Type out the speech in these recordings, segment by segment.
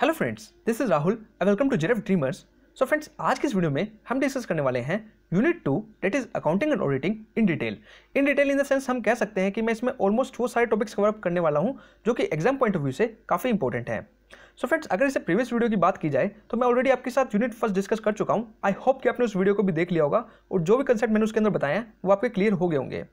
Hello friends this is Rahul I welcome to जेरफ dreamers so friends आज के इस वीडियो में हम डिस्कस करने वाले हैं unit two that is accounting and auditing in detail in detail in the sense हम कह सकते हैं कि मैं इसमें ऑलमोस्ट वो सारे टॉपिक्स कवर अप करने वाला हूँ जो कि एग्जाम पॉइंट ऑफ व्यू से काफ़ी इंपॉर्टेंट है सो so फ्रेंड्स अगर इसे प्रीवियस वीडियो की बात की जाए तो मैं ऑलरेडी आपके साथ यूनिट फर्स्ट डिस्कस कर चुका हूँ आई होप कि आपने उस वीडियो को भी देख लिया होगा और जो भी कंसेप्ट मैंने उसके अंदर बताया वो आपके क्लियर हो गए होंगे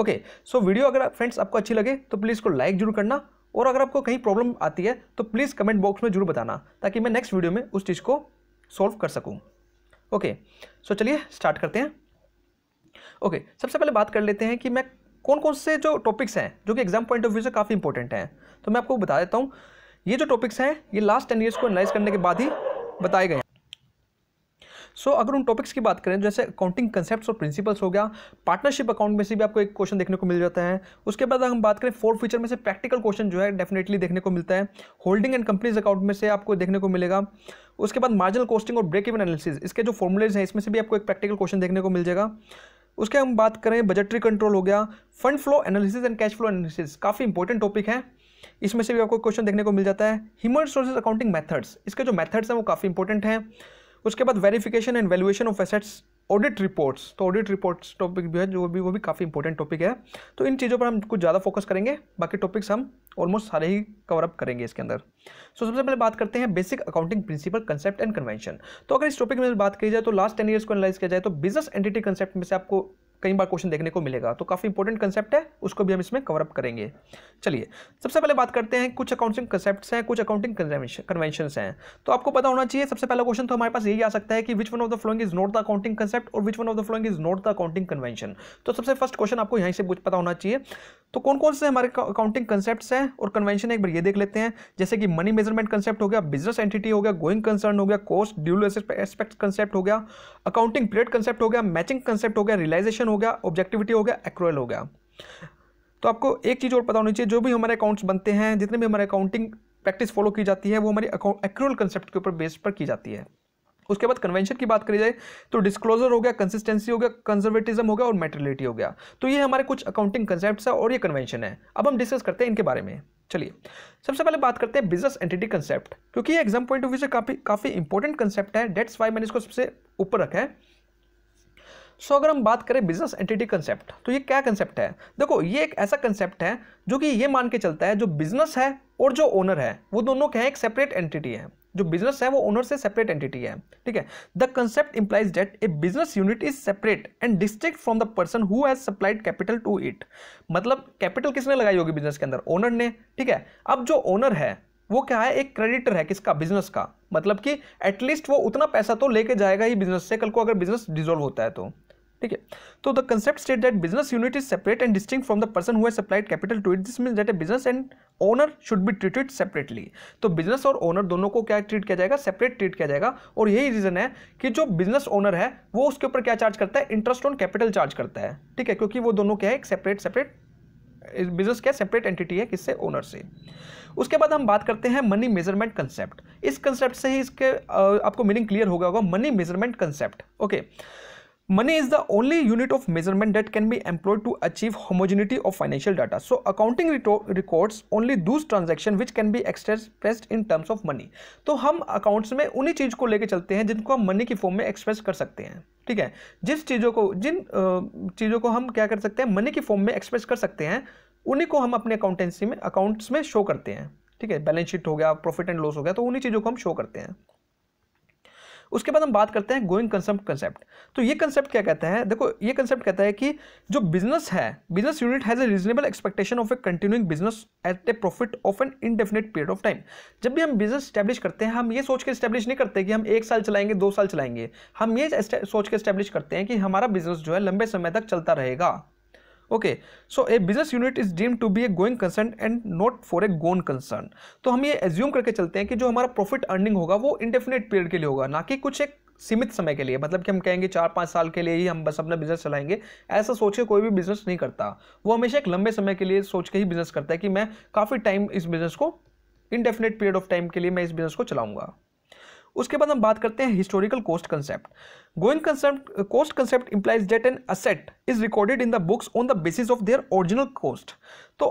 ओके सो वीडियो अगर फ्रेंड्स आपको अच्छी लगे तो प्लीज़ को लाइक जरूर करना और अगर आपको कहीं प्रॉब्लम आती है तो प्लीज़ कमेंट बॉक्स में जरूर बताना ताकि मैं नेक्स्ट वीडियो में उस चीज़ को सॉल्व कर सकूँ ओके सो चलिए स्टार्ट करते हैं ओके okay, सबसे पहले बात कर लेते हैं कि मैं कौन कौन से जो टॉपिक्स हैं जो कि एग्जाम पॉइंट ऑफ व्यू से काफ़ी इंपॉर्टेंट हैं तो मैं आपको बता देता हूँ ये जो टॉपिक्स हैं ये लास्ट टेन ईयर्स को एनालाइज करने के बाद ही बताए गए सो so, अगर उन टॉपिक्स की बात करें जैसे अकाउंटिंग कंसेप्ट और प्रिंसिपल्स हो गया पार्टनरशिप अकाउंट में से भी आपको एक क्वेश्चन देखने को मिल जाता है उसके बाद हम बात करें फोर्थ फीचर में से प्रैक्टिकल क्वेश्चन जो है डेफिनेटली देखने को मिलता है होल्डिंग एंड कंपनीज अकाउंट में से आपको देखने को मिलेगा उसके बाद मार्जिनल कॉस्टिंग और ब्रेक इवन एनालिसिस इसके जो फॉर्मुलेज हैं इसमें से भी आपको एक प्रैक्टिकल क्वेश्चन देखने को मिल जाएगा उसके हम बात करें बजटरी कंट्रोल हो गया fund flow analysis and cash flow analysis काफ़ी इंपॉर्टेंट टॉपिक है इसमें से भी आपको क्वेश्चन देखने को मिल जाता है ह्यूमन रिसोर्सेज अकाउंटिंग मेथड्स इसके जो मेथड्स हैं वो काफ़ी इंपॉर्टेंट हैं उसके बाद verification and valuation of assets audit reports तो ऑडिट रिपोर्ट्स टॉपिक भी है जो भी वो भी काफ़ी इंपॉर्टेंट टॉपिक है तो इन चीज़ों पर हम कुछ ज़्यादा फोकस करेंगे बाकी टॉपिक्स हम ऑलमोस्ट सारे ही कवर अप करेंगे इसके अंदर सो so, सबसे पहले बात करते हैं basic accounting principle concept and convention तो अगर इस टॉपिक में बात की जाए तो लास्ट टेन ईयर्स को एनालाइज किया जाए तो बिजनेस एंटिटी कंसेप्ट में से आपको कई बार क्वेश्चन देखने को मिलेगा तो काफ़ी इंपॉर्टेंट कंसेप्ट है उसको भी हम इसमें कवरअप करेंगे चलिए सबसे पहले बात करते हैं कुछ अकाउंटिंग कंसेप्ट हैं कुछ अकाउंटिंग कन्वेंशन हैं तो आपको पता होना चाहिए सबसे पहला क्वेश्चन तो हमारे पास यही आ सकता है कि which one of the following is not the accounting concept और which one of the following is not the accounting convention तो सबसे फर्स्ट क्वेश्चन आपको यहीं से पता होना चाहिए तो कौन कौन से हमारे अकाउंटिंग कंसेप्ट हैं और कन्वेंशन एक बार ये देख लेते हैं जैसे कि मनी मेजरमेंट कंसेप्ट हो गया बिजनेस एंटिटी हो गया गोइंग कंसर्न हो गया कॉस्ट ड्यूल एस्पेक्ट कंसेप्ट हो गया अकाउंटिंग पीरियड कंसेप्ट हो गया मैचिंग कंसेप्ट हो गया रिलाइजेशन हो गया ऑब्जेक्टिविटी हो गया एक्रोयल हो गया तो आपको एक चीज़ और पता होनी चाहिए जो भी हमारे अकाउंट्स बनते हैं जितने भी हमारे अकाउंटिंग प्रैक्टिस फॉलो की जाती है वो हमारी एक्रोल कंसेप्ट के ऊपर बेस पर की जाती है उसके बाद कन्वेंशन की बात करी जाए तो डिस्क्लोजर हो गया कंसिस्टेंसी हो गया कंजर्वेटिज्म हो गया और मेटरलिटी हो गया तो ये हमारे कुछ अकाउंटिंग कंसेप्ट है और ये कन्वेंशन है अब हम डिस्कस करते हैं इनके बारे में चलिए सबसे पहले बात करते हैं बिजनेस एंटिटी कंसेप्ट क्योंकि ये एग्जाम पॉइंट ऑफ व्यू से काफ़ी काफ़ी इंपॉर्टेंट कंसेप्ट है डेट्स वाई मैंने इसको सबसे ऊपर रखा है सो अगर हम बात करें बिजनेस एंटिटी कंसेप्ट तो ये क्या कंसेप्ट है देखो ये एक ऐसा कंसेप्ट है जो कि ये मान के चलता है जो बिजनेस है और जो ओनर है वो दोनों क्या है एक सेपरेट एंटिटी है जो बिजनेस है वो ओनर से सेपरेट एंटिटी है ठीक है the concept implies that a business unit is separate and distinct from the person who has supplied capital to it मतलब कैपिटल किसने लगाई होगी बिजनेस के अंदर ओनर ने ठीक है अब जो ओनर है वो क्या है एक क्रेडिटर है किसका बिजनेस का मतलब कि एटलीस्ट वो उतना पैसा तो लेके जाएगा ही बिजनेस से कल को अगर बिजनेस डिजोल्व होता है तो ठीक है तो the concept state that business unit is separate and distinct from the person who supplied capital to it this mean that a business and owner should be treated separately तो business और owner दोनों को क्या treat किया जाएगा separate treat किया जाएगा और यही रीजन है कि जो बिजनेस ओनर है वो उसके ऊपर क्या चार्ज करता है इंटरेस्ट ऑन कैपिटल चार्ज करता है ठीक है क्योंकि वो दोनों क्या है एक सेपरेट सेपरेट बिजनेस क्या सेपरेट एंटिटी है किससे ओनर से उसके बाद हम बात करते हैं मनी मेजरमेंट कंसेप्ट इस कंसेप्ट से ही इसके आपको मीनिंग क्लियर हो गया होगा money measurement concept okay okay. Money is the only unit of measurement that can be employ to achieve homogeneity of financial data so accounting records only those transaction which can be express in terms of money तो हम accounts में उन्हीं चीज को लेकर चलते हैं जिनको हम मनी की फॉर्म में एक्सप्रेस कर सकते हैं ठीक है जिस चीज़ों को जिन चीज़ों को हम क्या कर सकते हैं मनी की फॉर्म में एक्सप्रेस कर सकते हैं उन्हीं को हम अपने अकाउंटेंसी में अकाउंट्स में शो करते हैं ठीक है बैलेंस शीट हो गया प्रॉफिट एंड लॉस हो गया तो उन्हीं चीज़ों को हम शो करते हैं उसके बाद हम बात करते हैं गोइंग कंसेप्ट कंसेप्ट तो ये कंसेप्ट क्या कहता है देखो ये कंसेप्ट कहता है कि जो बिजनेस है business unit has a reasonable expectation of a continuing business at a profit of an indefinite period of time जब भी हम बिजनेस स्टैब्लिश करते हैं हम ये सोच के स्टैब्लिश नहीं करते कि हम एक साल चलाएंगे दो साल चलाएंगे हम ये सोच के स्टैब्लिश करते हैं कि हमारा बिजनेस जो है लंबे समय तक चलता रहेगा okay so a business unit is deemed to be a going concern and not for a gone concern तो हम ये एज्यूम करके चलते हैं कि जो हमारा प्रॉफिट अर्निंग होगा वो इंडेफिनेट पीरियड के लिए होगा ना कि कुछ एक सीमित समय के लिए मतलब कि हम कहेंगे चार पाँच साल के लिए ही हम बस अपना बिजनेस चलाएंगे ऐसा सोच के कोई भी बिजनेस नहीं करता वो हमेशा एक लंबे समय के लिए सोच के ही बिजनेस करता है कि मैं काफ़ी टाइम इस बिजनेस को इनडेफिनेट पीरियड ऑफ टाइम के लिए मैं इस बिजनेस को चलाऊंगा उसके बाद हम बात करते हैं historical cost concept going concept cost concept implies that an asset is recorded in the books on the basis of their original cost तो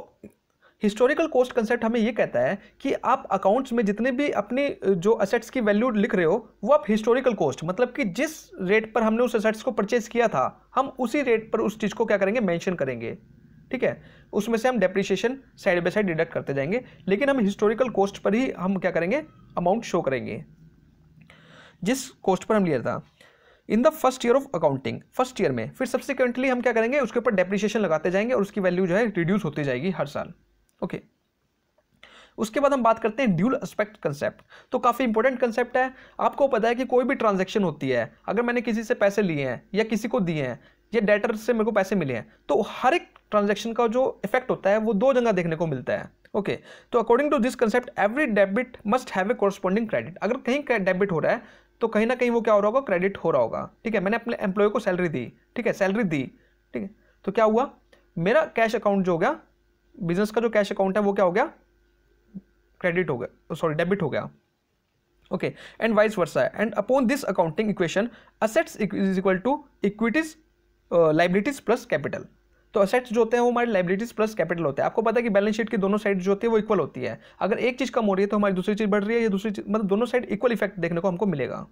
हिस्टोरिकल कॉस्ट कंसेप्ट हमें यह कहता है कि आप अकाउंट्स में जितने भी अपनी uh, जो असेट्स की वैल्यू लिख रहे हो वो आप हिस्टोरिकल कॉस्ट मतलब कि जिस रेट पर हमने उस असेट्स को परचेज किया था हम उसी रेट पर उस चीज़ को क्या करेंगे मेंशन करेंगे ठीक है उसमें से हम depreciation side by side deduct करते जाएंगे लेकिन हम हिस्टोरिकल कॉस्ट पर ही हम क्या करेंगे अमाउंट शो करेंगे जिस कोस्ट पर हम लिया था in the first year of accounting first year में फिर सब्सिक्वेंटली हम क्या करेंगे उसके ऊपर डेप्रिशिएशन लगाते जाएंगे और उसकी वैल्यू जो है रिड्यूस होती जाएगी हर साल ओके okay. उसके बाद हम बात करते हैं ड्यूल एस्पेक्ट कंसेप्ट तो काफ़ी इंपॉर्टेंट कंसेप्ट है आपको पता है कि कोई भी ट्रांजेक्शन होती है अगर मैंने किसी से पैसे लिए हैं या किसी को दिए हैं या डेटर से मेरे को पैसे मिले हैं तो हर एक ट्रांजेक्शन का जो इफेक्ट होता है वो दो जगह देखने को मिलता है ओके तो according to this concept every debit must have a corresponding credit अगर कहीं डेबिट हो रहा है तो कहीं ना कहीं वो क्या हो रहा होगा क्रेडिट हो रहा होगा ठीक है मैंने अपने एम्प्लॉय को सैलरी दी ठीक है सैलरी दी ठीक है तो क्या हुआ मेरा कैश अकाउंट जो हो गया बिजनेस का जो कैश अकाउंट है वो क्या हो गया क्रेडिट हो गया सॉरी oh, डेबिट हो गया ओके एंड वाइस वर्सा है and upon this accounting equation assets is equal to equities liabilities plus capital तो असेट्स जो होते हैं वो हमारे लाइबिलिटीज प्लस कैपिटल होते हैं आपको पता है कि बैलेंस शीट की दोनों साइड जो होती है वो इक्वल होती है अगर एक चीज़ कम हो रही है तो हमारी दूसरी चीज़ बढ़ रही है या दूसरी चीज मतलब दोनों साइड इक्वल इफेक्ट देखने को हमको मिलेगा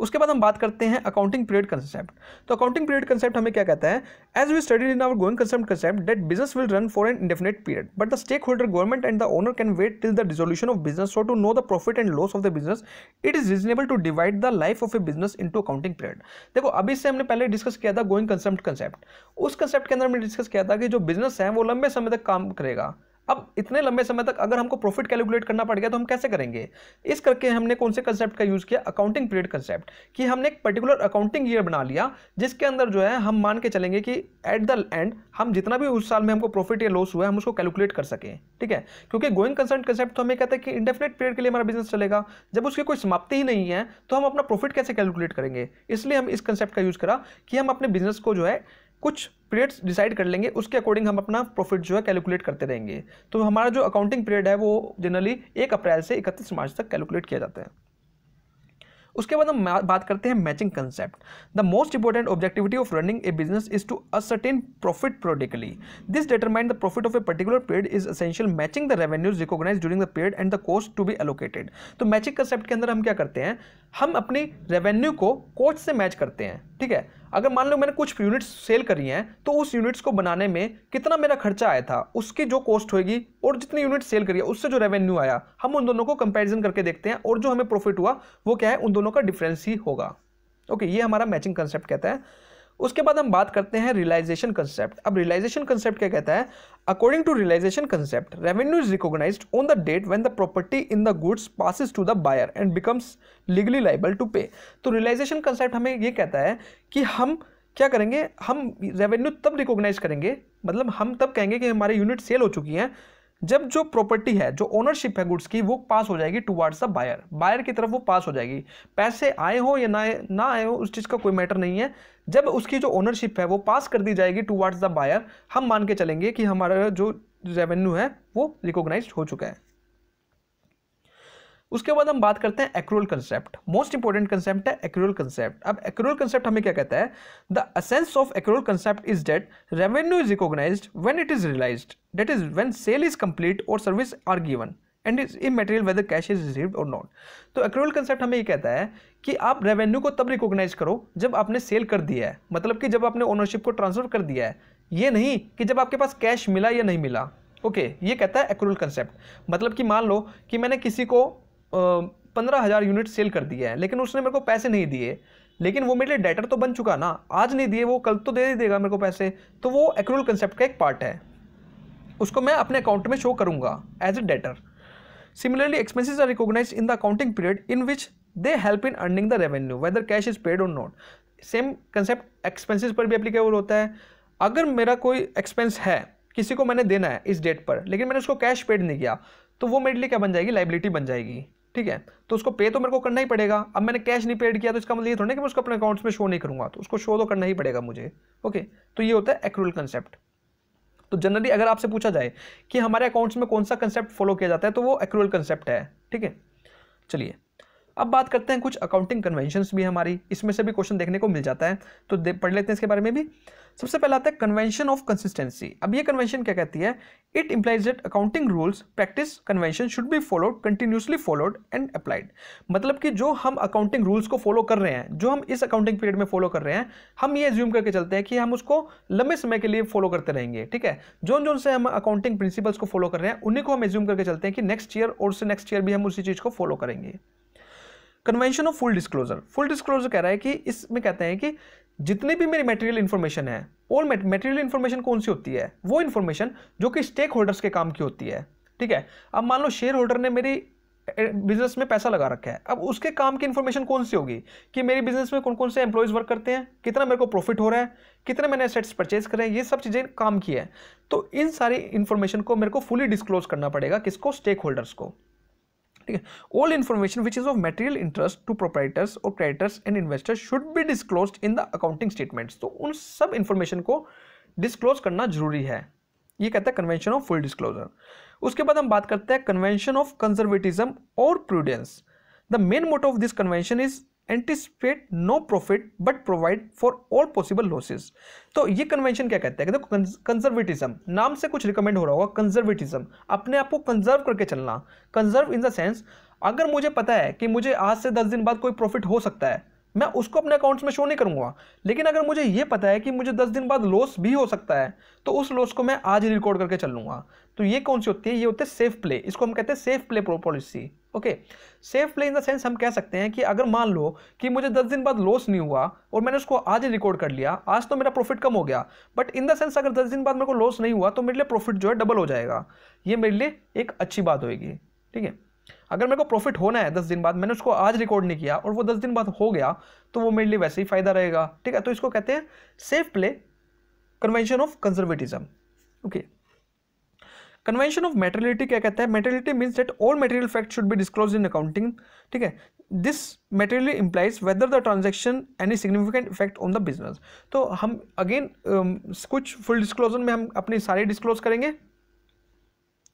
उसके बाद हम बात करते हैं अकाउंटिंग पीरियड कंसेप्ट तो अकाउंटिंग पीरियड कंसेप्ट हमें क्या कहता है as we study in our going concept concept that business will run for an indefinite period but the stakeholder government and the owner can wait till the resolution of business so to know the profit and loss of the business it is reasonable to divide the life of a business to accounting period देखो अभी से हमने पहले discuss किया था going concept concept उस concept के अंदर हमने डिस्कस किया था कि जो बिजनेस है वो लंबे समय तक काम करेगा अब इतने लंबे समय तक अगर हमको प्रॉफिट कैलकुलेट करना पड़ गया तो हम कैसे करेंगे इस करके हमने कौन से कंसेप्ट का यूज़ किया अकाउंटिंग पीरियड कंसेप्ट कि हमने एक पर्टिकुलर अकाउंटिंग ईयर बना लिया जिसके अंदर जो है हम मान के चलेंगे कि एट द एंड हम जितना भी उस साल में हमको प्रॉफिट या लॉस हुआ है हम उसको कैलकुलेट कर सकें ठीक है क्योंकि गोइंग कंसर्न कंसेप्ट तो हमें कहता है कि इंडेफिनेट पीरियड के लिए हमारा बिजनेस चलेगा जब उसकी कोई समाप्ति ही नहीं है तो हम अपना प्रॉफिट कैसे कैलकुलेट करेंगे इसलिए हम इस कंसेप्ट का यूज़ करा कि हम अपने बिजनेस को जो है कुछ पीरियड्स डिसाइड कर लेंगे उसके अकॉर्डिंग हम अपना प्रॉफिट जो है कैलकुलेट करते रहेंगे तो हमारा जो अकाउंटिंग पीरियड है वो जनरली एक अप्रैल से इकतीस मार्च तक कैलकुलेट किया जाता है उसके बाद हम बात करते हैं matching concept the most important objectivity of running a business is to ascertain profit periodically this determine the profit of a particular period is essential matching the revenues recognise during the period and the cost to be allocated तो matching concept के अंदर हम क्या करते हैं हम अपनी revenue को कोस्ट से मैच करते हैं ठीक है अगर मान लो मैंने कुछ यूनिट्स सेल करी हैं तो उस यूनिट्स को बनाने में कितना मेरा खर्चा आया था उसकी जो कॉस्ट होगी और जितनी यूनिट सेल करी है उससे जो रेवेन्यू आया हम उन दोनों को कंपेरिजन करके देखते हैं और जो हमें प्रॉफिट हुआ वो क्या है उन दोनों का डिफरेंस ही होगा ओके ये हमारा मैचिंग कंसेप्ट कहता है उसके बाद हम बात करते हैं रियलाइजेशन कंसेप्ट अब रियलाइजेशन कंसेप्ट क्या कहता है according to realisation concept revenue is recognise on the date when the property in the goods passes to the buyer and becomes legally liable to pay तो रियलाइजेशन कंसेप्ट हमें ये कहता है कि हम क्या करेंगे हम रेवेन्यू तब रिकॉग्नाइज करेंगे मतलब हम तब कहेंगे कि हमारे यूनिट सेल हो चुकी हैं जब जो प्रॉपर्टी है जो ओनरशिप है गुड्स की वो पास हो जाएगी टुवार्ड्स द बायर बायर की तरफ वो पास हो जाएगी पैसे आए हो या ना आए ना आए हो उस चीज़ का कोई मैटर नहीं है जब उसकी जो ओनरशिप है वो पास कर दी जाएगी टू द बायर हम मान के चलेंगे कि हमारा जो रेवेन्यू है वो रिकोगनाइज हो चुका है उसके बाद हम बात करते हैं accrual concept most important concept है एक्रोल कंसेप्ट अब एक्रोल कंसेप्ट हमें क्या कहता है the essence of accrual concept is that revenue is recognise when it is realised that is when sale is complete और service are given and immaterial whether cash is received और not तो accrual concept हमें ये कहता है कि आप revenue को तब रिकॉग्नाइज करो जब आपने सेल कर दिया है मतलब कि जब आपने ओनरशिप को ट्रांसफर कर दिया है ये नहीं कि जब आपके पास कैश मिला या नहीं मिला ओके okay, ये कहता है एक्रूवल कंसेप्ट मतलब कि मान लो कि मैंने किसी को पंद्रह हज़ार यूनिट सेल कर दिया है लेकिन उसने मेरे को पैसे नहीं दिए लेकिन वो मेरे लिए डेटर तो बन चुका ना आज नहीं दिए वो कल तो दे ही देगा मेरे को पैसे तो वो एक्रूवल कंसेप्ट का एक पार्ट है उसको मैं अपने अकाउंट में शो करूंगा as a debtor Similarly, expenses are recognized in the accounting period in which they help in earning the revenue, whether cash is paid or not. Same concept expenses पर भी applicable होता है अगर मेरा कोई expense है किसी को मैंने देना है इस डेट पर लेकिन मैंने उसको कैश पेड नहीं किया तो वो मेरे लिए क्या बन जाएगी लाइबिलिटी बन जाएगी ठीक है तो उसको पे तो मेरे को करना ही पड़ेगा अब मैंने कैश नहीं पेड किया तो इसका मतलब ये थोड़ा ना कि मैं उसको अपने अकाउंट्स में शो नहीं करूँगा तो उसको शो तो करना ही पड़ेगा मुझे ओके तो ये होता है एक्रूल कंसेप्ट तो जनरली अगर आपसे पूछा जाए कि हमारे अकाउंट्स में कौन सा कंसेप्ट फॉलो किया जाता है तो वो एक्रूअल कंसेप्ट है ठीक है चलिए अब बात करते हैं कुछ अकाउंटिंग कन्वेंशन भी हमारी इसमें से भी क्वेश्चन देखने को मिल जाता है तो पढ़ लेते हैं इसके बारे में भी सबसे पहला आता है कन्वेंशन ऑफ कंसिस्टेंसी अब ये कन्वेंशन क्या कहती है it implies that accounting rules practice convention should be followed continuously followed and applied मतलब कि जो हम अकाउंटिंग रूल्स को फॉलो कर रहे हैं जो हम इस अकाउंटिंग पीरियड में फॉलो कर रहे हैं हम ये एज्यूम करके चलते हैं कि हम उसको लंबे समय के लिए फॉलो करते रहेंगे ठीक है जो जो से हम अकाउंटिंग प्रिंसिपल्स को फॉलो कर रहे हैं उन्हीं को हम एज्यूम करके चलते हैं कि नेक्स्ट ईयर और से नेक्स्ट ईयर भी हम उसी चीज़ को फॉलो करेंगे convention of full disclosure full disclosure कह रहा है कि इसमें कहते हैं कि जितनी भी मेरी मटेरियल इन्फॉर्मेशन है ऑल मटेरियल इन्फॉर्मेशन कौन सी होती है वो इन्फॉर्मेशन जो कि स्टेक होल्डर्स के काम की होती है ठीक है अब मान लो शेयर होल्डर ने मेरी बिजनेस में पैसा लगा रखा है अब उसके काम की इन्फॉर्मेशन कौन सी होगी कि मेरी बिजनेस में कौन कौन से एम्प्लॉयज़ वर्क करते हैं कितना मेरे को प्रॉफिट हो रहा है कितने मैंने सेट्स परचेज करें ये सब चीज़ें काम की है तो इन सारी इन्फॉर्मेशन को मेरे को फुली डिस्क्लोज करना पड़ेगा किसको स्टेक होल्डर्स को ठीक है all information which is of material interest to proprietors और creditors and investors should be disclose in the accounting statements तो उन सब इन्फॉर्मेशन को डिस्क्लोज करना जरूरी है ये कहता है कन्वेंशन ऑफ फुल डिस्क्लोजर उसके बाद हम बात करते हैं कन्वेंशन ऑफ कंजर्वेटिज्म और prudence the main motto of this convention is anticipate no profit but provide for all possible losses तो ये कन्वेंशन क्या कहता है देखो कंजर्वेटिज्म नाम से कुछ रिकमेंड हो रहा होगा कंजर्वेटिज्म अपने आप को कंजर्व करके चलना कंजर्व इन द सेंस अगर मुझे पता है कि मुझे आज से दस दिन बाद कोई प्रॉफिट हो सकता है मैं उसको अपने अकाउंट्स में शो नहीं करूँगा लेकिन अगर मुझे ये पता है कि मुझे दस दिन बाद लॉस भी हो सकता है तो उस लॉस को मैं आज ही रिकॉर्ड करके चल लूँगा तो ये कौन सी होती है ये होती है सेफ प्ले इसको हम कहते हैं safe play policy okay safe play in the sense हम कह सकते हैं कि अगर मान लो कि मुझे दस दिन बाद लॉस नहीं हुआ और मैंने उसको आज ही रिकॉर्ड कर लिया आज तो मेरा प्रॉफिट कम हो गया बट इन द सेंस अगर दस दिन बाद मेरे को लॉस नहीं हुआ तो मेरे लिए प्रॉफिट जो है डबल हो जाएगा ये मेरे लिए एक अच्छी बात होगी ठीक है अगर मेरे को प्रॉफिट होना है दस दिन बाद मैंने उसको आज रिकॉर्ड नहीं किया और वो दस दिन बाद हो गया तो वो मेरे लिए वैसे ही फायदा रहेगा ठीक है तो इसको कहते हैं safe play convention of conservatism okay convention of materiality क्या कहता है materiality means that all material fact should be disclose in accounting ठीक है this material implies whether the transaction any significant effect on the business तो हम again um, कुछ full disclosure में हम अपनी सारी डिस्क्लोज करेंगे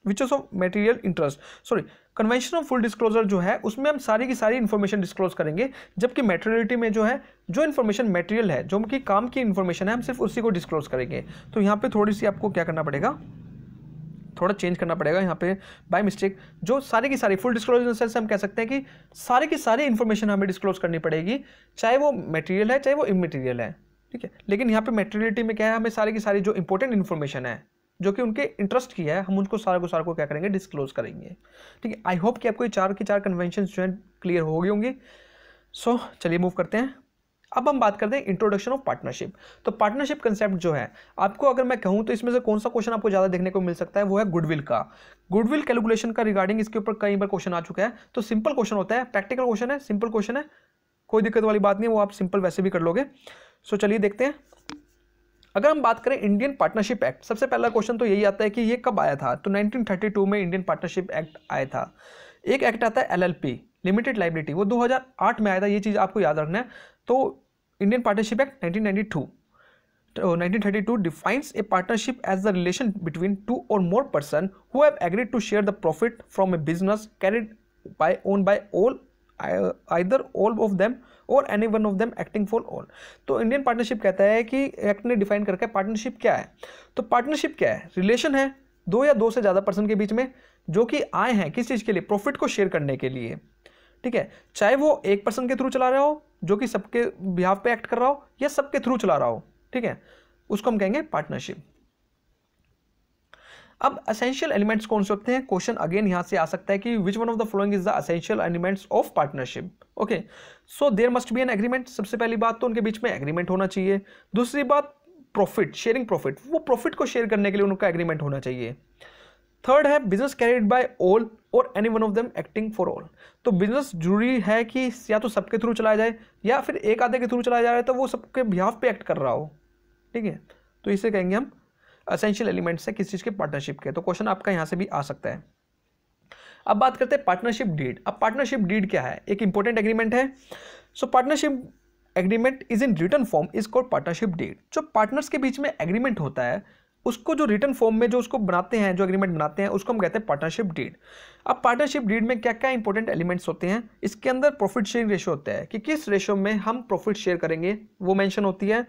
which of material interest sorry convention of full disclosure जो है उसमें हम सारी की सारी इन्फॉर्मेशन डिस्क्लोज करेंगे जबकि मेटेरियलिटी में जो है जो इन्फॉर्मेशन मेटेरियल है जो कि काम की इन्फॉर्मेशन है हम सिर्फ उसी को डिस्क्लोज करेंगे तो यहाँ पे थोड़ी सी आपको क्या करना पड़ेगा थोड़ा चेंज करना पड़ेगा यहाँ पे बाय मिस्टेक जो सारी की सारी फुल डिस्क्लोज इन सेंस हम कह सकते हैं कि सारी की सारी इन्फॉर्मेशन हमें डिस्क्लोज करनी पड़ेगी चाहे वो मेटेरियल है चाहे वो इमेटीरियल है ठीक है लेकिन यहाँ पे मेटेरियलिटी में क्या है हमें सारी की सारी जो इंपॉर्टेंट इन्फॉर्मेशन है जो कि उनके इंटरेस्ट की है हम उनको सारे को सारे को क्या करेंगे डिस्क्लोज करेंगे ठीक है आई होप कि आपको ये चार की चार कन्वेंशन जो है क्लियर हो गई होंगी सो so, चलिए मूव करते हैं अब हम बात करते हैं इंट्रोडक्शन ऑफ पार्टनरशिप तो पार्टनरशिप कंसेप्ट जो है आपको अगर मैं कहूँ तो इसमें से कौन सा क्वेश्चन आपको ज़्यादा देखने को मिल सकता है वो है गुडविल का गुडविल कैलकुलेशन का रिगार्डिंग इसके ऊपर कई बार क्वेश्चन आ चुका है तो सिंपल क्वेश्चन होता है प्रैक्टिकल क्वेश्चन है सिंपल क्वेश्चन है कोई दिक्कत वाली बात नहीं वो आप सिंपल वैसे भी कर लोगे सो so, चलिए देखते हैं अगर हम बात करें इंडियन पार्टनरशिप एक्ट सबसे पहला क्वेश्चन तो यही आता है कि ये कब आया था तो 1932 में इंडियन पार्टनरशिप एक्ट आया था एक एक्ट आता है एलएलपी लिमिटेड लाइबिलिटी वो 2008 में आया था ये चीज़ आपको याद रखना है तो Indian partnership act nineteen ninety two defines a partnership as the relation between two और more person who have agreed to share the profit from a business carried by on by all either all of them और any one of them acting for all तो Indian partnership कहता है कि act ने define करके partnership क्या है तो पार्टनरशिप क्या है रिलेशन है दो या दो से ज़्यादा पर्सन के बीच में जो कि आए हैं किस चीज़ के लिए प्रॉफिट को शेयर करने के लिए ठीक है चाहे वो एक पर्सन के थ्रू चला रहा हो जो कि सबके बिहाफ पे एक्ट कर रहा हो या सबके थ्रू चला रहा हो ठीक है उसको हम कहेंगे पार्टनरशिप अब असेंशियल एलिमेंट्स कौन से होते हैं क्वेश्चन अगेन यहाँ से आ सकता है कि which one of the following is the essential elements of partnership okay so there must be an agreement सबसे पहली बात तो उनके बीच में एग्रीमेंट होना चाहिए दूसरी बात प्रॉफिट शेयरिंग प्रॉफिट वो प्रॉफिट को शेयर करने के लिए उनका एग्रीमेंट होना चाहिए थर्ड है बिजनेस कैरिड बाय ऑल और any one of them acting for all तो बिजनेस जरूरी है कि या तो सबके थ्रू चलाया जाए या फिर एक आधे के थ्रू चलाया जा रहा है तो वो सबके बिहाफ पे एक्ट कर रहा हो ठीक है तो इसे कहेंगे हम असेंशियल एलिमेंट्स है किस चीज़ के पार्टनरशिप के तो क्वेश्चन आपका यहाँ से भी आ सकता है अब बात करते हैं पार्टनरशिप डीड अब पार्टनरशिप डीड क्या है एक इंपॉर्टेंट एग्रीमेंट है so partnership agreement is in written form is called partnership deed जो पार्टनर्स के बीच में एग्रीमेंट होता है उसको जो रिटर्न फॉर्म में जो उसको बनाते हैं जो एग्रीमेंट बनाते हैं उसको हम कहते हैं पार्टनरशिप डीड अब पार्टनरशिप डीड में क्या क्या इंपॉर्टेंट एलिमेंट्स होते हैं इसके अंदर प्रॉफिट शेयरिंग रेशो होता है कि किस रेशो में हम प्रॉफिट शेयर करेंगे वो मैंशन होती है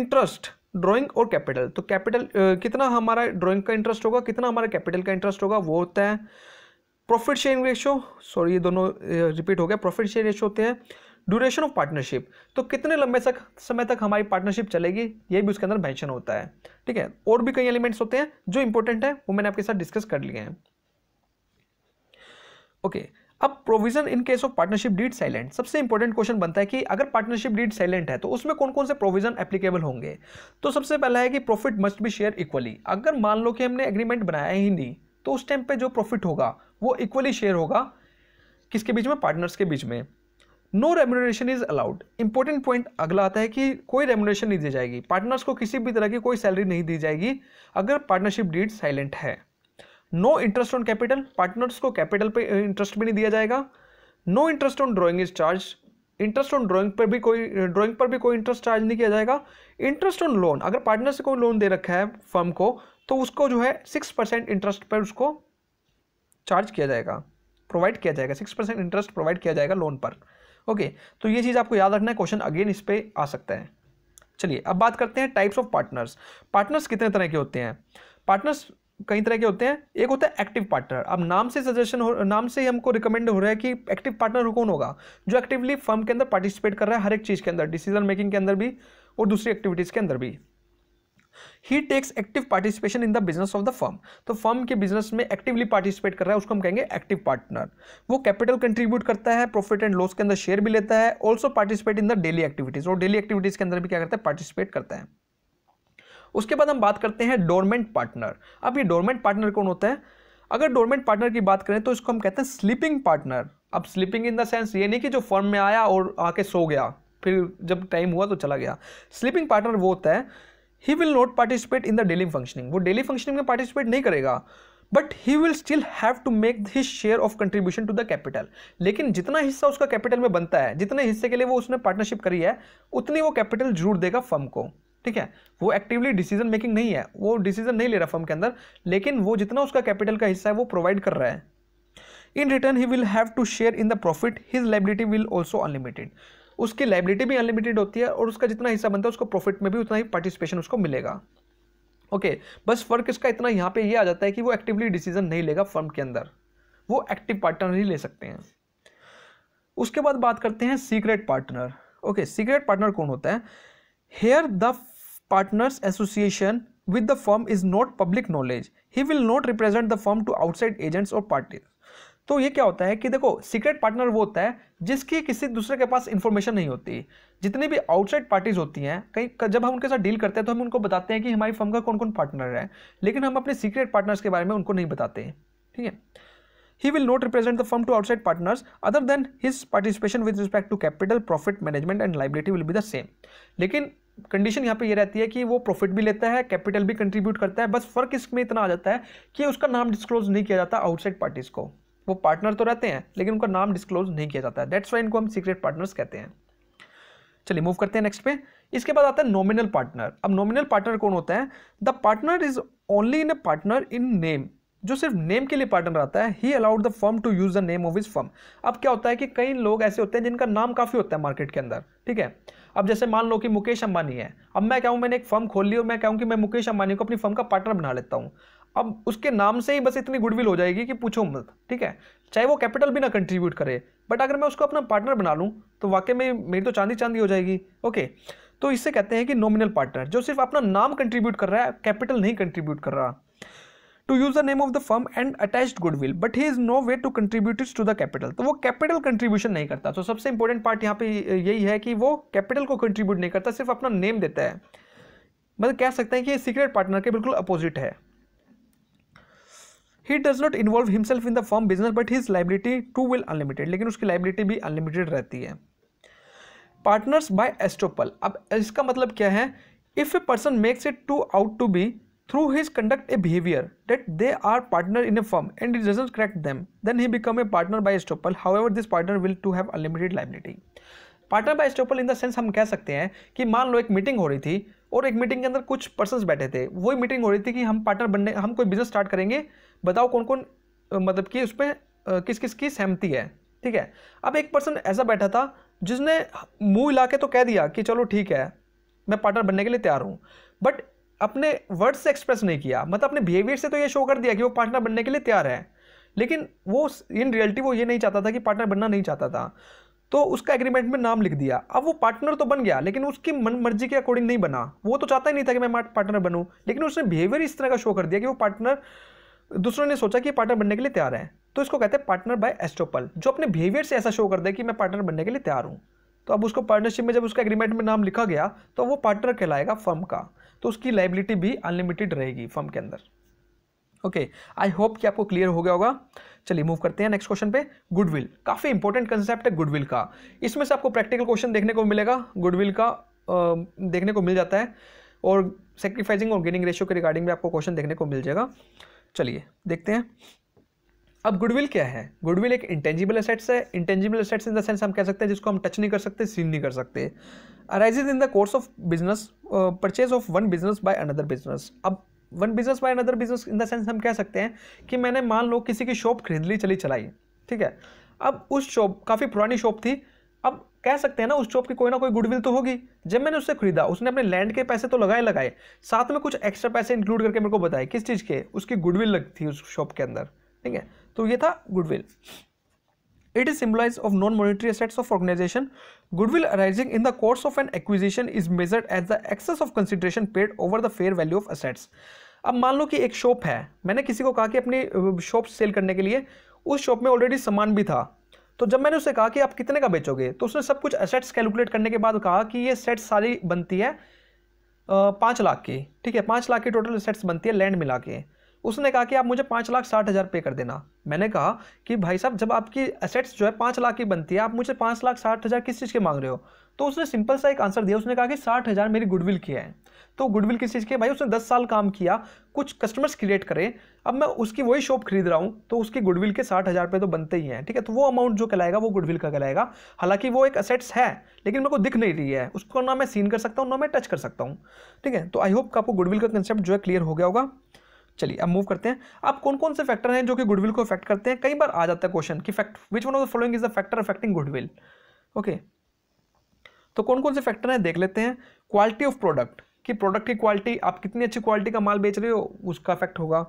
इंटरेस्ट ड्राइंग और कैपिटल तो कैपिटल कितना हमारा ड्राइंग का इंटरेस्ट होगा कितना हमारा कैपिटल का इंटरेस्ट होगा वो होता है प्रॉफिट शेयरिंग रेशो सॉरी ये दोनों रिपीट हो गया प्रॉफिट शेयर रेशो होते हैं ड्यूरेशन ऑफ पार्टनरशिप तो कितने लंबे तक समय तक हमारी पार्टनरशिप चलेगी ये भी उसके अंदर मैंशन होता है ठीक है और भी कई एलिमेंट्स होते हैं जो इंपॉर्टेंट है वो मैंने आपके साथ डिस्कस कर लिए हैं ओके okay. अब provision in case of partnership deed silent सबसे इंपॉर्टेंट क्वेश्चन बनता है कि अगर पार्टनरशिप डीड साइलेंट है तो उसमें कौन कौन से प्रोविजन एप्लीकेबल होंगे तो सबसे पहला है कि profit must be share equally अगर मान लो कि हमने एग्रीमेंट बनाया ही नहीं तो उस टाइम पे जो प्रॉफिट होगा वो इक्वली शेयर होगा किसके बीच में पार्टनर्स के बीच में no remuneration is allowed important point अगला आता है कि कोई रेमोनेशन नहीं दी जाएगी पार्टनर्स को किसी भी तरह की कोई सैलरी नहीं दी जाएगी अगर पार्टनरशिप डीड साइलेंट है no interest on capital partners को कैपिटल पे इंटरेस्ट eh, भी नहीं दिया जाएगा no interest on drawing is charge interest on drawing पर भी कोई ड्रॉइंग eh, पर भी कोई इंटरेस्ट चार्ज नहीं किया जाएगा इंटरेस्ट ऑन लोन अगर पार्टनर से कोई लोन दे रखा है फर्म को तो उसको जो है सिक्स परसेंट इंटरेस्ट पर उसको चार्ज किया जाएगा प्रोवाइड किया जाएगा सिक्स परसेंट इंटरेस्ट प्रोवाइड किया जाएगा लोन पर ओके okay, तो ये चीज़ आपको याद रखना है क्वेश्चन अगेन इस पर आ सकता है चलिए अब बात करते हैं टाइप्स ऑफ पार्टनर्स पार्टनर्स कितने तरह के होते हैं पार्टनर्स कई तरह के होते हैं एक होता है एक्टिव पार्टनर अब नाम से सजेशन हो नाम से ही हमको रिकमेंड हो रहा है कि एक्टिव पार्टनर कौन होगा जो एक्टिवली फर्म के अंदर पार्टिसिपेट कर रहा है हर एक चीज़ के अंदर डिसीजन मेकिंग के अंदर भी और दूसरी एक्टिविटीज़ के अंदर भी he takes active participation in the business of the firm तो फर्म के बिजनेस में एक्टिवली पार्टिसिपेट कर रहा है उसको हम कहेंगे एक्टिव पार्टनर वो कैपिटल कंट्रीब्यूट करता है प्रॉफिट एंड लॉस के अंदर शेयर भी लेता है also participate in the daily activities और डेली एक्टिविटीज के अंदर भी क्या करता है पार्टिसिपेट करता है उसके बाद हम बात करते हैं डोरमेंट पार्टनर अब ये डोरमेंट पार्टनर कौन होता है अगर डोरमेंट पार्टनर की बात करें तो इसको हम कहते हैं स्लीपिंग पार्टनर अब स्लीपिंग इन द सेंस ये नहीं कि जो फर्म में आया और आके सो गया फिर जब टाइम हुआ तो चला गया स्लीपिंग पार्टनर वो होता है he will not participate in the daily functioning वो डेली फंक्शनिंग में पार्टिसिपेट नहीं करेगा but he will still have to make his share of contribution to the capital लेकिन जितना हिस्सा उसका कैपिटल में बनता है जितने हिस्से के लिए वो उसने पार्टनरशिप करी है उतनी वो कैपिटल जरूर देगा फर्म को ठीक है वो एक्टिवली डिसीजन मेकिंग नहीं है वो डिसीजन नहीं ले रहा फर्म के अंदर लेकिन वो जितना उसका कैपिटल का हिस्सा है वो प्रोवाइड कर रहा है in return he will have to share in the profit his liability will also unlimited उसकी लाइबिलिटी भी अनलिमिटेड होती है और उसका जितना हिस्सा बनता है उसको प्रॉफिट में भी उतना ही पार्टिसिपेशन उसको मिलेगा ओके okay, बस फर्क इसका इतना यहाँ पे ये यह आ जाता है कि वो एक्टिवली डिसीजन नहीं लेगा फर्म के अंदर वो एक्टिव पार्टनर ही ले सकते हैं उसके बाद बात करते हैं secret partner okay secret partner कौन होता है here the partner's association with the firm is not public knowledge he will not represent the firm to outside agents और parties तो ये क्या होता है कि देखो सीक्रेट पार्टनर वो होता है जिसकी किसी दूसरे के पास इन्फॉर्मेशन नहीं होती जितनी भी आउटसाइड पार्टीज होती हैं कहीं जब हम उनके साथ डील करते हैं तो हम उनको बताते हैं कि हमारी फर्म का कौन कौन पार्टनर है लेकिन हम अपने सीक्रेट पार्टनर्स के बारे में उनको नहीं बताते ठीक है he will not represent the firm to outside partners other than his participation with respect to capital profit management and liability will be the same लेकिन कंडीशन यहाँ पे ये रहती है कि वो प्रॉफिट भी लेता है कैपिटल भी कंट्रीब्यूट करता है बस फर्क इसमें इतना आ जाता है कि उसका नाम डिस्क्लोज नहीं किया जाता आउटसाइड पार्टीज़ को वो पार्टनर तो रहते हैं लेकिन उनका नाम डिस्क्लोज नहीं किया जाता है दैट्स वाई इनको हम सीक्रेट पार्टनर्स कहते हैं चलिए मूव करते हैं नेक्स्ट पे इसके बाद आता है नॉमिनल पार्टनर अब नॉमिनल पार्टनर कौन होता है the partner is only in a partner in name जो सिर्फ नेम के लिए पार्टनर आता है he allowed the firm to use the name of his firm अब क्या होता है कि कई लोग ऐसे होते हैं जिनका नाम काफ़ी होता है मार्केट के अंदर ठीक है अब जैसे मान लो कि मुकेश अंबानी है अब मैं कहूँ मैंने एक फर्म खोल ली और मैं कहूँ कि मैं मुकेश अंबानी को अपनी फर्म का पार्टनर बना लेता हूँ अब उसके नाम से ही बस इतनी गुडविल हो जाएगी कि पूछो मत ठीक है चाहे वो कैपिटल भी ना कंट्रीब्यूट करे बट अगर मैं उसको अपना पार्टनर बना लूँ तो वाकई में मेरी तो चांदी चांदी हो जाएगी ओके तो इससे कहते हैं कि नॉमिनल पार्टनर जो सिर्फ अपना नाम कंट्रीब्यूट कर रहा है कैपिटल नहीं कंट्रीब्यूट कर रहा to use the name of the firm and attached goodwill but he is no way to contribute to the capital तो वो कैपिटल कंट्रीब्यूशन नहीं करता तो so, सबसे इंपॉर्टेंट पार्ट यहाँ पे यही है कि वो कैपिटल को कंट्रीब्यूट नहीं करता सिर्फ अपना नेम देता है मतलब कह सकते हैं कि सीक्रेट पार्टनर के बिल्कुल अपोजिट है he does not involve himself in the firm business but his liability too will unlimited लेकिन उसकी लाइबिलिटी भी अनलिमिटेड रहती है पार्टनर्स बाय एस्टोपल अब इसका मतलब क्या है if a person makes it to out to be through his conduct a behavior that they are partner in a firm and he doesn't correct them then he become a partner by estoppel however this partner will to have unlimited liability partner by estoppel in the sense हम कह सकते हैं कि मान लो एक meeting हो रही थी और एक मीटिंग के अंदर कुछ पर्सन बैठे थे वही मीटिंग हो रही थी कि हम पार्टनर बनने हम कोई बिजनेस स्टार्ट करेंगे बताओ कौन कौन मतलब कि उसमें किस किस की सहमति है ठीक है अब एक पर्सन ऐसा बैठा था जिसने मुंह इलाके तो कह दिया कि चलो ठीक है मैं पार्टनर बनने के लिए तैयार हूँ बट अपने वर्ड से एक्सप्रेस नहीं किया मतलब अपने बिहेवियर से तो ये शो कर दिया कि वो पार्टनर बनने के लिए तैयार है लेकिन वो इन रियलिटी वो ये नहीं चाहता था कि पार्टनर बनना नहीं चाहता था तो उसका एग्रीमेंट में नाम लिख दिया अब वो पार्टनर तो बन गया लेकिन उसकी मन मर्जी के अकॉर्डिंग नहीं बना वो तो चाहता ही नहीं था कि मैं पार्टनर बनूँ लेकिन उसने बिहेवियर इस तरह का शो कर दिया कि वो पार्टनर दूसरों ने सोचा कि पार्टनर बनने के लिए तैयार है तो इसको कहते हैं पार्टनर बाय एस्टोपल जो अपने बिहेवियर से ऐसा शो कर दे कि मैं पार्टनर बनने के लिए तैयार हूँ तो अब उसको पार्टनरशिप में जब उसका एग्रीमेंट में नाम लिखा गया तो वो पार्टनर कहलाएगा फर्म का तो उसकी लाइबिलिटी भी अनलिमिटेड रहेगी फर्म के अंदर ओके आई होप कि आपको क्लियर हो गया होगा चलिए मूव करते हैं नेक्स्ट क्वेश्चन पे गुडविल काफ़ी इंपॉर्टेंट कंसेप्ट है गुडविल का इसमें से आपको प्रैक्टिकल क्वेश्चन देखने को मिलेगा गुडविल का आ, देखने को मिल जाता है और सेक्रीफाइसिंग और गेनिंग रेशियो के रिगार्डिंग में आपको क्वेश्चन देखने को मिल जाएगा चलिए देखते हैं अब गुडविल क्या है गुडविल एक इंटेंजिबल असेट्स है intangible assets in the sense हम कह सकते हैं जिसको हम टच नहीं कर सकते सीन नहीं कर सकते arises in the course of business uh, purchase of one business by another business अब one business by another business in the sense हम कह सकते हैं कि मैंने मान लो किसी की शॉप खरीद ली चली चलाई ठीक है अब उस शॉप काफ़ी पुरानी शॉप थी अब कह सकते हैं ना उस शॉप की कोई ना कोई गुडविल तो होगी जब मैंने उससे खरीदा उसने अपने लैंड के पैसे तो लगाए लगाए साथ में कुछ एक्स्ट्रा पैसे इंक्लूड करके मेरे को बताए किस चीज़ के उसकी गुडविल लग थी उस शॉप के अंदर ठीक है तो ये था goodwill It is symbolized of non-monetary assets of organization. Goodwill arising in the course of an acquisition is measured as the excess of consideration paid over the fair value of assets. अब मान लो कि एक shop है मैंने किसी को कहा कि अपनी शॉप सेल करने के लिए उस शॉप में ऑलरेडी सामान भी था तो जब मैंने उसे कहा कि आप कितने का बेचोगे तो उसने सब कुछ असेट्स कैलकुलेट करने के बाद कहा कि ये सेट सारी बनती है पाँच लाख की ठीक है पाँच लाख की टोटल सेट्स बनती है लैंड मिला के उसने कहा कि आप मुझे पाँच लाख साठ हज़ार पे कर देना मैंने कहा कि भाई साहब जब आपकी असेट्स जो है पाँच लाख की बनती है आप मुझे पाँच लाख साठ हज़ार किस चीज़ के मांग रहे हो तो उसने सिंपल सा एक आंसर दिया उसने कहा कि साठ हज़ार मेरी गुडविल की है तो गुडविल किस चीज़ की भाई उसने दस साल काम किया कुछ कस्टमर्स क्रिएट करे अब मैं उसकी वही शॉप खरीद रहा हूँ तो उसकी गुडविल के साठ हज़ार तो बनते ही हैं ठीक है तो वो अमाउंट जो कहलाएगा वो गुडविल का कहलाएगा हालांकि वो एक असेट्स है लेकिन मेरे को दिख नहीं रही है उसको ना मैं सीन कर सकता हूँ ना मैं टच कर सकता हूँ ठीक है तो आई होप आपको गुडविल का कंसेप्ट जो है क्लियर हो गया होगा चलिए अब मूव करते हैं अब कौन कौन से फैक्टर हैं जो कि गुडविल को अफेक्ट करते हैं कई बार आ जाता है क्वेश्चन कि fact which one of the following is the factor affecting goodwill okay तो कौन कौन से फैक्टर हैं देख लेते हैं क्वालिटी ऑफ प्रोडक्ट कि प्रोडक्ट की क्वालिटी आप कितनी अच्छी क्वालिटी का माल बेच रहे हो उसका इफेक्ट होगा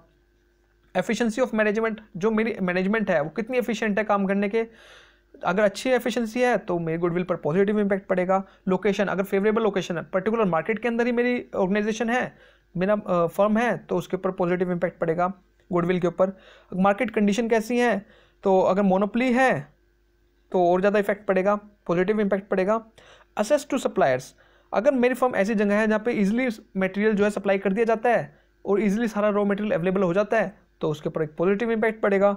एफिशिएंसी ऑफ मैनेजमेंट जो मेरी मैनेजमेंट है वो कितनी एफिशिएंट है काम करने के अगर अच्छी एफिशिएंसी है तो मेरी गुडविल पर पॉजिटिव इंपैक्ट पड़ेगा लोकेशन अगर फेवरेबल लोकेशन है पर्टिकुलर मार्केट के अंदर ही मेरी ऑर्गेनाइजेशन है बिना फर्म है तो उसके ऊपर पॉजिटिव इम्पैक्ट पड़ेगा गुडविल के ऊपर मार्केट कंडीशन कैसी है तो अगर मोनोपली है तो और ज़्यादा इफेक्ट पड़ेगा पॉजिटिव इम्पैक्ट पड़ेगा असेस टू सप्लायर्स अगर मेरी फर्म ऐसी जगह है जहाँ पे इजीली मटेरियल जो है सप्लाई कर दिया जाता है और इजीली सारा रॉ मटेरियल अवेलेबल हो जाता है तो उसके ऊपर एक पॉजिटिव इम्पैक्ट पड़ेगा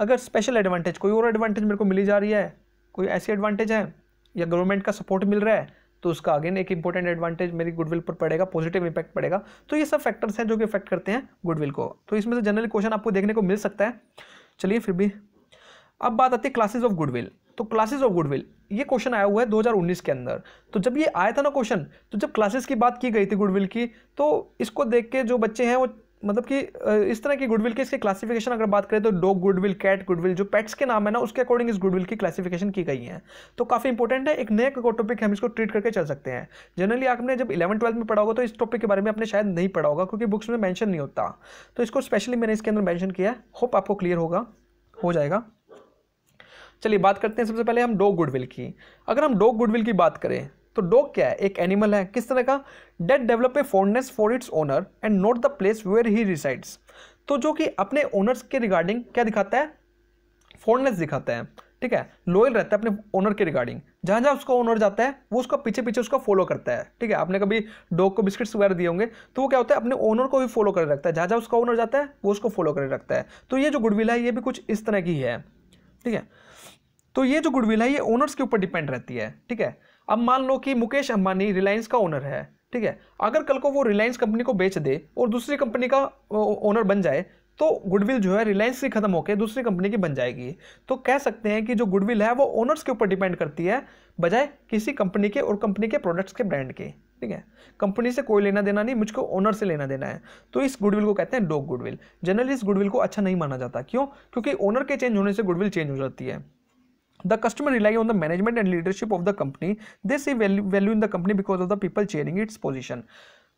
अगर स्पेशल एडवांटेज कोई और एडवांटेज मेरे को मिली जा रही है कोई ऐसी एडवांटेज है या गवर्नमेंट का सपोर्ट मिल रहा है तो उसका अगेन एक इंपॉर्टेंट एडवांटेज मेरी गुडविल पर पड़ेगा पॉजिटिव इंपैक्ट पड़ेगा तो ये सब फैक्टर्स हैं जो कि इफेक्ट करते हैं गुडविल को तो इसमें से जनरली क्वेश्चन आपको देखने को मिल सकता है चलिए फिर भी अब बात आती है क्लासेज ऑफ गुडविल तो क्लासेज ऑफ गुडविल ये क्वेश्चन आया हुआ है 2019 के अंदर तो जब ये आया था ना क्वेश्चन तो जब क्लासेस की बात की गई थी गुडविल की तो इसको देख के जो बच्चे हैं वो मतलब कि इस तरह की गुडविल के इसके क्लासिफिकेशन अगर बात करें तो डॉग गुडविल कैट गुडविल जो पेट्स के नाम है ना उसके अकॉर्डिंग इस गुडविल की क्लासिफिकेशन की गई है तो काफ़ी इंपॉर्टेंट है एक नया टॉपिक हम इसको ट्रीट करके चल सकते हैं जनरली आपने जब इलेवन ट्वेल्थ में पढ़ा होगा तो इस टॉपिक के बारे में आपने शायद नहीं पढ़ा होगा क्योंकि बुक्स में मैंशन नहीं होता तो इसको स्पेशली मैंने इसके अंदर मैंशन किया है होप आपको क्लियर होगा हो जाएगा चलिए बात करते हैं सबसे पहले हम डॉग गुडविल की अगर हम डॉग गुडविल की बात करें तो डॉग क्या है एक एनिमल है किस तरह का that develop a fondness for its owner and not the place where he resides तो जो कि अपने ओनर्स के रिगार्डिंग क्या दिखाता है फोननेस दिखाता है ठीक है लॉयल रहता है अपने ओनर के रिगार्डिंग जहां जहां उसका ओनर जाता है वो उसका पीछे पीछे उसका फॉलो करता है ठीक है आपने कभी डॉग को बिस्किट्स वगैरह दिए होंगे तो वो क्या होता है अपने ओनर को भी फॉलो कर रखता है जहां जहां उसका ओनर जाता है वो उसको फॉलो कर रखता है तो ये जो गुडविल है ये भी कुछ इस तरह की है ठीक है तो ये जो गुडविल है ये ओनर्स के ऊपर डिपेंड रहती है ठीक है अब मान लो कि मुकेश अंबानी रिलायंस का ओनर है ठीक है अगर कल को वो रिलायंस कंपनी को बेच दे और दूसरी कंपनी का ओनर बन जाए तो गुडविल जो है रिलायंस से खत्म होकर दूसरी कंपनी की बन जाएगी तो कह सकते हैं कि जो गुडविल है वो ओनर्स के ऊपर डिपेंड करती है बजाय किसी कंपनी के और कंपनी के प्रोडक्ट्स के ब्रांड के ठीक है कंपनी से कोई लेना देना नहीं मुझको ओनर से लेना देना है तो इस गुडविल को कहते हैं डॉग गुडविल जनरली इस गुडविल को अच्छा नहीं माना जाता क्यों क्योंकि ओनर के चेंज होने से गुडविल चेंज हो जाती है the customer rely on the management and leadership of the company they see value value in the company because of the people chairing its position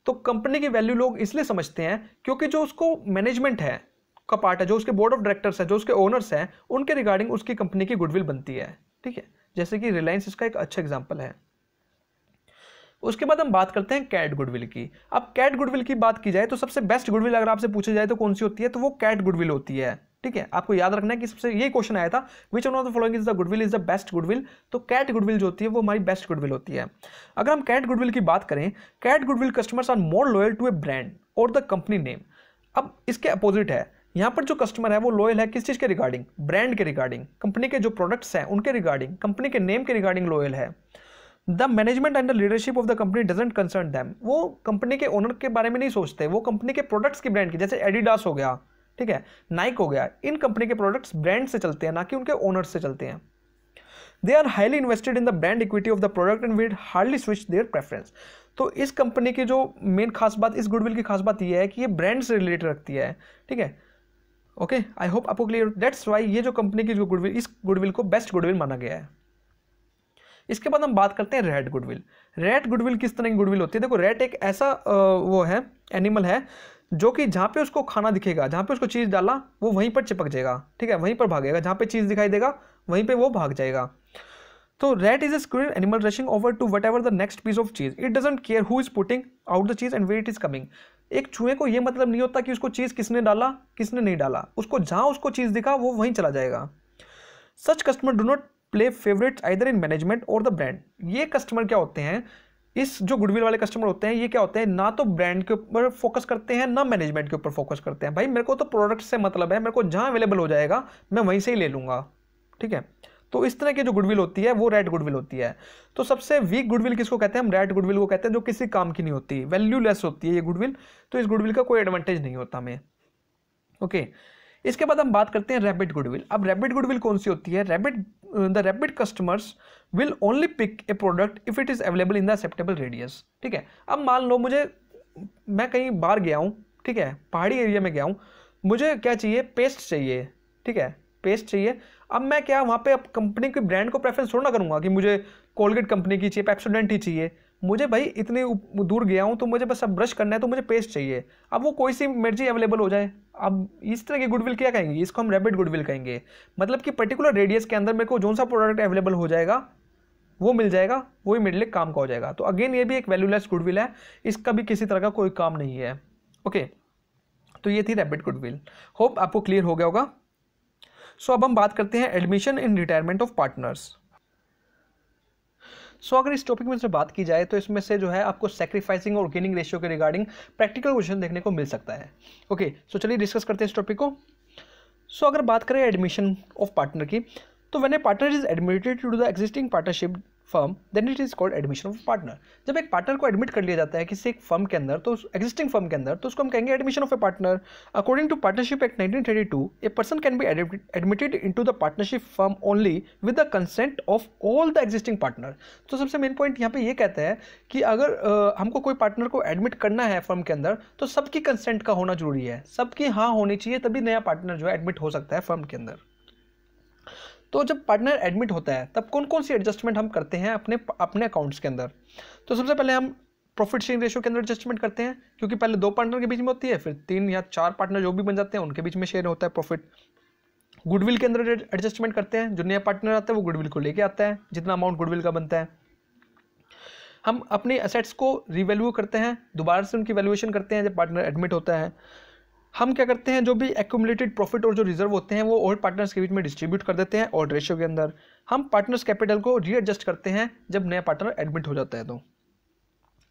तो कंपनी की वैल्यू लोग इसलिए समझते हैं क्योंकि जो उसको मैनेजमेंट है का पार्ट है जो उसके बोर्ड ऑफ डायरेक्टर्स है जो उसके ओनर्स हैं उनके रिगार्डिंग उसकी कंपनी की गुडविल बनती है ठीक है जैसे कि रिलायंस इसका एक अच्छा एग्जाम्पल है उसके बाद हम बात करते हैं कैट गुडविल की अब कैट गुडविल की बात की जाए तो सबसे बेस्ट गुडविल अगर आपसे पूछा जाए तो कौन सी होती है तो वो कैट गुडविल होती है ठीक है आपको याद रखना है कि सबसे ये क्वेश्चन आया था which one of the following is the goodwill is the best goodwill तो कैट गुडविल जो होती है वो हमारी बेस्ट गुडविल होती है अगर हम कैट गुडविल की बात करें cat goodwill customers are more loyal to a brand और द कंपनी नेम अब इसके अपोजिट है यहाँ पर जो कस्टमर है वो लॉयल है किस चीज़ के रिगार्डिंग ब्रांड के रिगार्डिंग कंपनी के जो प्रोडक्ट्स हैं उनके रिगार्डिंग कंपनी के नेम के रिगार्डिंग लॉयल है the management and the leadership of the company doesn't concern them वो कंपनी के ओनर के बारे में नहीं सोचते वो कंपनी के प्रोडक्ट्स की ब्रांड की जैसे एडिडास हो गया ठीक है नाइक हो गया इन कंपनी के प्रोडक्ट्स ब्रांड से चलते हैं ना कि उनके ओनर्स से चलते हैं they are highly invested in the brand equity of the product and we'd hardly switch their preference तो इस कंपनी की जो मेन खास बात इस गुडविल की खास बात यह है कि ये ब्रांड से रिलेटेड रखती है ठीक है ओके आई होप आपको क्लियर दैट्स वाई ये जो कंपनी की जो गुडविल इस गुडविल को बेस्ट गुडविल माना गया है इसके बाद हम बात करते हैं रेड गुडविल रेड गुडविल किस तरह की गुडविल होती है देखो रेड एक ऐसा वो है एनिमल है जो कि जहाँ पे उसको खाना दिखेगा जहाँ पे उसको चीज़ डाला वो वहीं पर चिपक जाएगा ठीक है वहीं पर भागेगा जहाँ पे चीज़ दिखाई देगा वहीं पे वो भाग जाएगा तो rat is a screen animal rushing over to whatever the next piece of cheese it doesn't care who is putting out the cheese and where it is coming एक चूहे को ये मतलब नहीं होता कि उसको चीज़ किसने डाला किसने नहीं डाला उसको जहाँ उसको चीज़ दिखा वो वहीं चला जाएगा such customer do not play favourites either in management और द ब्रांड ये कस्टमर क्या होते हैं इस जो गुडविल वाले कस्टमर होते हैं ये क्या होते हैं ना तो ब्रांड के ऊपर फोकस करते हैं ना मैनेजमेंट के ऊपर फोकस करते हैं भाई मेरे को तो प्रोडक्ट से मतलब है मेरे को जहाँ अवेलेबल हो जाएगा मैं वहीं से ही ले लूँगा ठीक है तो इस तरह की जो गुडविल होती है वो रेड गुडविल होती है तो सबसे वीक गुडविल किसको कहते हैं हम रेड गुडविल को कहते हैं जो किसी काम की नहीं होती वैल्यूलेस होती है ये गुडविल तो इस गुडविल का कोई एडवांटेज नहीं होता हमें ओके okay. इसके बाद हम बात करते हैं रैपिड गुडविल अब रैपिड गुडविल कौन सी होती है rapid the rapid customers will only pick a product if it is available in the acceptable radius ठीक है अब मान लो मुझे मैं कहीं बाहर गया हूँ ठीक है पहाड़ी एरिया में गया हूँ मुझे क्या चाहिए पेस्ट चाहिए ठीक है पेस्ट चाहिए अब मैं क्या वहाँ पे अब कंपनी के ब्रांड को प्रेफरेंस थोड़ा ना करूँगा कि मुझे कोलगेट कंपनी की चाहिए पेप्सोडेंट ही चाहिए मुझे भाई इतनी दूर गया हूँ तो मुझे बस अब ब्रश करना है तो मुझे पेस्ट चाहिए अब वो कोई सी मर्जी अवेलेबल हो जाए अब इस तरह की गुडविल क्या कहेंगे इसको हम रैपिड गुडविल कहेंगे मतलब कि पर्टिकुलर रेडियस के अंदर मेरे को जो सा प्रोडक्ट अवेलेबल हो जाएगा वो मिल जाएगा वो ही मेरे लिए काम का हो जाएगा तो अगेन ये भी एक वैल्यूलेस गुडविल है इसका भी किसी तरह का कोई काम नहीं है ओके तो ये थी रैपिड गुडविल होप आपको क्लियर हो गया होगा सो अब हम बात करते हैं admission in retirement of partners so so, अगर इस टॉपिक में से बात की जाए तो इसमें से जो है आपको सेक्रीफाइसिंग और गेनिंग रेशियो के रिगार्डिंग प्रैक्टिकल क्वेश्चन देखने को मिल सकता है ओके सो चलिए डिस्कस करते हैं इस टॉपिक को सो so, अगर बात करें एडमिशन ऑफ पार्टनर की तो when a partner is admitted to the existing partnership firm then it is called admission of partner जब एक पार्टनर को एडमिट कर लिया जाता है किसी एक फर्म के अंदर तो एग्जिस्टिंग फर्म के अंदर तो उसको हम कहेंगे admission of a partner according to partnership act nineteen thirty two a person can be admitted in to the partnership firm only with the consent of all the existing partner तो सबसे main point यहाँ पे ये कहता है कि अगर आ, हमको कोई पार्टनर को एडमिट करना है फर्म के अंदर तो सबकी कंसेंट का होना जरूरी है सबकी हाँ होनी चाहिए तभी नया पार्टनर जो है एडमिट हो सकता है फर्म के अंदर तो जब पार्टनर एडमिट होता है तब कौन कौन सी एडजस्टमेंट हम करते हैं अपने अपने अकाउंट्स के अंदर तो सबसे पहले हम प्रॉफिट शेयरिंग रेशियो के अंदर एडजस्टमेंट करते हैं क्योंकि पहले दो पार्टनर के बीच में होती है फिर तीन या चार पार्टनर जो भी बन जाते हैं उनके बीच में शेयर होता है प्रॉफिट गुडविल के अंदर एडजस्टमेंट करते हैं जो नया पार्टनर आता है वो गुडविल को लेके आता है जितना अमाउंट गुडविल का बनता है हम अपने असेट्स को रिवैल्यू करते हैं दोबारा से उनकी वैल्यूएशन करते हैं जब पार्टनर एडमिट होता है हम क्या करते हैं जो भी एक्यूमलेटेड प्रॉफिट और जो रिजर्व होते हैं वो और पार्टनर्स के बीच में डिस्ट्रीब्यूट कर देते हैं और रेशियो के अंदर हम पार्टनर्स कैपिटल को रीएडजस्ट करते हैं जब नया पार्टनर एडमिट हो जाता है तो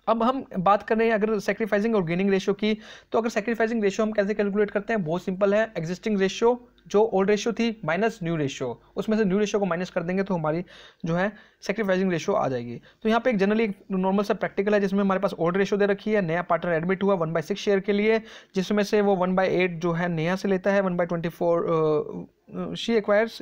अब हम बात कर रहे हैं अगर सेक्रीफाइसिंग और गेनिंग रेशियो की तो अगर सेक्रीफाइसिंग रेशियो हम कैसे कैलकुलेट करते हैं बहुत सिंपल है एग्जिस्टिंग रेशियो जो ओल्ड रेशियो थी माइनस न्यू रेशियो उसमें से न्यू रेशियो को माइनस कर देंगे तो हमारी जो है सेक्रीफाइजिंग रेशियो आ जाएगी तो यहाँ पे एक जनरली एक नॉर्मल सा प्रैक्टिकल है जिसमें हमारे पास ओल्ड रेशियो दे रखी है नया पार्टनर एडमिट हुआ वन बाई सिक्स शेयर के लिए जिसमें से वो वन बाई एट जो है नया से लेता है one by twenty four she acquires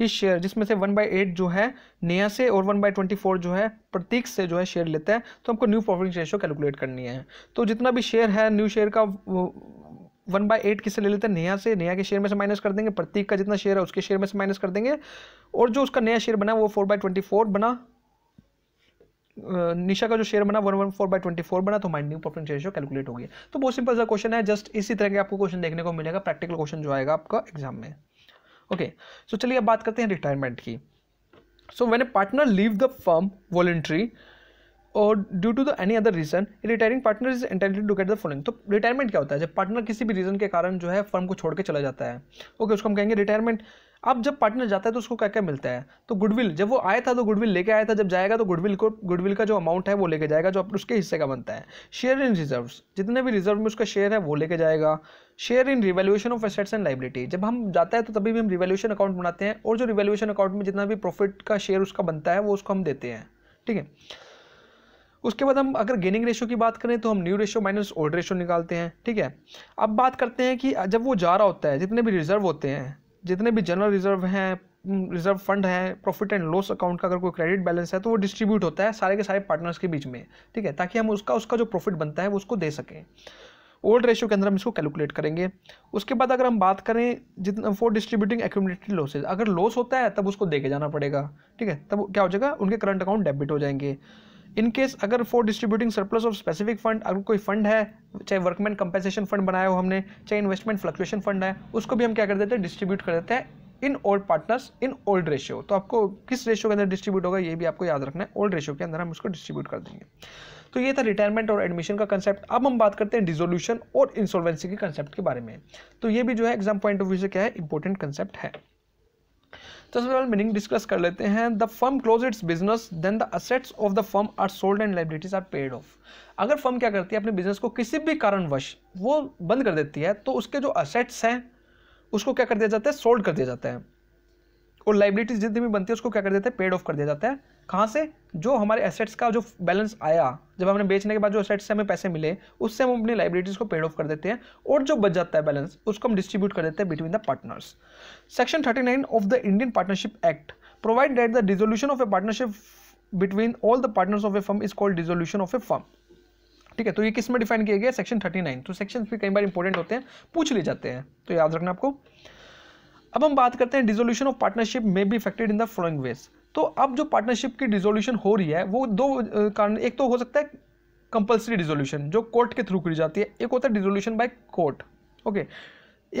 he share जिसमें से वन बाई एट जो है नेहा से और वन बाई ट्वेंटी फोर जो है प्रतीक से जो है शेयर लेता है तो हमको न्यू प्रॉफिट रेशियो कैलकुलेट करनी है तो जितना भी शेयर है न्यू शेयर का वन बाय एट किससे ले लेते हैं नेहा से नेहा के शेयर में से माइनस कर देंगे प्रतीक का जितना शेयर है उसके शेयर में से माइनस कर देंगे और जो उसका नया शेयर बना वो फोर बाय ट्वेंटी फोर बना निशा का जो शेयर बना one one four by twenty four बना तो mind new preference ratio calculate हो गया तो बहुत सिंपल सा क्वेश्चन है जस्ट इसी तरह के आपको क्वेश्चन देखने को मिलेगा प्रैक्टिकल क्वेश्चन जो आएगा आपका एग्जाम में ओके सो चलिए अब बात करते हैं रिटायरमेंट की so when a partner leave the firm voluntary और due to the any other reason retiring partner is entitled to get the following तो रिटायरमेंट क्या होता है जब पार्टनर किसी भी रीजन के कारण जो है फर्म को छोड़ के चला जाता है ओके okay, उसको हम कहेंगे रिटायरमेंट अब जब पार्टनर जाता है तो उसको क्या क्या मिलता है तो गुडविल जब वो आया था तो गुडविल लेके आया था जब जाएगा तो गुडविल को गुडविल का जो अमाउंट है वो लेके जाएगा जो अपने उसके हिस्से का बनता है शेयर इन रिजर्व जितने भी रिजर्व में उसका शेयर है वो लेके जाएगा share in revaluation of assets and liability जब हम जाता है तो तभी भी हम रिवेल्यूशन अकाउंट बनाते हैं और जो रिवेल्यूशन अकाउंट में जितना भी प्रॉफिट का शेयर उसका बनता है वो उसको हम देते हैं ठीक है उसके बाद हम अगर गेनिंग रेशो की बात करें तो हम new ratio minus old ratio निकालते हैं ठीक है अब बात करते हैं कि जब वो जा रहा होता है जितने भी रिजर्व होते हैं जितने भी जनरल रिजर्व हैं रिजर्व फंड है प्रॉफिट एंड लॉस अकाउंट का अगर कोई क्रेडिट बैलेंस है तो वो डिस्ट्रीब्यूट होता है सारे के सारे पार्टनर्स के बीच में ठीक है ताकि हम उसका उसका जो प्रॉफिट बनता है वो उसको दे सकें ओल्ड रेशियो के अंदर हम इसको कैलकुलेट करेंगे उसके बाद अगर हम बात करें जितना फॉर डिस्ट्रीब्यूटिंग एक्यूमलेटेड लॉसेज अगर लॉस होता है तब उसको देके जाना पड़ेगा ठीक है तब क्या हो जाएगा उनके करंट अकाउंट डेबिट हो जाएंगे इन केस अगर for distributing surplus of specific fund अगर कोई फंड है चाहे वर्कमैन कंपेंसेशन फंड बनाया हो हमने चाहे इन्वेस्टमेंट फ्लक्चुएशन फंड है उसको भी हम क्या कर देते हैं डिस्ट्रीब्यूट कर देते हैं in old partners in old ratio तो आपको किस रेशियो के अंदर डिस्ट्रीब्यूट होगा ये भी आपको याद रखना है ओल्ड रेशियो के अंदर हम उसको डिस्ट्रीब्यूट कर देंगे तो ये था रिटायरमेंट और एडमिशन का कंसेप्ट अब हम बात करते हैं डिजोल्यूशन और इंसॉल्वेंसी के कंसेप्ट के बारे में तो ये भी जो है एग्जाम पॉइंट ऑफ व्यू से क्या है इंपॉर्टेंट कंसेप्ट है तो सबसे पहले मीनिंग डिस्कस कर लेते हैं the firm close its business then the assets of the firm are sold and liabilities are paid off अगर फर्म क्या करती है अपने बिजनेस को किसी भी कारणवश वो बंद कर देती है तो उसके जो असेट्स हैं उसको क्या कर दिया जाता है सोल्ड कर दिया जाता है और लाइबिलिटीज जितनी भी बनती है उसको क्या कर देते हैं पेड ऑफ कर दिया जाता है कहाँ से जो हमारे एसेट्स का जो बैलेंस आया जब हमने बेचने के बाद जो एसेट्स से हमें पैसे मिले उससे हम अपनी लाइबिलिटीज़ को पेड ऑफ कर देते हैं और जो बच जाता है बैलेंस उसको हम डिस्ट्रीब्यूट कर देते हैं between the partners section thirty nine of the Indian partnership act provide that the resolution of a partnership between all the partners of a firm is called resolution of a firm ठीक है तो ये किस में define किया गया section thirty nine तो section भी कई बार इंपॉर्टेंट होते हैं पूछ लिए जाते हैं तो याद रखना आपको अब हम बात करते हैं डिजोल्यूशन ऑफ पार्टनरशिप में be effected in the following ways तो अब जो पार्टनरशिप की डिजोल्यूशन हो रही है वो दो कारण एक तो हो सकता है कंपल्सरी डिजोल्यूशन जो कोर्ट के थ्रू करी जाती है एक होता है डिजोल्यूशन बाय कोर्ट ओके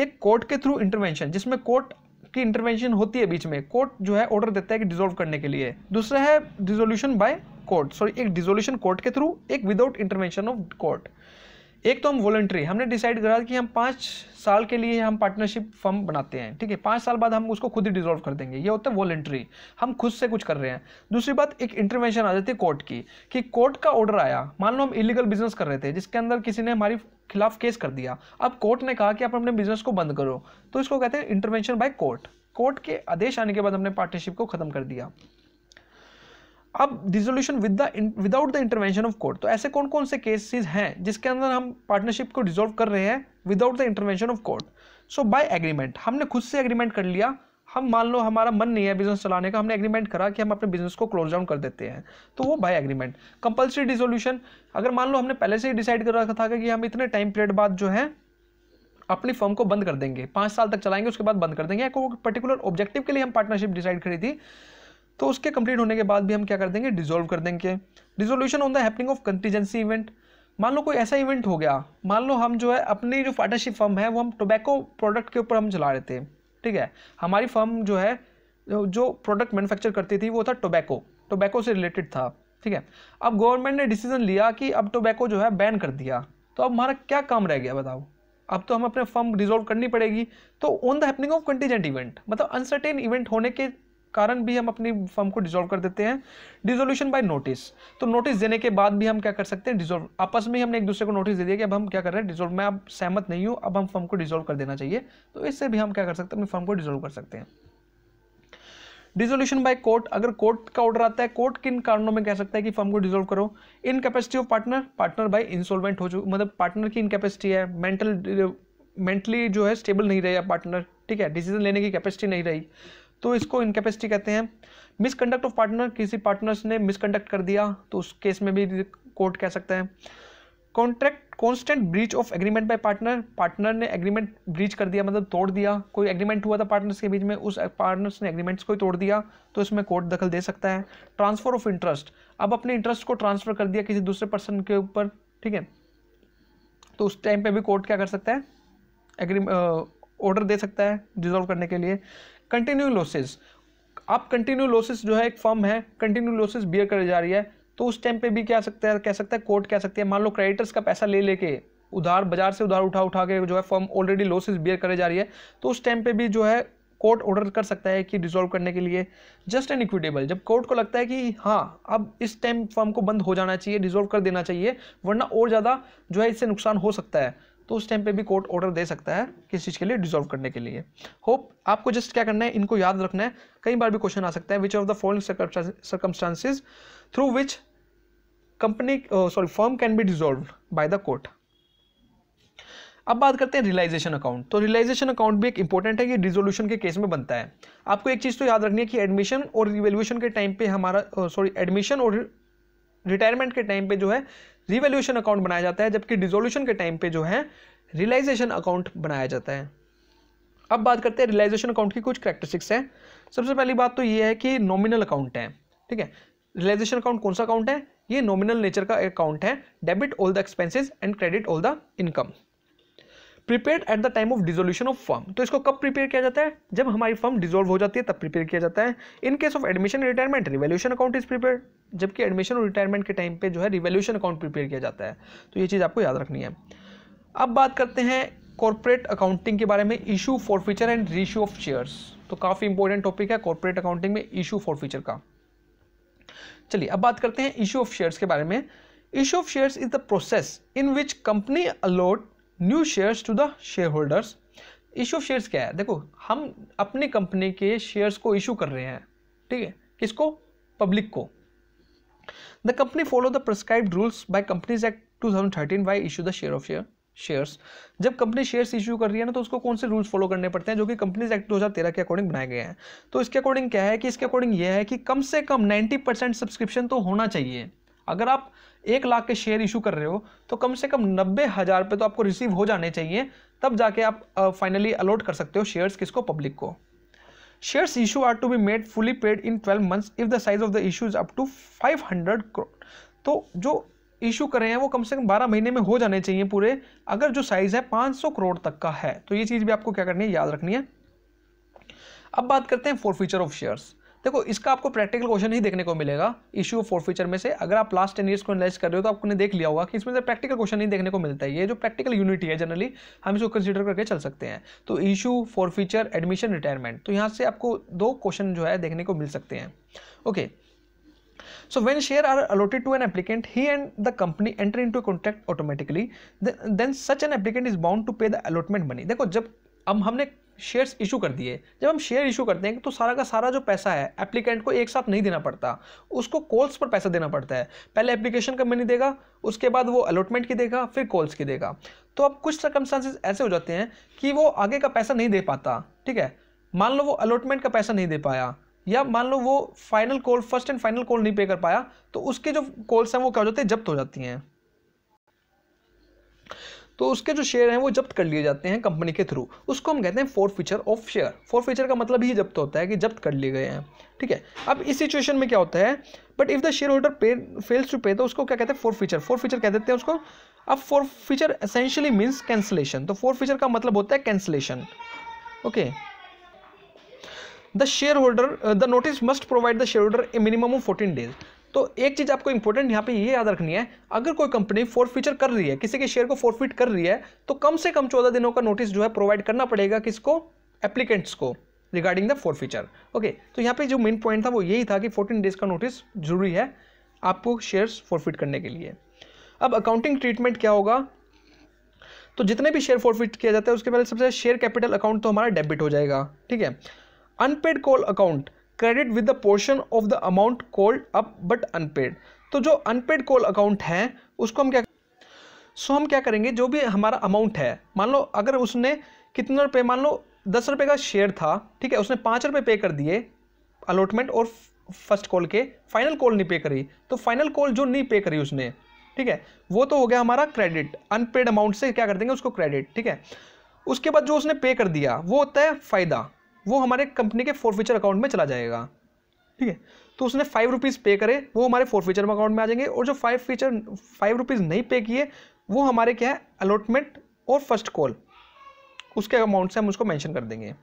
एक कोर्ट के थ्रू इंटरवेंशन जिसमें कोर्ट की इंटरवेंशन होती है बीच में कोर्ट जो है ऑर्डर देता है कि डिजोल्व करने के लिए दूसरा है डिजोल्यूशन बाय कोर्ट सॉरी एक डिजोल्यूशन कोर्ट के थ्रू एक विदाउट इंटरवेंशन ऑफ कोर्ट एक तो हम वॉलेंट्री हमने डिसाइड करा कि हम पाँच साल के लिए हम पार्टनरशिप फर्म बनाते हैं ठीक है पाँच साल बाद हम उसको खुद ही डिजोल्व कर देंगे ये होता है वॉलेंट्री हम खुद से कुछ कर रहे हैं दूसरी बात एक इंटरवेंशन आ जाती है कोर्ट की कि कोर्ट का ऑर्डर आया मान लो हम इलीगल बिजनेस कर रहे थे जिसके अंदर किसी ने हमारी खिलाफ केस कर दिया अब कोर्ट ने कहा कि आप अपने बिजनेस को बंद करो तो इसको कहते हैं इंटरवेंशन बाय कोर्ट कोर्ट के आदेश आने के बाद हमने पार्टनरशिप को खत्म कर दिया अब dissolution with the without the intervention of court तो ऐसे कौन कौन से केसेस हैं जिसके अंदर हम पार्टनरशिप को डिजोल्व कर रहे हैं without the intervention of court so by agreement हमने खुद से एग्रीमेंट कर लिया हम मान लो हमारा मन नहीं है बिजनेस चलाने का हमने एग्रीमेंट करा कि हम अपने बिजनेस को क्लोज डाउन कर देते हैं तो वो बाय एग्रीमेंट कंपलसरी डिजोल्यूशन अगर मान लो हमने पहले से ही डिसाइड कर रखा था कि हम इतने टाइम पीरियड बाद जो है अपनी फर्म को बंद कर देंगे पाँच साल तक चलाएंगे उसके बाद बंद कर देंगे एक पर्टिकुलर ऑब्जेक्टिव के लिए हम पार्टनरशिप डिसाइड करी थी तो उसके कंप्लीट होने के बाद भी हम क्या कर देंगे डिजोल्व कर देंगे dissolution on the happening of contingency event मान लो कोई ऐसा इवेंट हो गया मान लो हम जो है अपनी जो पार्टनरशिप फर्म है वो हम टोबैको प्रोडक्ट के ऊपर हम चला रहे थे ठीक है हमारी फर्म जो है जो प्रोडक्ट मैन्युफैक्चर करती थी वो था टोबैको टोबैको से रिलेटेड था ठीक है अब गवर्नमेंट ने डिसीजन लिया कि अब टोबैको जो है बैन कर दिया तो अब हमारा क्या काम रह गया बताओ अब तो हम अपने फर्म डिजोल्व करनी पड़ेगी तो on the happening of contingent event मतलब अनसर्टेन इवेंट होने के कारण भी हम अपनी फॉर्म को डिजोल्व कर देते हैं डिजोल्यूशन बाय नोटिस तो नोटिस देने के बाद भी हम क्या कर सकते हैं डिजोल्व आपस में ही हमने एक दूसरे को नोटिस दे दिया कि अब हम क्या कर रहे हैं डिजोल्व मैं अब सहमत नहीं हूँ अब हम फॉर्म को डिजोल्व कर देना चाहिए तो इससे भी हम क्या कर सकते हैं अपनी फॉर्म को डिजोल्व कर सकते हैं डिजोल्यूशन बाय कोर्ट अगर कोर्ट का ऑर्डर आता है कोर्ट किन कारणों में कह सकता है कि फर्म को डिजोल्व करो incapacity of partner partner by insolvent हो चुके मतलब पार्टनर की इनकेपेसिटी है मेंटल मेंटली जो है स्टेबल नहीं रहे पार्टनर ठीक है डिसीजन लेने की कैपेसिटी नहीं रही तो इसको इनकेपेसिटी कहते हैं मिसकंडक्ट ऑफ पार्टनर किसी पार्टनर्स ने मिसकंडक्ट कर दिया तो उस केस में भी कोर्ट कह सकते हैं contract constant breach of agreement by partner partner ने एग्रीमेंट ब्रीच कर दिया मतलब तोड़ दिया कोई एग्रीमेंट हुआ था पार्टनर्स के बीच में उस पार्टनर्स ने एग्रीमेंट्स को तोड़ दिया तो इसमें कोर्ट दखल दे सकता है ट्रांसफर ऑफ इंटरेस्ट अब अपने इंटरेस्ट को ट्रांसफर कर दिया किसी दूसरे पर्सन के ऊपर ठीक है तो उस टाइम पर भी कोर्ट क्या कर सकता है एग्री ऑर्डर दे सकता है डिजॉल्व करने के लिए कंटिन्यू लोसेज आप कंटिन्यू लॉसेस जो है एक फर्म है कंटिन्यू लॉसेस बियर कर जा रही है तो उस टाइम पे भी क्या सकता है कह सकता है कोर्ट कह सकते हैं मान लो क्रेडिटर्स का पैसा ले लेके उधार बाजार से उधार उठा उठा के जो है फर्म ऑलरेडी लॉसेस बियर करे जा रही है तो उस टाइम पे भी जो है कोर्ट ऑर्डर कर सकता है कि रिजोल्व करने के लिए जस्ट एंड इक्विटेबल जब कोर्ट को लगता है कि हाँ अब इस टाइम फर्म को बंद हो जाना चाहिए रिजोल्व कर देना चाहिए वरना और ज़्यादा जो है इससे नुकसान हो सकता है तो उस टाइम पे भी कोर्ट ऑर्डर दे सकता है किस चीज़ के लिए डिजोल्व करने के लिए होप आपको जस्ट क्या करना है इनको याद रखना है कई बार भी क्वेश्चन आ सकता है which of the following circumstances through which company sorry firm can be dissolve by the court अब बात करते हैं रिलाइजेशन अकाउंट तो रिलाइजेशन अकाउंट भी एक इंपॉर्टेंट है ये रिजोल्यूशन के केस में बनता है आपको एक चीज़ तो याद रखनी है कि एडमिशन और रिवेल्यूशन के टाइम पे हमारा सॉरी uh, एडमिशन और रिटायरमेंट के टाइम पे जो है रिवेल्यूशन अकाउंट बनाया जाता है जबकि डिजोल्यूशन के टाइम पे जो है रियलाइजेशन अकाउंट बनाया जाता है अब बात करते हैं रियलाइजेशन अकाउंट की कुछ करेक्टरिस्टिक्स है सबसे पहली बात तो ये है कि नॉमिनल अकाउंट है ठीक है रियलाइजेशन अकाउंट कौन सा अकाउंट है ये नॉमिनल नेचर का अकाउंट है debit all the expenses and credit all the income prepare at the time of dissolution of form तो इसको कब प्रिपेयर किया जाता है जब हमारी फर्म डिजोल्व हो जाती है तब प्रिपेयर किया जाता है in case of admission retirement revaluation account is prepare जबकि एडमिशन और रिटायरमेंट के टाइम पे जो है रिवोल्यूशन अकाउंट प्रिपेयर किया जाता है तो ये चीज़ आपको याद रखनी है अब बात करते हैं कॉर्पोरेट अकाउंटिंग के बारे में issue forfeiture and reissue of shares तो काफ़ी इंपॉर्टेंट टॉपिक है कॉर्पोरेट अकाउंटिंग में इशू फॉर फ्यूचर का चलिए अब बात करते हैं इशू ऑफ शेयर्स के बारे में issue of shares is the process in which company allot new shares to the share holders issue of shares क्या है देखो हम अपनी कंपनी के शेयर्स को इशू कर रहे हैं ठीक है किसको पब्लिक को the company follow the prescribe rules by companies act thirteen by issue the share of share shares जब कंपनी शेयर्स इशू कर रही है ना तो उसको कौन से रूल्स फॉलो करने पड़ते हैं जो कि कंपनीज एक्ट 2013 के अकॉर्डिंग बनाए गए हैं तो इसके अकॉर्डिंग क्या है कि इसके अकॉर्डिंग यह है कि कम से कम 90 परसेंट सब्सक्रिप्शन तो होना चाहिए अगर आप एक लाख के शेयर इशू कर रहे हो तो कम से कम नब्बे हज़ार रुपये तो आपको रिसीव हो जाने चाहिए तब जाके आप फाइनली अलॉट कर सकते हो शेयर्स किसको पब्लिक को shares issue are to be made fully paid in twelve months if the size of the issues up to five hundred crore तो जो इशू कर रहे हैं वो कम से कम बारह महीने में हो जाने चाहिए पूरे अगर जो साइज़ है पाँच सौ करोड़ तक का है तो ये चीज़ भी आपको क्या करनी है याद रखनी है अब बात करते हैं फोर फ्यूचर ऑफ शेयर्स देखो इसका आपको प्रैक्टिकल क्वेश्चन ही देखने को मिलेगा इश्यू ऑफ फ्यूचर में से अगर आप लास्ट टेन ईयर्स को एनालाइज कर रहे हो तो आपने देख लिया होगा कि इसमें से प्रैक्टिकल क्वेश्चन ही देखने को मिलता है ये जो प्रैक्टिकल यूनिटी है जनरली हम इसको कंसिडर करके चल सकते हैं तो इशू फ्यूचर एडमिशन रिटायरमेंट तो यहाँ से आपको दो क्वेश्चन जो है देखने को मिल सकते हैं okay so so when share are allotted to an applicant he and the company enter into a contract automatically then, then such an applicant is bound to pay the allotment money देखो जब हम हमने shares issue कर दिए जब हम share issue करते हैं तो सारा का सारा जो पैसा है एप्लीकेंट को एक साथ नहीं देना पड़ता उसको कॉल्स पर पैसा देना पड़ता है पहले एप्लीकेशन कंपनी देगा उसके बाद वो अलॉटमेंट की देगा फिर कॉल्स की देगा तो अब कुछ सर्कमस्टांसिस ऐसे हो जाते हैं कि वो आगे का पैसा नहीं दे पाता ठीक है मान लो वो अलॉटमेंट का पैसा नहीं दे पाया या मान लो वो final call first and final call नहीं पे कर पाया तो उसके जो कॉल्स हैं वो क्या हो जाते हैं जब्त हो जाती हैं तो उसके जो शेयर हैं वो जब्त कर लिए जाते हैं कंपनी के थ्रू उसको हम कहते हैं forfeiture of share forfeiture का मतलब ही जब्त होता है कि जब्त कर लिए गए हैं ठीक है अब इस सिचुएशन में क्या होता है but if the share holder pay fails to pay तो उसको क्या कहते हैं फोर फीचर फोर फीचर कह देते हैं उसको अब forfeiture essentially means cancellation तो फोर फीचर का मतलब होता है cancellation okay the share holder the notice must provide the share holder a minimum of fourteen days तो एक चीज़ आपको इंपॉर्टेंट यहाँ पे ये याद रखनी है अगर कोई कंपनी फोरफीचर कर रही है किसी के शेयर को फोरफिट कर रही है तो कम से कम चौदह दिनों का नोटिस जो है प्रोवाइड करना पड़ेगा किसको एप्लीकेंट्स को रिगार्डिंग द फोरफीचर ओके तो यहाँ पे जो मेन पॉइंट था वो यही था कि फोर्टीन डेज का नोटिस जरूरी है आपको शेयर्स फोरफिट करने के लिए अब अकाउंटिंग ट्रीटमेंट क्या होगा तो जितने भी शेयर फोरफिट किया जाता है उसके पहले सबसे शेयर कैपिटल अकाउंट तो हमारा डेबिट हो जाएगा ठीक है unpaid call account credit with the portion of the amount called up but unpaid तो जो अनपेड कॉल अकाउंट है उसको हम क्या सो हम क्या करेंगे जो भी हमारा अमाउंट है मान लो अगर उसने कितना रुपये मान लो दस रुपये का शेयर था ठीक है उसने पाँच रुपये पे कर दिए अलॉटमेंट और फर्स्ट कॉल के फाइनल कॉल नहीं पे करी तो फाइनल कॉल जो नहीं पे करी उसने ठीक है वो तो हो गया हमारा क्रेडिट अनपेड अमाउंट से क्या कर देंगे उसको क्रेडिट ठीक है उसके बाद जो उसने पे कर दिया वो होता है फ़ायदा वो हमारे कंपनी के फोरफीचर अकाउंट में चला जाएगा ठीक है तो उसने फाइव रुपीज़ पे करे वो हमारे फोरफीचर अकाउंट में आ जाएंगे और जो फाइव फीचर फाइव रुपीज़ नहीं पे किए वो हमारे क्या है अलॉटमेंट और फर्स्ट कॉल उसके अमाउंट से हम उसको मैंशन कर देंगे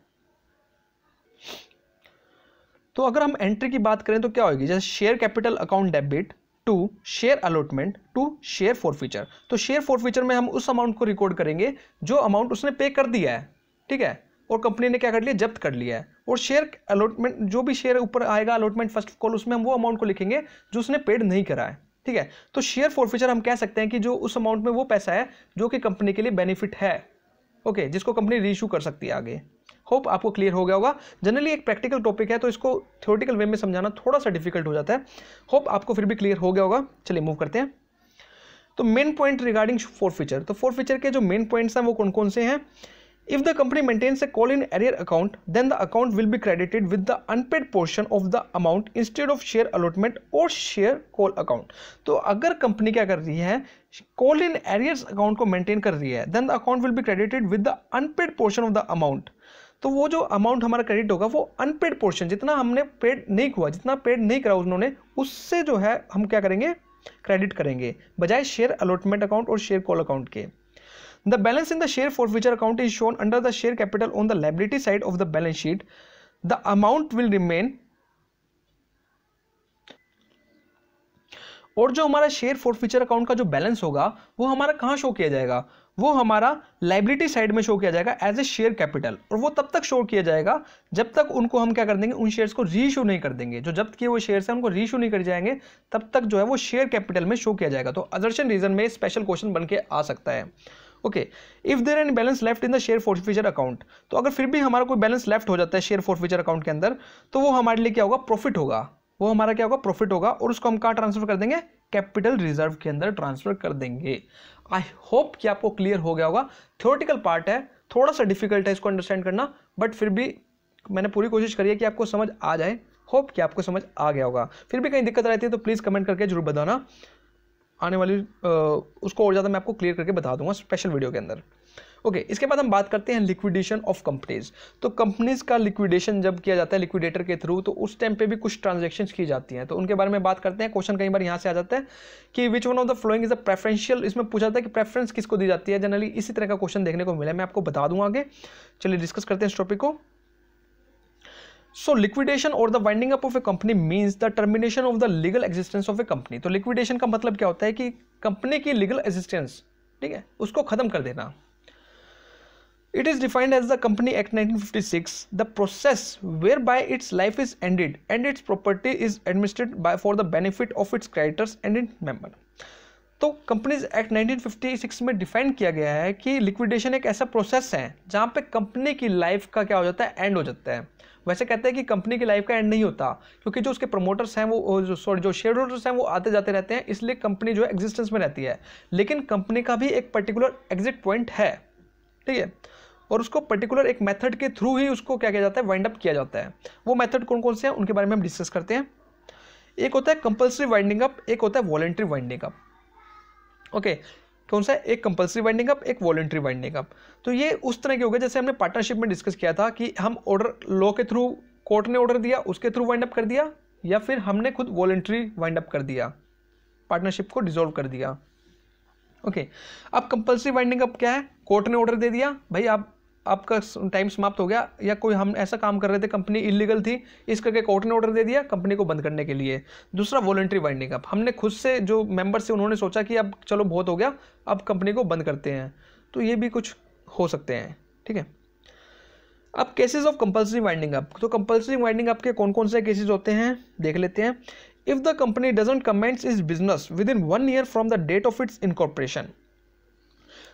तो अगर हम एंट्री की बात करें तो क्या होगी जैसे share capital account debit to share allotment to share forfeiture तो शेयर फॉरफीचर में हम उस अमाउंट को रिकॉर्ड करेंगे जो अमाउंट उसने पे कर दिया है ठीक है और कंपनी ने क्या कर लिया जब्त कर लिया है और शेयर अलॉटमेंट जो भी शेयर ऊपर आएगा अलॉटमेंट फर्स्ट कॉल उसमें हम वो अमाउंट को लिखेंगे जो उसने पेड नहीं करा है ठीक है तो शेयर फॉरफिचर हम कह सकते हैं कि जो उस अमाउंट में वो पैसा है जो कि कंपनी के लिए बेनिफिट है ओके जिसको कंपनी रीइशू कर सकती है आगे होप आपको क्लियर हो गया होगा जनरली एक प्रैक्टिकल टॉपिक है तो इसको थ्योरेटिकल वे में समझाना थोड़ा सा डिफिकल्ट हो जाता है होप आपको फिर भी क्लियर हो गया होगा चलिए मूव करते हैं तो main point regarding forfeiture तो फोर फीचर के जो मेन पॉइंट्स हैं वो कौन कौन से हैं If the company maintains a call in arrear account, then the account will be credited with the unpaid portion of the amount instead of share allotment or share call account. तो अगर company क्या कर रही है call in arrears account को maintain कर रही है then the account will be credited with the unpaid portion of the amount तो वो जो अमाउंट हमारा क्रेडिट होगा वो अनपेड पोर्शन जितना हमने पेड नहीं हुआ जितना पेड नहीं करा उन्होंने उससे जो है हम क्या करेंगे क्रेडिट करेंगे बजाय शेयर अलॉटमेंट अकाउंट और शेयर कॉल अकाउंट के The balance in the share forfeiture account is shown under the share capital on the liability side of the balance sheet. The amount will remain और जो हमारा share future account का जो balance होगा वो हमारा कहाँ शो किया जाएगा वो हमारा लाइबिलिटी साइड में शो किया जाएगा एज ए शेयर कैपिटल और वो तब तक शो किया जाएगा जब तक उनको हम क्या कर देंगे उन शेयर्स को रीइशू नहीं कर देंगे जो जब्त किए हुए शेयर्स हैं उनको रीइशू नहीं कर जाएंगे तब तक जो है वो शेयर कैपिटल में शो किया जाएगा तो अदर्शन रीजन में स्पेशल क्वेश्चन बन के आ सकता है okay if there an balance left in the share forfeiture account तो अगर फिर भी हमारा कोई बैलेंस लेफ्ट हो जाता है शेयर फॉरफीचर अकाउंट के अंदर तो वो हमारे लिए क्या होगा प्रॉफिट होगा वो हमारा क्या होगा प्रॉफिट होगा और उसको हम कहाँ ट्रांसफर कर देंगे कैपिटल रिजर्व के अंदर ट्रांसफर कर देंगे आई होप कि आपको क्लियर हो गया होगा थ्योरेटिकल पार्ट है थोड़ा सा डिफिकल्ट है इसको अंडरस्टैंड करना बट फिर भी मैंने पूरी कोशिश करी है कि आपको समझ आ जाए होप कि आपको समझ आ गया होगा फिर भी कहीं दिक्कत रहती है तो प्लीज़ कमेंट करके जरूर बताना आने वाली उसको और ज़्यादा मैं आपको क्लियर करके बता दूंगा स्पेशल वीडियो के अंदर ओके okay, इसके बाद हम बात करते हैं लिक्विडेशन ऑफ कंपनीज तो कंपनीज का लिक्विडेशन जब किया जाता है लिक्विडेटर के थ्रू तो उस टाइम पे भी कुछ ट्रांजेक्शन की जाती हैं तो उनके बारे में बात करते हैं क्वेश्चन कई बार यहाँ से आ जाता है कि which one of the following is a preferential इसमें पूछा जाता है कि प्रेफरेंस किसको दी जाती है जनरली इसी तरह का क्वेश्चन देखने को मिला मैं आपको बता दूँगा आगे चलिए डिस्कस करते हैं इस टॉपिक को सो लिक्विडेशन और the winding up of a company means the termination of the legal existence of a company तो लिक्विडेशन का मतलब क्या होता है कि कंपनी की लीगल एग्जिस्टेंस ठीक है उसको खत्म कर देना it is defined as the company act 1956, process whereby its life is ended and its property is administered by for the benefit of its creditors and it member तो companies act 1956 में define किया गया है कि liquidation एक ऐसा process है जहाँ पे कंपनी की लाइफ का क्या हो जाता है एंड हो जाता है वैसे कहते हैं कि कंपनी की लाइफ का एंड नहीं होता क्योंकि जो उसके प्रमोटर्स हैं वो सॉरी जो शेयर होल्डर्स हैं वो आते जाते रहते हैं इसलिए कंपनी जो है एग्जिस्टेंस में रहती है लेकिन कंपनी का भी एक पर्टिकुलर एग्जिट पॉइंट है ठीक है और उसको पर्टिकुलर एक मेथड के थ्रू ही उसको क्या किया जाता है वाइंड अप किया जाता है वो मेथड कौन कौन से हैं उनके बारे में हम डिस्कस करते हैं एक होता है कंपल्सरी वाइंडिंग अप एक होता है वॉलेंट्री वाइंडिंग अप ओके कौन सा है एक कंपलसरी वाइंडिंग अप एक वॉलेंट्री वाइंडिंग अप तो ये उस तरह के हो गए जैसे हमने पार्टनरशिप में डिस्कस किया था कि हम ऑर्डर लॉ के थ्रू कोर्ट ने ऑर्डर दिया उसके थ्रू वाइंड अप कर दिया या फिर हमने खुद वॉलेंट्री वाइंड अप कर दिया पार्टनरशिप को डिजोल्व कर दिया ओके okay. अब कंपलसरी वाइंडिंग अप क्या है कोर्ट ने ऑर्डर दे दिया भाई आप आपका टाइम समाप्त हो गया या कोई हम ऐसा काम कर रहे थे कंपनी इलीगल थी इस करके कोर्ट ने ऑर्डर दे दिया कंपनी को बंद करने के लिए दूसरा वॉलेंट्री वाइंडिंग अप हमने खुद से जो मेंबर्स थे उन्होंने सोचा कि अब चलो बहुत हो गया अब कंपनी को बंद करते हैं तो ये भी कुछ हो सकते हैं ठीक है अब cases of compulsory winding up तो कंपल्सरी वाइंडिंग अप के कौन कौन से केसेस होते हैं देख लेते हैं if the company doesn't commence its business within one year from the date of its incorporation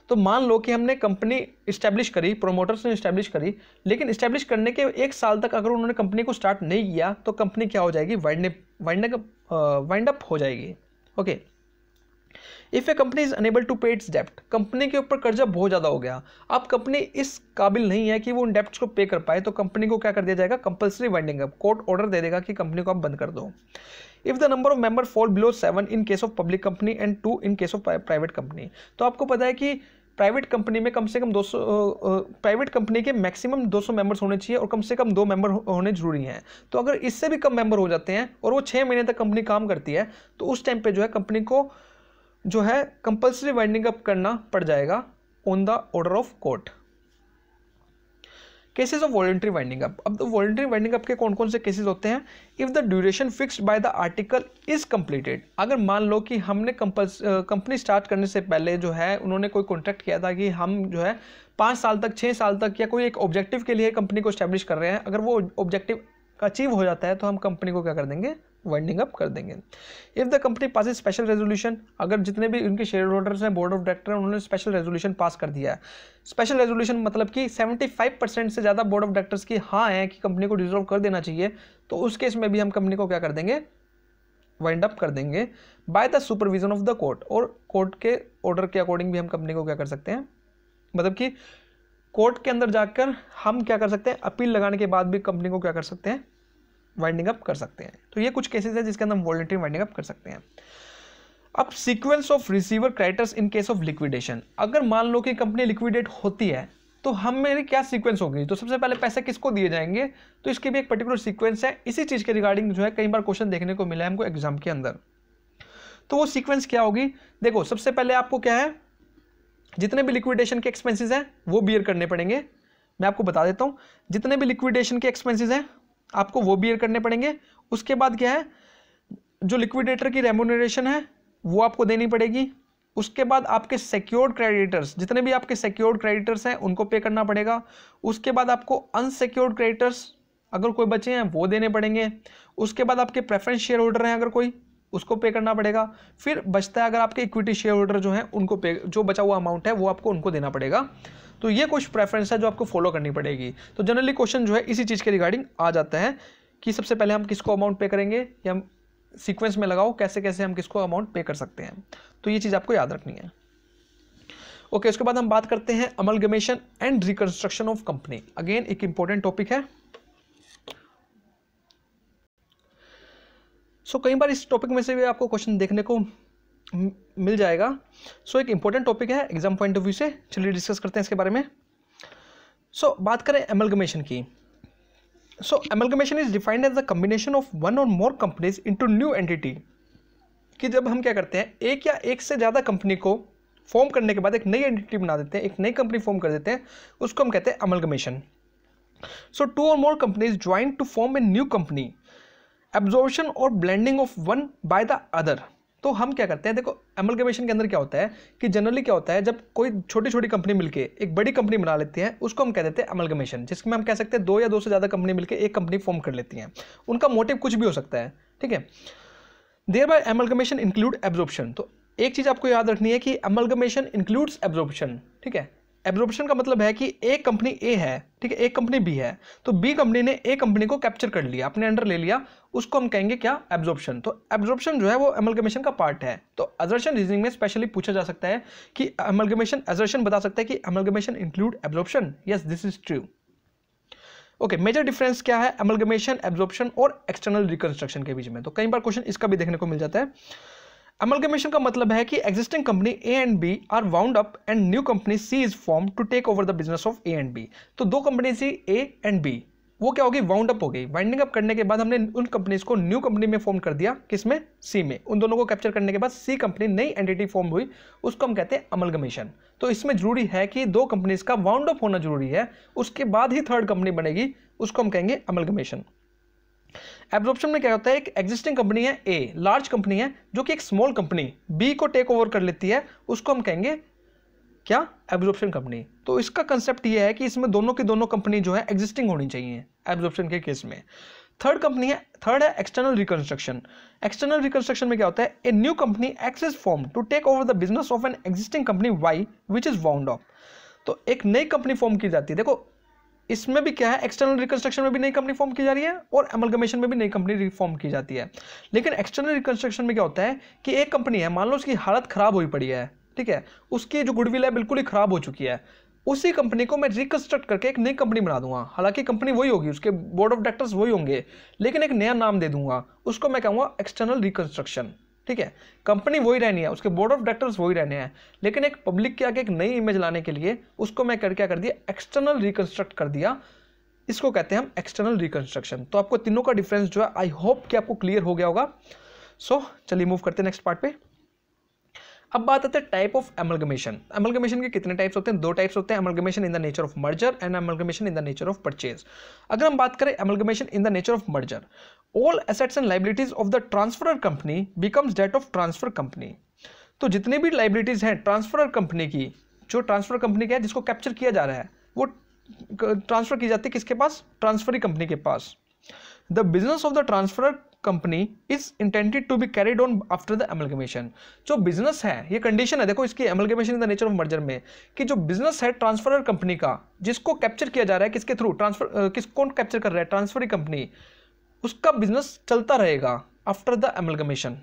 तो मान लो कि हमने कंपनी इस्टेब्लिश करी प्रोमोटर्स ने इस्टेब्लिश करी लेकिन इस्टेब्लिश करने के एक साल तक अगर उन्होंने कंपनी को स्टार्ट नहीं किया तो कंपनी क्या हो जाएगी वाइंड वाइंड वाइंड अप हो जाएगी okay okay. If a company is unable to pay its डेप्ट कंपनी के ऊपर कर्जा बहुत ज़्यादा हो गया अब कंपनी इस काबिल नहीं है कि वो उन डेप्ट को पे कर पाए तो कंपनी को क्या कर दिया जाएगा compulsory winding up court order दे देगा कि कंपनी को आप बंद कर दो if the number of member fall below seven in case of public company and two in case of private company तो आपको पता है कि प्राइवेट कंपनी में कम से कम 200 प्राइवेट कंपनी के मैक्सिमम 200 मेंबर्स होने चाहिए और कम से कम दो मेंबर होने जरूरी हैं तो अगर इससे भी कम मेंबर हो जाते हैं और वो छः महीने तक कंपनी काम करती है तो उस टाइम पे जो है कंपनी को जो है कंपल्सरी वाइंडिंग अप करना पड़ जाएगा on the order of court cases of voluntary winding up अब तो वॉलेंट्री वाइंडिंग अप के कौन कौन से केसेस होते हैं if the duration fixed by the article is completed अगर मान लो कि हमने कंपल्स कंपनी स्टार्ट करने से पहले जो है उन्होंने कोई कॉन्ट्रैक्ट किया था कि हम जो है पाँच साल तक छः साल तक या कोई एक ऑब्जेक्टिव के लिए कंपनी को स्टैब्लिश कर रहे हैं अगर वो ऑब्जेक्टिव अचीव हो जाता है तो हम कंपनी को क्या कर देंगे वाइंडिंग अप कर देंगे if the company pass special resolution अगर जितने भी उनके शेयर होल्डर्स हैं बोर्ड ऑफ डायरेक्टर उन्होंने स्पेशल रेजोल्यूशन पास कर दिया है स्पेशल रेजोल्यूशन मतलब कि 75 परसेंट से ज़्यादा बोर्ड ऑफ डायरेक्टर्स की हाँ है कि कंपनी को डिजोल्व कर देना चाहिए तो उस केस में भी हम कंपनी को क्या कर देंगे वाइंड अप कर देंगे by the supervision of the court और कोर्ट के ऑर्डर के अकॉर्डिंग भी हम कंपनी को क्या कर सकते हैं मतलब कि कोर्ट के अंदर जाकर हम क्या कर सकते हैं अपील लगाने के बाद भी कंपनी को क्या कर सकते हैं वाइंडिंग अप कर सकते हैं तो ये कुछ केसेस हैं जिसके अंदर हम वॉल्ट्री वाइंडिंग अप कर सकते हैं अब sequence of receiver creditors in case of liquidation अगर मान लो कि कंपनी लिक्विडेट होती है तो हम मेरी क्या सीक्वेंस होगी तो सबसे पहले पैसे किसको दिए जाएंगे तो इसके भी एक पर्टिकुलर सीक्वेंस है इसी चीज़ के रिगार्डिंग जो है कई बार क्वेश्चन देखने को मिला है हमको एग्जाम के अंदर तो वो सीक्वेंस क्या होगी देखो सबसे पहले आपको क्या है जितने भी लिक्विडेशन के एक्सपेंसिस हैं वो बियर करने पड़ेंगे मैं आपको बता देता हूँ जितने भी लिक्विडेशन के एक्सपेंसिस हैं आपको वो बियर करने पड़ेंगे उसके बाद क्या है जो लिक्विडेटर की रेमोनरेशन है वो आपको देनी पड़ेगी उसके बाद आपके सिक्योर्ड क्रेडिटर्स जितने भी आपके सिक्योर्ड क्रेडिटर्स हैं उनको पे करना पड़ेगा उसके बाद आपको अनसिक्योर्ड क्रेडिटर्स अगर कोई बचे हैं वो देने पड़ेंगे उसके बाद आपके प्रेफरेंस शेयर होल्डर हैं अगर कोई उसको पे करना पड़ेगा फिर बचता है अगर आपके इक्विटी शेयर होल्डर जो है उनको पे जो बचा हुआ अमाउंट है वो आपको उनको देना पड़ेगा तो ये कुछ प्रेफरेंस है जो आपको फॉलो करनी पड़ेगी तो जनरली क्वेश्चन जो है इसी चीज़ के रिगार्डिंग आ जाता है कि सबसे पहले हम किसको अमाउंट पे करेंगे या सीक्वेंस में लगाओ कैसे कैसे हम किसको अमाउंट पे कर सकते हैं तो ये चीज़ आपको याद रखनी है ओके okay, उसके बाद हम बात करते हैं amalgamation and reconstruction of company again एक इंपॉर्टेंट टॉपिक है सो so, कई बार इस टॉपिक में से भी आपको क्वेश्चन देखने को मिल जाएगा सो so, एक इंपॉर्टेंट टॉपिक है एग्जाम पॉइंट ऑफ व्यू से चलिए डिस्कस करते हैं इसके बारे में सो so, बात करें एमलगमेशन की सो amalgamation is defined as the combination of one और more companies into new entity कि जब हम क्या करते हैं एक या एक से ज़्यादा कंपनी को फॉर्म करने के बाद एक नई एंटिटी बना देते हैं एक नई कंपनी फॉर्म कर देते हैं उसको हम कहते हैं अमलगमेशन सो टू और more companies join to form a new company absorption और blending of one by the other तो हम क्या करते हैं देखो एमलगेमेशन के अंदर क्या होता है कि जनरली क्या होता है जब कोई छोटी छोटी कंपनी मिलके एक बड़ी कंपनी बना लेती है उसको हम कह देते हैं एमलगेमेशन जिसमें हम कह सकते हैं दो या दो से ज़्यादा कंपनी मिलकर एक कंपनी फॉर्म कर लेती हैं उनका मोटिव कुछ भी हो सकता है ठीक है thereby amalgamation include absorption तो एक चीज़ आपको याद रखनी है कि एमलगमेशन इंक्लूड्स एब्जॉर्प्शन ठीक है एब्जॉर्प्शन का मतलब है कि एक कंपनी ए है ठीक है एक कंपनी बी है तो बी कंपनी ने ए कंपनी को कैप्चर कर लिया अपने अंडर ले लिया उसको हम कहेंगे क्या एब्जॉर्प्शन तो एब्जॉर्प्शन जो है वो एमलगमेशन का पार्ट है तो एजर्शन रीजनिंग में स्पेशली पूछा जा सकता है कि एमलगमेशन एजर्शन बता सकता है कि amalgamation include absorption yes this is true okay major difference क्या है एमलगमेशन एब्जॉर्प्शन और एक्सटर्नल रिकंस्ट्रक्शन के बीच में तो कई बार क्वेश्चन इसका भी देखने को मिल जाता है अमलगमेशन का मतलब है कि existing company A and B are wound up and new company C is form to take over the business of A and B तो दो कंपनी थी ए एंड बी वो क्या होगी वाउंड अप हो गई वाइंडिंग अप करने के बाद हमने उन कंपनीज को न्यू कंपनी में फॉर्म कर दिया किसमें सी में उन दोनों को कैप्चर करने के बाद सी कंपनी नई एंटिटी फॉर्म हुई उसको हम कहते हैं अमलगमेशन तो इसमें जरूरी है कि दो कंपनीज का वाउंड अप होना जरूरी है उसके बाद ही थर्ड कंपनी बनेगी उसको हम कहेंगे अमलगमेशन एब्जॉर्प्शन में क्या होता है एक एग्जिस्टिंग कंपनी है ए लार्ज कंपनी है जो कि एक स्मॉल कंपनी बी को टेक ओवर कर लेती है उसको हम कहेंगे क्या एब्जॉर्प्शन कंपनी तो इसका कंसेप्ट यह है कि इसमें दोनों की दोनों कंपनी जो है एग्जिस्टिंग होनी चाहिए एब्जॉर्प्शन के केस में थर्ड कंपनी है थर्ड है एक्सटर्नल रिकंस्ट्रक्शन एक्सटर्नल रिकंस्ट्रक्शन में क्या होता है a new company access form to take over the business of an existing company why which is wound off तो एक नई कंपनी फॉर्म की जाती है देखो इसमें भी क्या है एक्सटर्नल रिकंस्ट्रक्शन में भी नई कंपनी फॉर्म की जा रही है और एमलगमेशन में भी नई कंपनी रिफॉर्म की जाती है लेकिन एक्सटर्नल रिकंस्ट्रक्शन में क्या होता है कि एक कंपनी है मान लो उसकी हालत खराब हुई पड़ी है ठीक है उसकी जो गुडविल है बिल्कुल ही खराब हो चुकी है उसी कंपनी को मैं रिकंस्ट्रक्ट करके एक नई कंपनी बना दूंगा हालांकि कंपनी वही होगी उसके बोर्ड ऑफ डायरेक्टर्स वही होंगे लेकिन एक नया नाम दे दूंगा उसको मैं कहूँगा एक्सटर्नल रिकंस्ट्रक्शन ठीक है कंपनी वही रहनी है उसके बोर्ड ऑफ डायरेक्टर्स वही रहने हैं लेकिन एक पब्लिक के आगे एक नई इमेज लाने के लिए उसको मैं कर क्या कर दिया एक्सटर्नल रिकन्स्ट्रक्ट कर दिया इसको कहते हैं हम एक्सटर्नल रिकन्स्ट्रक्शन तो आपको तीनों का डिफरेंस जो है आई होप कि आपको क्लियर हो गया होगा सो so, चलिए मूव करते हैं नेक्स्ट पार्ट पे अब बात आते हैं टाइप ऑफ एमलगमेशन एमलगमेशन के कितने टाइप्स होते हैं दो टाइप्स होते हैं amalgamation in the nature of merger and amalgamation in the nature of purchase अगर हम बात करें amalgamation in the nature of merger all assets and liabilities of the transfer company becomes that of transfer company तो जितनी भी liabilities हैं transfer company की जो ट्रांसफर कंपनी का है जिसको कैप्चर किया जा रहा है वो ट्रांसफर की जाती है किसके पास ट्रांसफरी कंपनी के पास the business of the transfer company is intended to be carried on after the amalgamation जो बिजनेस है ये कंडीशन है देखो इसकी amalgamation in the nature of merger में कि जो बिजनेस है ट्रांसफरर कंपनी का जिसको कैप्चर किया जा रहा है किसके थ्रू ट्रांसफर किस कौन कैप्चर कर रहा है ट्रांसफर कंपनी उसका बिजनेस चलता रहेगा after the amalgamation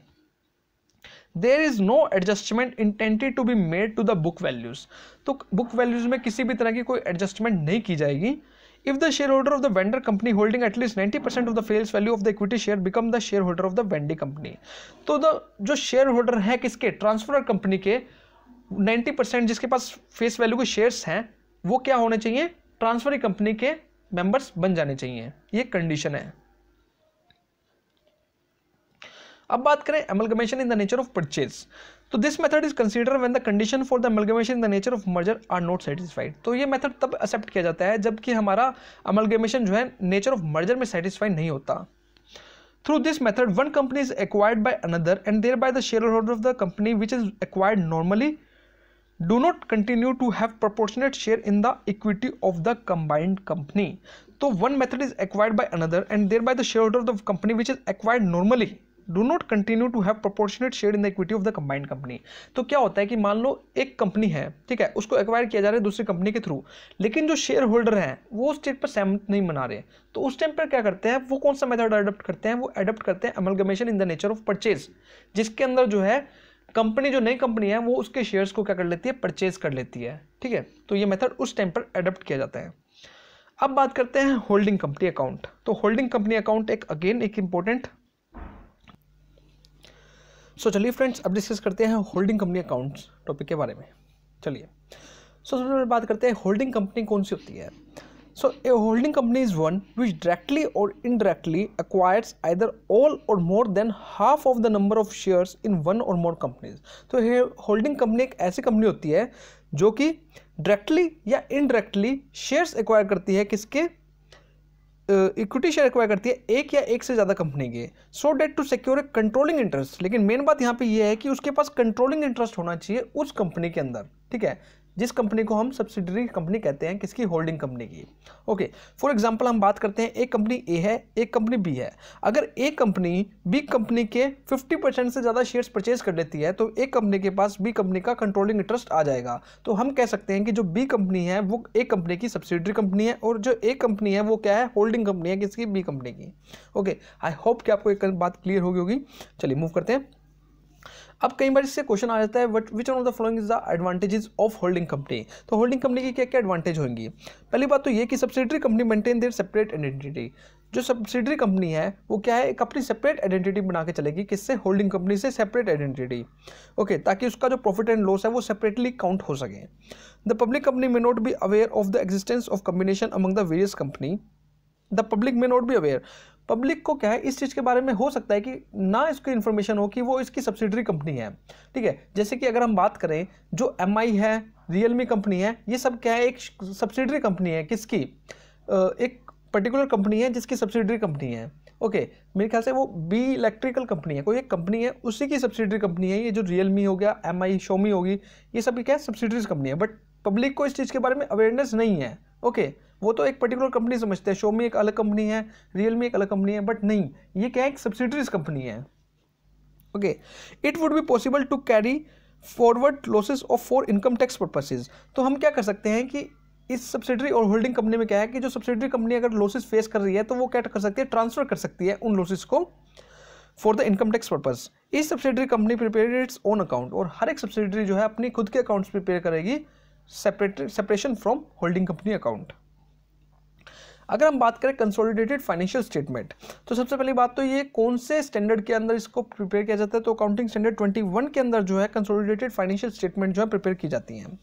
there is no adjustment intended to be made to the book values तो बुक वैल्यूज़ में किसी भी तरह की कोई एडजस्टमेंट नहीं की जाएगी if the shareholder of the vendor company holding at least 90% of the face value of the equity share become the share holder of the vendor company तो द जो शेयर होल्डर है किसके ट्रांसफर कंपनी के 90% जिसके पास face value के shares हैं वो क्या होने चाहिए ट्रांसफर कंपनी के मेंबर्स बन जाने चाहिए ये कंडीशन है अब बात करें amalgamation in the nature of purchase तो this method is consider when the condition for the amalgamation in the nature of merger are not satisfied तो ये मेथड तब एक्सेप्ट किया जाता है जबकि हमारा अमलगमेशन जो है नेचर ऑफ मर्जर में सेटिस्फाइड नहीं होता through this method one company is acquired by another and thereby the share holder of the company which is acquired normally do not continue to have proportionate share in the equity of the combined company तो one method is acquired by another and thereby the share holder of the company which is acquired normally do not continue to have proportionate share in the equity of the combined company तो क्या होता है कि मान लो एक company है ठीक है उसको एक्वायर किया जा रहा है दूसरी कंपनी के थ्रू लेकिन जो शेयर होल्डर हैं वो उस चीज़ पर सहमत नहीं मना रहे तो उस टाइम पर क्या करते हैं वो कौन सा मेथड अडोप्ट करते हैं वो अडोप्ट करते हैं amalgamation in the nature of purchase जिसके अंदर जो है कंपनी जो नई कंपनी है वो उसके शेयर्स को क्या कर लेती है परचेज कर लेती है ठीक है तो ये मेथड उस टाइम पर अडोप्ट किया जाता है अब बात करते हैं होल्डिंग कंपनी अकाउंट तो होल्डिंग कंपनी अकाउंट एक अगेन एक इंपॉर्टेंट सो चलिए फ्रेंड्स अब डिस्कस करते हैं होल्डिंग कंपनी अकाउंट्स टॉपिक के बारे में चलिए सो सबसे पहले बात करते हैं होल्डिंग कंपनी कौन सी होती है so a holding company is one which directly और इनडायरेक्टली अक्वायर्स आइदर ऑल और more than half of the number of shares in one और मोर कंपनीज तो ये होल्डिंग कंपनी एक ऐसी कंपनी होती है जो कि डायरेक्टली या इनडायरेक्टली शेयर्स एक्वायर करती है किसके इक्विटी शेयर एक्वायर करती है एक या एक से ज़्यादा कंपनी के so that to secure a controlling interest लेकिन मेन बात यहाँ पे ये यह है कि उसके पास कंट्रोलिंग इंटरेस्ट होना चाहिए उस कंपनी के अंदर ठीक है जिस कंपनी को हम सब्सिडरी कंपनी कहते हैं किसकी होल्डिंग कंपनी की ओके फॉर एग्जांपल हम बात करते हैं एक कंपनी ए है एक कंपनी बी है अगर ए कंपनी बी कंपनी के 50 परसेंट से ज़्यादा शेयर्स परचेज कर लेती है तो ए कंपनी के पास बी कंपनी का कंट्रोलिंग इंटरेस्ट आ जाएगा तो हम कह सकते हैं कि जो बी कंपनी है वो ए कंपनी की सब्सिडरी कंपनी है और जो ए कंपनी है वो क्या है होल्डिंग कंपनी है किसकी बी कंपनी की ओके आई होप कि आपको एक बात क्लियर होगी होगी चलिए मूव करते हैं अब कई बार इससे क्वेश्चन आ जाता है what which one of the following is the advantages of holding company तो होल्डिंग कंपनी की क्या क्या एडवांटेज होंगी पहली बात तो ये कि subsidiary company maintain their separate identity जो सब्सिडरी कंपनी है वो क्या है एक अपनी सेपरेट आइडेंटिटी बना के चलेगी किससे होल्डिंग कंपनी से सेपरेट आइडेंटिटी ओके ताकि उसका जो प्रॉफिट एंड लॉस है वो सेपरेटली काउंट हो सके the public company may not be aware of the existence of combination among the various company the public may not be aware public को क्या है इस चीज़ के बारे में हो सकता है कि ना इसकी इन्फॉर्मेशन हो कि वो इसकी सब्सिडरी कंपनी है ठीक है जैसे कि अगर हम बात करें जो एम है रियलमी कंपनी है ये सब क्या है एक सब्सिडरी कंपनी है किसकी एक पर्टिकुलर कंपनी है जिसकी सब्सिडरी कंपनी है ओके okay, मेरे ख्याल से वो बी इलेक्ट्रिकल कंपनी है कोई एक कंपनी है उसी की सब्सिडरी कंपनी है ये जो रियलमी हो गया एम आई शोमी होगी ये सब क्या है सब्सिडरीज कंपनी है बट पब्लिक को इस चीज़ के बारे में अवेयरनेस नहीं है ओके okay, वो तो एक पर्टिकुलर कंपनी समझते हैं शोमी एक अलग कंपनी है रियल एक अलग कंपनी है बट नहीं ये क्या है एक सब्सिडरीज कंपनी है okay it would be possible to carry forward losses of for income tax purposes तो हम क्या कर सकते हैं कि इस सब्सिडरी और होल्डिंग कंपनी में क्या है कि जो सब्सिडरी कंपनी अगर लॉसेज फेस कर रही है तो वो क्या कर सकती है ट्रांसफर कर सकती है उन लॉसेज को for the income tax purpose इस subsidiary company prepare its own account और हर एक सब्सिडरी जो है अपनी खुद के अकाउंट्स प्रिपेयर करेगी separate separation from holding company account अगर हम बात करें कंसोलिडेटेड फाइनेंशियल स्टेटमेंट तो सबसे पहली बात तो ये कौन से स्टैंडर्ड के अंदर इसको प्रिपेयर किया जाता है तो अकाउंटिंग स्टैंडर्ड ट्वेंटी वन के अंदर जो है कंसोलिडेटेड फाइनेंशियल स्टेटमेंट जो है प्रिपेयर की जाती है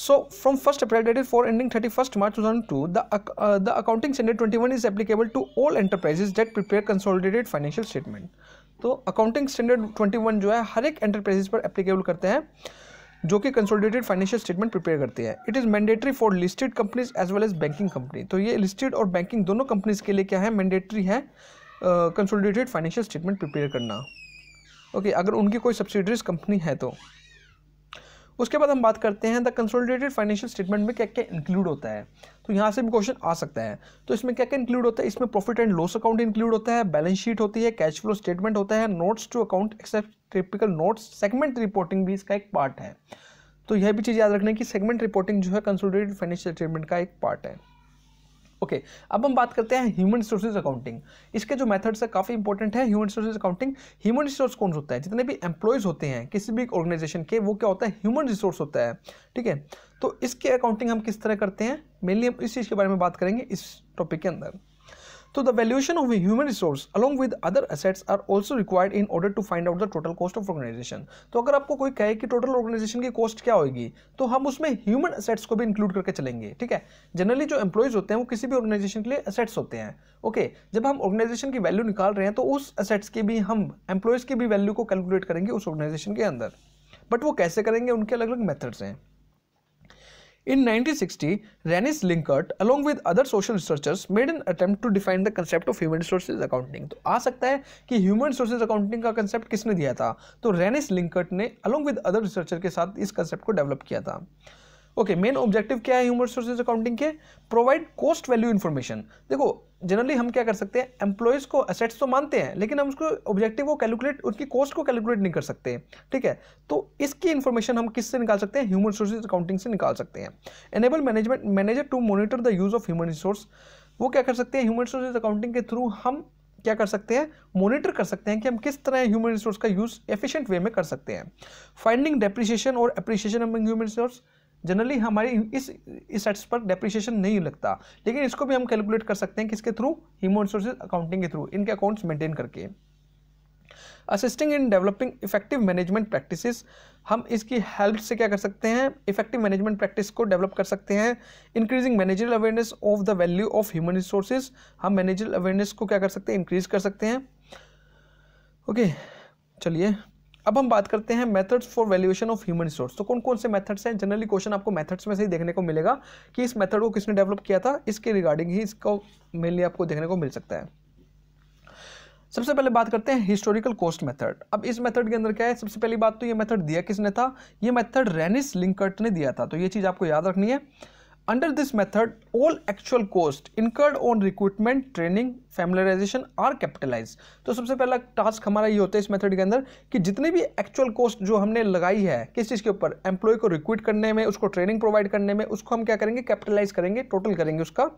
So from 1st April dated for ending 31st March 2002, the, uh, the accounting standard 21 is applicable to all enterprises that prepare consolidated financial statement. तो अकाउंटिंग स्टैंडर्ड 21 जो है हर एक एंटरप्राइजेज पर एप्लीकेबल करते हैं जो कि कंसोलिडेटेड फाइनेंशियल स्टेटमेंट प्रिपेयर करती है it is mandatory for listed companies as well as banking company तो ये लिस्टेड और बैंकिंग दोनों कंपनीज के लिए क्या है मैंडेटरी है कंसोलिडेटेड फाइनेंशियल स्टेटमेंट प्रिपेयर करना ओके okay, अगर उनकी कोई सब्सिडरीज कंपनी है तो उसके बाद हम बात करते हैं द कंसोलिडेटेड फाइनेंशियल स्टेटमेंट में क्या क्या इंक्लूड होता है तो यहाँ से भी क्वेश्चन आ सकता है तो इसमें क्या क्या इंक्लूड होता है इसमें profit and loss account include होता है बैलेंस शीट होती है कैश फ्लो स्टेटमेंट होता है notes to account except typical notes segment reporting भी इसका एक पार्ट है तो यह भी चीज़ याद रखना है कि सेगमेंट रिपोर्टिंग जो है कंसोलिडेटेड फाइनेंशियल स्टेटमेंट का एक पार्ट है ओके okay, अब हम बात करते हैं ह्यूमन रिसोर्सेज अकाउंटिंग इसके जो मेथड्स है काफ़ी इंपॉर्टेंट है human resources accounting human resource कौन होता है जितने भी एम्प्लॉयज़ होते हैं किसी भी ऑर्गेनाइजेशन के वो क्या होता है ह्यूमन रिसोर्स होता है ठीक है तो इसके अकाउंटिंग हम किस तरह करते हैं मेनली हम इस चीज़ के बारे में बात करेंगे इस टॉपिक के अंदर So the valuation of a human resource along with other assets are also required in order to find out the total cost of organization. तो अगर आपको कोई कहे कि टोटल ऑर्गेनाइजेशन की कॉस्ट क्या होगी तो हम उसमें ह्यूमन असेट्स को भी इंक्लूड करके चलेंगे ठीक है जनरली जो एम्प्लॉयज होते हैं वो किसी भी ऑर्गेनाइजेशन के लिए असेट्स होते हैं ओके okay, जब हम ऑर्गेनाइजेशन की वैल्यू निकाल रहे हैं तो उस असेट्स के भी हम एम्प्लॉयज़ की भी वैल्यू को कैलकुलेट करेंगे उस ऑर्गेनाइजेशन के अंदर बट वो कैसे करेंगे उनके अलग अलग मेथड्स हैं In 1960, Renis Linkert, along with other social researchers, made an attempt to define the concept of human resources accounting. तो आ सकता है कि human resources accounting का concept किसने दिया था तो Renis Linkert ने along with other researchers के साथ इस concept को develop किया था ओके मेन ऑब्जेक्टिव क्या है ह्यूमन रिसोर्सेज अकाउंटिंग के प्रोवाइड कॉस्ट वैल्यू इन्फॉर्मेशन देखो जनरली हम क्या कर सकते हैं एम्प्लॉयज़ को असेट्स तो मानते हैं लेकिन हम उसको ऑब्जेक्टिव को कैलकुलेट उसकी कॉस्ट को कैलकुलेट नहीं कर सकते ठीक है तो इसकी इन्फॉर्मेशन हम किससे निकाल सकते हैं ह्यूमन रिसोर्स अकाउंटिंग से निकाल सकते हैं enable management manager to monitor the use of human resource वो क्या कर सकते हैं ह्यूमन रिसोर्स अकाउंटिंग के थ्रू हम क्या कर सकते हैं मॉनिटर कर सकते हैं कि हम किस तरह ह्यूमन रिसोर्स का यूज़ एफिशिएंट वे में कर सकते हैं फाइंडिंग डेप्रिसिएशन और appreciation among human resource generally हमारी इस इस एसेट्स पर डेप्रिसिएशन नहीं लगता लेकिन इसको भी हम कैलकुलेट कर सकते हैं किसके थ्रू ह्यूमन रिसोर्सेज अकाउंटिंग के थ्रू इनके अकाउंट्स मेंटेन करके assisting in developing effective management practices हम इसकी हेल्प से क्या कर सकते हैं इफेक्टिव मैनेजमेंट प्रैक्टिस को डेवलप कर सकते हैं increasing managerial awareness of the value of human resources हम मैनेजरल अवेयरनेस को क्या कर सकते हैं इंक्रीज कर सकते हैं ओके okay, चलिए अब हम बात करते हैं methods for valuation of human resource तो कौन कौन से मेथड्स हैं जनरली क्वेश्चन आपको मेथड्स में से ही देखने को मिलेगा कि इस मेथड को किसने डेवलप किया था इसके रिगार्डिंग ही इसको मेनली आपको देखने को मिल सकता है सबसे पहले बात करते हैं हिस्टोरिकल कॉस्ट मेथड अब इस मेथड के अंदर क्या है सबसे पहली बात तो ये मेथड दिया किसने था ये मेथड रेनिस लिंकर्ट ने दिया था तो ये चीज़ आपको याद रखनी है Under this method, all actual cost incurred on recruitment, training, familiarization are capitalized. तो सबसे पहला task हमारा ये होता है इस method के अंदर कि जितने भी actual cost जो हमने लगाई है किस चीज़ के ऊपर employee को recruit करने में उसको training provide करने में उसको हम क्या करेंगे capitalize करेंगे total करेंगे उसका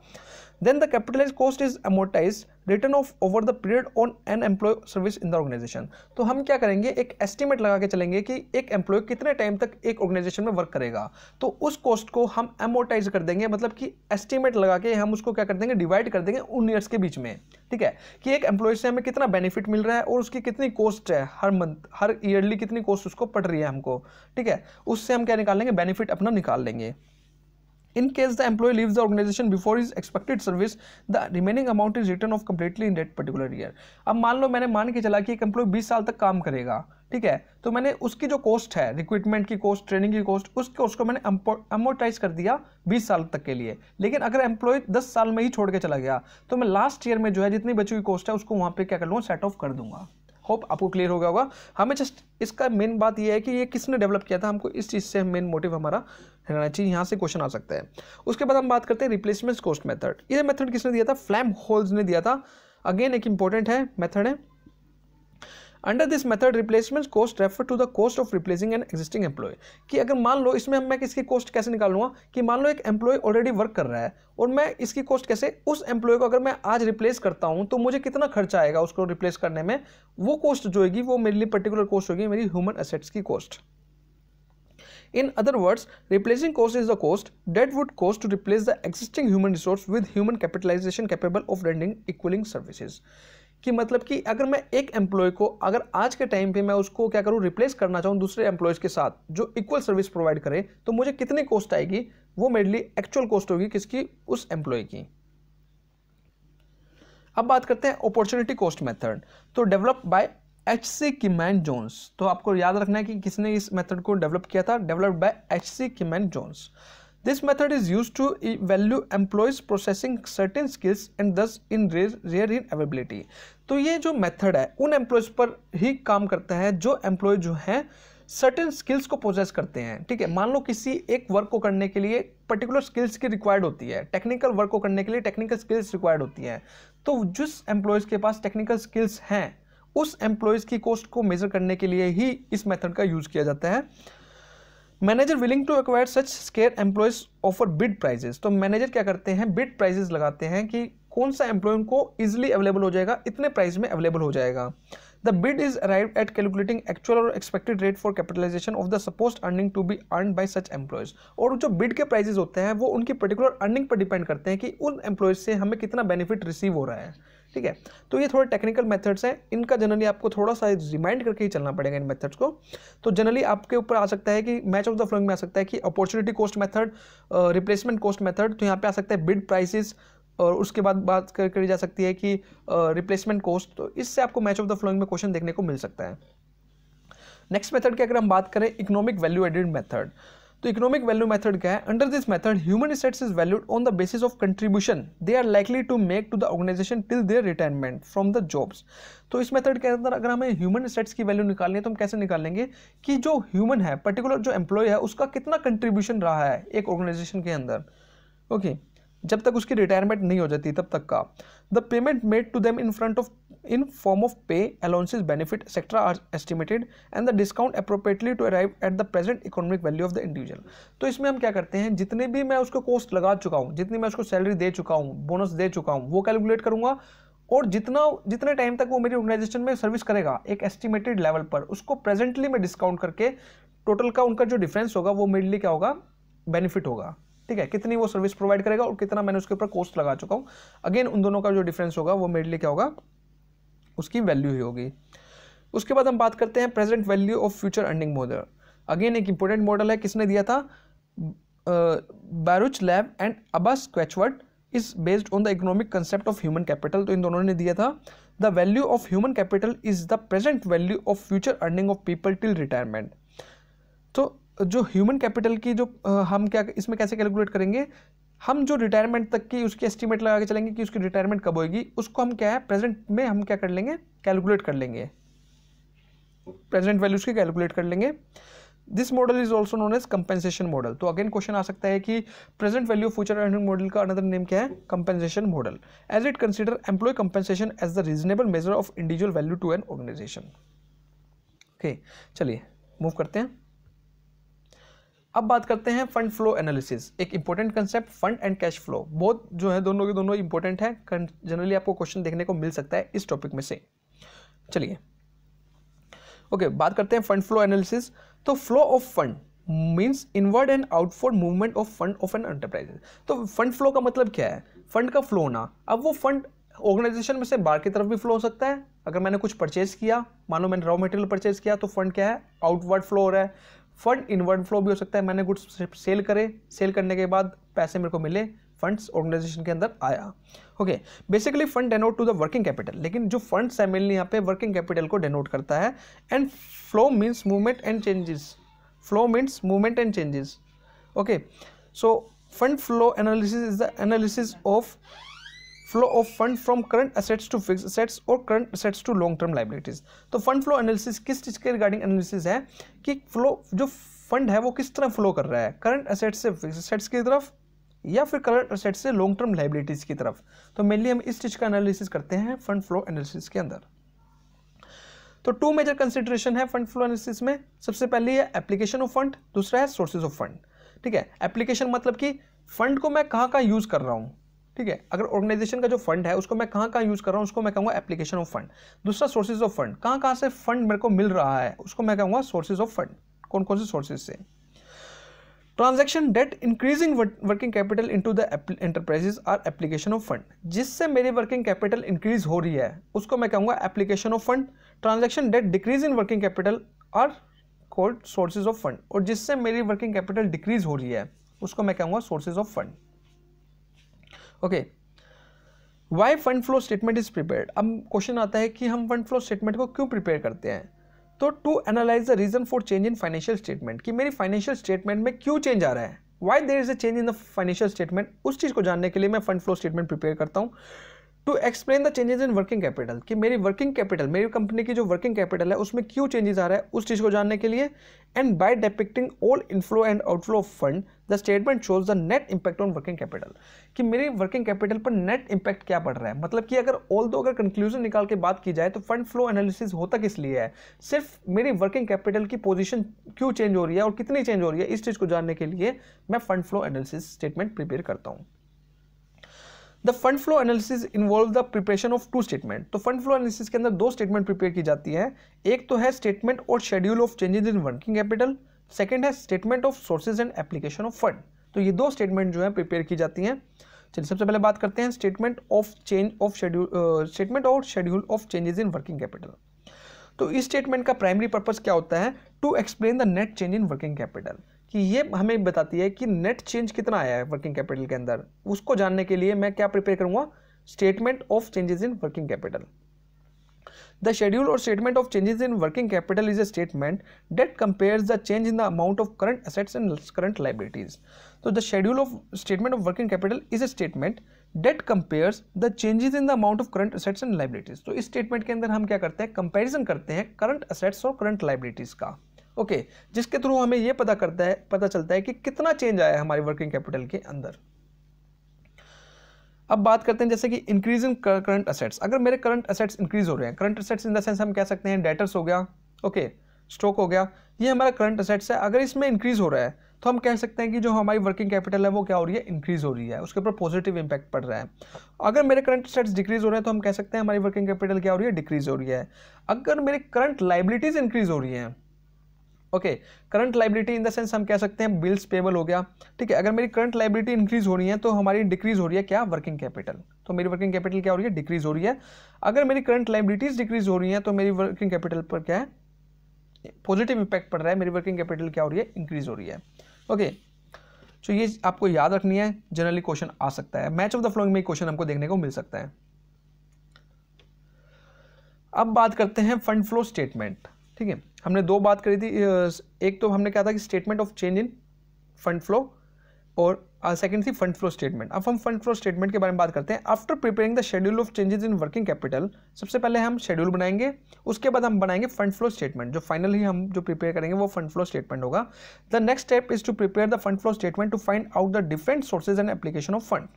then the capitalized cost is amortized written off over the period on an employee service in the organisation तो हम क्या करेंगे एक एस्टिमेट लगा के चलेंगे कि एक एम्प्लॉय कितने टाइम तक एक ऑर्गेनाइजेशन में वर्क करेगा तो उस कॉस्ट को हम एमोटाइज कर देंगे मतलब कि एस्टिमेट लगा के हम उसको क्या कर देंगे डिवाइड कर देंगे उन ईयर्स के बीच में ठीक है कि एक एम्प्लॉय से हमें कितना बेनिफिट मिल रहा है और उसकी कितनी कॉस्ट है हर मंथ हर ईयरली कितनी कॉस्ट उसको पड़ रही है हमको ठीक है उससे हम क्या निकाल लेंगे बेनिफिट अपना निकाल लेंगे In case the employee leaves the organization before his expected service, the remaining amount is written off completely in that particular year. अब मान लो मैंने मान के चला कि एक एम्प्लॉय 20 साल तक काम करेगा ठीक है तो मैंने उसकी जो कॉस्ट है रिक्रूटमेंट की कॉस्ट ट्रेनिंग की कॉस्ट उस कॉस्ट को मैंने अमोटाइज कर दिया 20 साल तक के लिए लेकिन अगर एम्प्लॉय 10 साल में ही छोड़ के चला गया तो मैं लास्ट ईयर में जो है जितनी बची हुई कॉस्ट है उसको वहाँ पे क्या कर लूँगा सेट ऑफ कर दूंगा होप आपको क्लियर हो गया होगा हमें जस्ट इसका मेन बात यह है कि ये किसने डेवलप किया था हमको इस चीज़ से मेन मोटिव हमारा रहना चाहिए यहाँ से क्वेश्चन आ सकता है उसके बाद हम बात करते हैं रिप्लेसमेंट कोस्ट मेथड ये मेथड किसने दिया था फ्लैम होल्स ने दिया था अगेन एक इंपॉर्टेंट है मेथड है under this method replacement cost refer to the cost of replacing an existing employee कि अगर मान लो इसमें मैं किसकी कॉस्ट कैसे निकाल लूँगा कि मान लो एक एम्प्लॉय ऑलरेडी वर्क कर रहा है और मैं इसकी कॉस्ट कैसे उस एम्प्लॉय को अगर मैं आज रिप्लेस करता हूँ तो मुझे कितना खर्चा आएगा उसको रिप्लेस करने में वो कॉस्ट जो होगी वो मेरे लिए पर्टिकुलर कॉस्ट होगी मेरी ह्यूमन असेट्स की cost In other words, replacing cost is the cost that would cost to replace the existing human resource with human capitalization capable of rendering equaling services. कि मतलब कि अगर मैं एक एम्प्लॉय को अगर आज के टाइम पे मैं उसको क्या करूँ रिप्लेस करना चाहूँ दूसरे एम्प्लॉयज़ के साथ जो इक्वल सर्विस प्रोवाइड करें तो मुझे कितनी कॉस्ट आएगी वो मेरे लिए एक्चुअल कॉस्ट होगी किसकी उस एम्प्लॉय की अब बात करते हैं अपॉर्चुनिटी कॉस्ट मेथड तो develop by H C Kiman Jones तो आपको याद रखना है कि किसने इस मेथड को डेवलप किया था developed by H C Kiman Jones This method is used to e-, value employees processing certain skills and thus in rare in availability. तो ये जो method है उन employees पर ही काम करता है जो employee जो हैं सर्टेन स्किल्स को प्रोसेस करते हैं ठीक है मान लो किसी एक वर्क को करने के लिए पर्टिकुलर स्किल्स की रिक्वायर्ड होती है टेक्निकल वर्क को करने के लिए टेक्निकल स्किल्स रिक्वायर्ड होती है तो जिस एम्प्लॉयज़ के पास टेक्निकल स्किल्स हैं उस एम्प्लॉयज़ की कॉस्ट को मेज़र करने के लिए ही इस मेथड का यूज़ किया जाता है manager willing to acquire such scarce employees offer bid prices तो मैनेजर क्या करते हैं बिड प्राइजेस लगाते हैं कि कौन सा एम्प्लॉय उनको इजिली अवेलेबल हो जाएगा इतने प्राइस में अवेलेबल हो जाएगा the bid is arrive at calculating actual और expected rate for capitalisation of the suppose earning to be earn by such employees और जो बिड के प्राइजेस होते हैं वो उनकी पर्टिकुलर अर्निंग पर डिपेंड करते हैं कि उन एम्प्लॉयज से हमें कितना बेनिफिट रिसीव हो रहा है ठीक है तो ये थोड़े टेक्निकल मेथड्स हैं इनका जनरली आपको थोड़ा सा रिमाइंड करके ही चलना पड़ेगा इन मेथड्स को तो जनरली आपके ऊपर आ सकता है कि मैच ऑफ द फ्लोइंग में आ सकता है कि opportunity cost method replacement cost method तो यहाँ पे आ सकता है बिड प्राइसिस और उसके बाद बात करी जा सकती है कि रिप्लेसमेंट कॉस्ट तो इससे आपको मैच ऑफ द फ्लोइंग में क्वेश्चन देखने को मिल सकता है नेक्स्ट मेथड की अगर हम बात करें इकोनॉमिक वैल्यू एडेड मेथड तो इकोनॉमिक वैल्यू मेथड क्या है under this method human assets is valued on the basis of contribution they are likely to make to the organisation till their retirement from the jobs तो इस method के अंदर अगर हमें human states की value निकालनी है तो हम कैसे निकालेंगे कि जो ह्यूमन है पर्टिकुलर जो एम्प्लॉय है उसका कितना कंट्रीब्यूशन रहा है एक ऑर्गेनाइजेशन के अंदर ओके okay. जब तक उसकी रिटायरमेंट नहीं हो जाती तब तक का the payment made to them in front of in form of pay, allowances, benefit, etc. are estimated and the discount appropriately to arrive at the present economic value of the individual. तो इसमें हम क्या करते हैं जितने भी मैं उसको कॉस्ट लगा चुका हूँ जितनी मैं उसको सैलरी दे चुका हूँ बोनस दे चुका हूँ वो कैलकुलेट करूँगा और जितना जितने टाइम तक वो मेरी ऑर्गेनाइजेशन में सर्विस करेगा एक एस्टिमेटेड लेवल पर उसको प्रेजेंटली मैं डिस्काउंट करके टोटल का उनका जो डिफरेंस होगा वो मेरे लिए क्या होगा बेनिफिट होगा ठीक है कितनी वो सर्विस प्रोवाइड करेगा और कितना मैंने उसके ऊपर कॉस्ट लगा चुका हूँ अगेन उन दोनों का जो डिफरेंस होगा वो मेरे लिए क्या होगा उसकी वैल्यू ही होगी उसके बाद हम बात करते हैं present value of future earning model again एक इंपॉर्टेंट मॉडल है किसने दिया था बैरुच लैब एंड अबस क्वेचवर्ड is based on the economic concept of human capital तो इन दोनों ने दिया था the value of human capital is the present value of future earning of people till retirement तो जो ह्यूमन कैपिटल की जो हम क्या इसमें कैसे कैलकुलेट करेंगे हम जो रिटायरमेंट तक की उसकी एस्टिमेट लगा के चलेंगे कि उसकी रिटायरमेंट कब होगी उसको हम क्या है प्रेजेंट में हम क्या कर लेंगे कैलकुलेट कर लेंगे प्रेजेंट वैल्यूज की कैलकुलेट कर लेंगे this model is also known as compensation model तो अगेन क्वेश्चन आ सकता है कि present value future earning model का अनदर नेम क्या है compensation model as it consider employ compensation as the reasonable measure of individual value to an organization okay चलिए move करते हैं अब बात करते हैं फंड फ्लो एनालिसिस एक important concept fund and cash flow बहुत जो है दोनों के दोनों इंपॉर्टेंट है जनरली आपको क्वेश्चन देखने को मिल सकता है इस टॉपिक में से चलिए ओके okay, बात करते हैं फंड फ्लो एनालिसिस तो flow of fund means inward and outward movement of fund of an enterprises तो फंड फ्लो का मतलब क्या है फंड का फ्लो होना अब वो फंड ऑर्गेनाइजेशन में से बाहर की तरफ भी फ्लो हो सकता है अगर मैंने कुछ परचेज किया मानो मैंने रॉ मटेरियल परचेज किया तो फंड क्या है आउटवर्ड फ्लो हो रहा है फंड इनवर्ड फ्लो भी हो सकता है मैंने गुड्स सेल करे सेल करने के बाद पैसे मेरे को मिले फंड्स ऑर्गेनाइजेशन के अंदर आया okay basically fund denote to the working capital लेकिन जो फंड्स है मेनली यहाँ पे वर्किंग कैपिटल को डेनोट करता है and flow means movement and changes flow means movement and changes okay so fund flow analysis is the analysis of flow of fund from current assets to fix assets और current assets to long term liabilities तो fund flow analysis किस चीज़ के regarding analysis है कि flow जो fund है वो किस तरह फ्लो कर रहा है करंट असेट्स से फिक्स असेट्स की तरफ या फिर करंट असेट से लॉन्ग टर्म लाइबिलिटीज़ की तरफ तो मेनली हम इस चीज़ का एनालिसिस करते हैं फंड फ्लो एनालिसिस के अंदर तो टू मेजर कंसिडरेशन है फंड फ्लो एनालिसिस में सबसे पहले है एप्लीकेशन ऑफ फंड दूसरा है सोर्सेज ऑफ फंड ठीक है एप्लीकेशन मतलब कि फंड को मैं कहाँ कहाँ यूज़ कर रहा हूँ ठीक है अगर ऑर्गेनाइजेशन का जो फंड है उसको मैं कहाँ कहाँ यूज़ कर रहा हूँ उसको मैं कहूँगा एप्लीकेशन ऑफ फंड दूसरा सोर्सेज ऑफ फंड कहाँ कहाँ से फंड मेरे को मिल रहा है उसको मैं कहूँगा सोर्सेज ऑफ फंड कौन कौन से सोर्सेज से transaction that increasing working capital in to the enterprises are application of fund जिससे मेरी वर्किंग कैपिटल इंक्रीज हो रही है उसको मैं कहूँगा application of fund transaction that decrease in working capital are called sources of fund और जिससे मेरी वर्किंग कैपिटल डिक्रीज हो रही है उसको मैं कहूँगा sources of fund okay why fund flow statement is prepare अब क्वेश्चन आता है कि हम फंड फ्लो स्टेटमेंट को क्यों प्रिपेयर करते हैं तो to analyse the reason for change in financial statement कि मेरी फाइनेंशियल स्टेटमेंट में क्यों चेंज आ रहा है why there is a change in the financial statement उस चीज़ को जानने के लिए मैं फंड फ्लो स्टेटमेंट प्रिपेयर करता हूँ to explain the changes in working capital कि मेरी वर्किंग कैपिटल मेरी कंपनी की जो वर्किंग कैपिटल है उसमें क्यों चेंजेस आ रहा है उस चीज़ को जानने के लिए and by depicting all inflow and outflow of fund the statement shows the net impact on working capital कि मेरी वर्किंग कैपिटल पर नेट इम्पैक्ट क्या पड़ रहा है मतलब कि अगर ऑल दो अगर कंक्लूजन निकाल के बात की जाए तो फंड फ्लो एनालिसिस होता किस लिए है सिर्फ मेरी वर्किंग कैपिटल की पोजिशन क्यों चेंज हो रही है और कितनी चेंज हो रही है इस चीज़ को जानने के लिए मैं fund flow analysis statement prepare करता हूँ the fund flow analysis involve the preparation of two statement तो फंड फ्लो एनालिसिस के अंदर दो स्टेटमेंट प्रिपेयर की जाती है एक तो है स्टेटमेंट और schedule of changes in working capital second है statement of sources and application of fund तो ये दो स्टेटमेंट जो है प्रिपेयर की जाती हैं चलिए सबसे पहले बात करते हैं statement of change of schedule statement और schedule of changes in working capital तो इस स्टेटमेंट का प्राइमरी पर्पज क्या होता है to explain the net change in working capital कि ये हमें बताती है कि नेट चेंज कितना आया है वर्किंग कैपिटल के अंदर उसको जानने के लिए मैं क्या प्रिपेयर करूंगा statement of changes in working capital the schedule और statement of changes in working capital is a statement that compare the change in the amount of current assets and current liabilities तो the schedule of statement of working capital is a statement that compare the changes in the amount of current assets and liabilities तो इस statement के अंदर हम क्या करते हैं comparison करते हैं करंट असेट्स और करंट लाइबिलिटीज का ओके जिसके थ्रू हमें यह पता करता है पता चलता है कि कितना चेंज आया है हमारी वर्किंग कैपिटल के अंदर अब बात करते हैं जैसे कि इंक्रीज इन करंट असेट्स अगर मेरे करंट असेट्स इंक्रीज हो रहे हैं current assets in the sense हम कह सकते हैं डेटर्स हो गया ओके स्टॉक हो गया ये हमारा करंट असेट्स है अगर इसमें इंक्रीज हो रहा है तो हम कह सकते हैं कि जो हमारी वर्किंग कैपिटल है वो क्या हो रही है इंक्रीज हो रही है उसके ऊपर पॉजिटिव इंपैक्ट पड़ रहा है अगर मेरे करंट असेट्स डिक्रीज हो रहे हैं तो हम कह सकते हैं हमारी वर्किंग कैपिटल क्या हो रही है डिक्रीज हो रही है अगर मेरी करंट लाइबिलिटीज इंक्रीज हो रही हैं okay current liability in the sense हम कह सकते हैं बिल्स पेबल हो गया ठीक है अगर मेरी करंट लाइबिलिटी इंक्रीज हो रही है तो हमारी डिक्रीज हो रही है क्या वर्किंग कैपिटल तो मेरी वर्किंग कैपिटल क्या हो रही है डिक्रीज हो रही है अगर मेरी करंट लाइबिलिटीज डिक्रीज हो रही है तो मेरी वर्किंग कैपिटल पर क्या है पॉजिटिव इंपैक्ट पड़ रहा है मेरी वर्किंग कैपिटल क्या हो रही है इंक्रीज हो रही है ओके तो ये आपको याद रखनी है जनरली क्वेश्चन आ सकता है मैच ऑफ द फ्लोइंग में क्वेश्चन हमको देखने को मिल सकता है अब बात करते हैं फंड फ्लो स्टेटमेंट ठीक है हमने दो बात करी थी एक तो हमने कहा था कि statement of change in fund flow और सेकंड थी फंड फ्लो स्टेटमेंट अब हम फंड फ्लो स्टेटमेंट के बारे में बात करते हैं after preparing the schedule of changes in working capital सबसे पहले हम शेड्यूल बनाएंगे उसके बाद हम बनाएंगे फंड फ्लो स्टेटमेंट जो फाइनली हम जो प्रिपेयर करेंगे वो फंड फ्लो स्टेटमेंट होगा the next step is to prepare the fund flow statement to find out the different sources and application of fund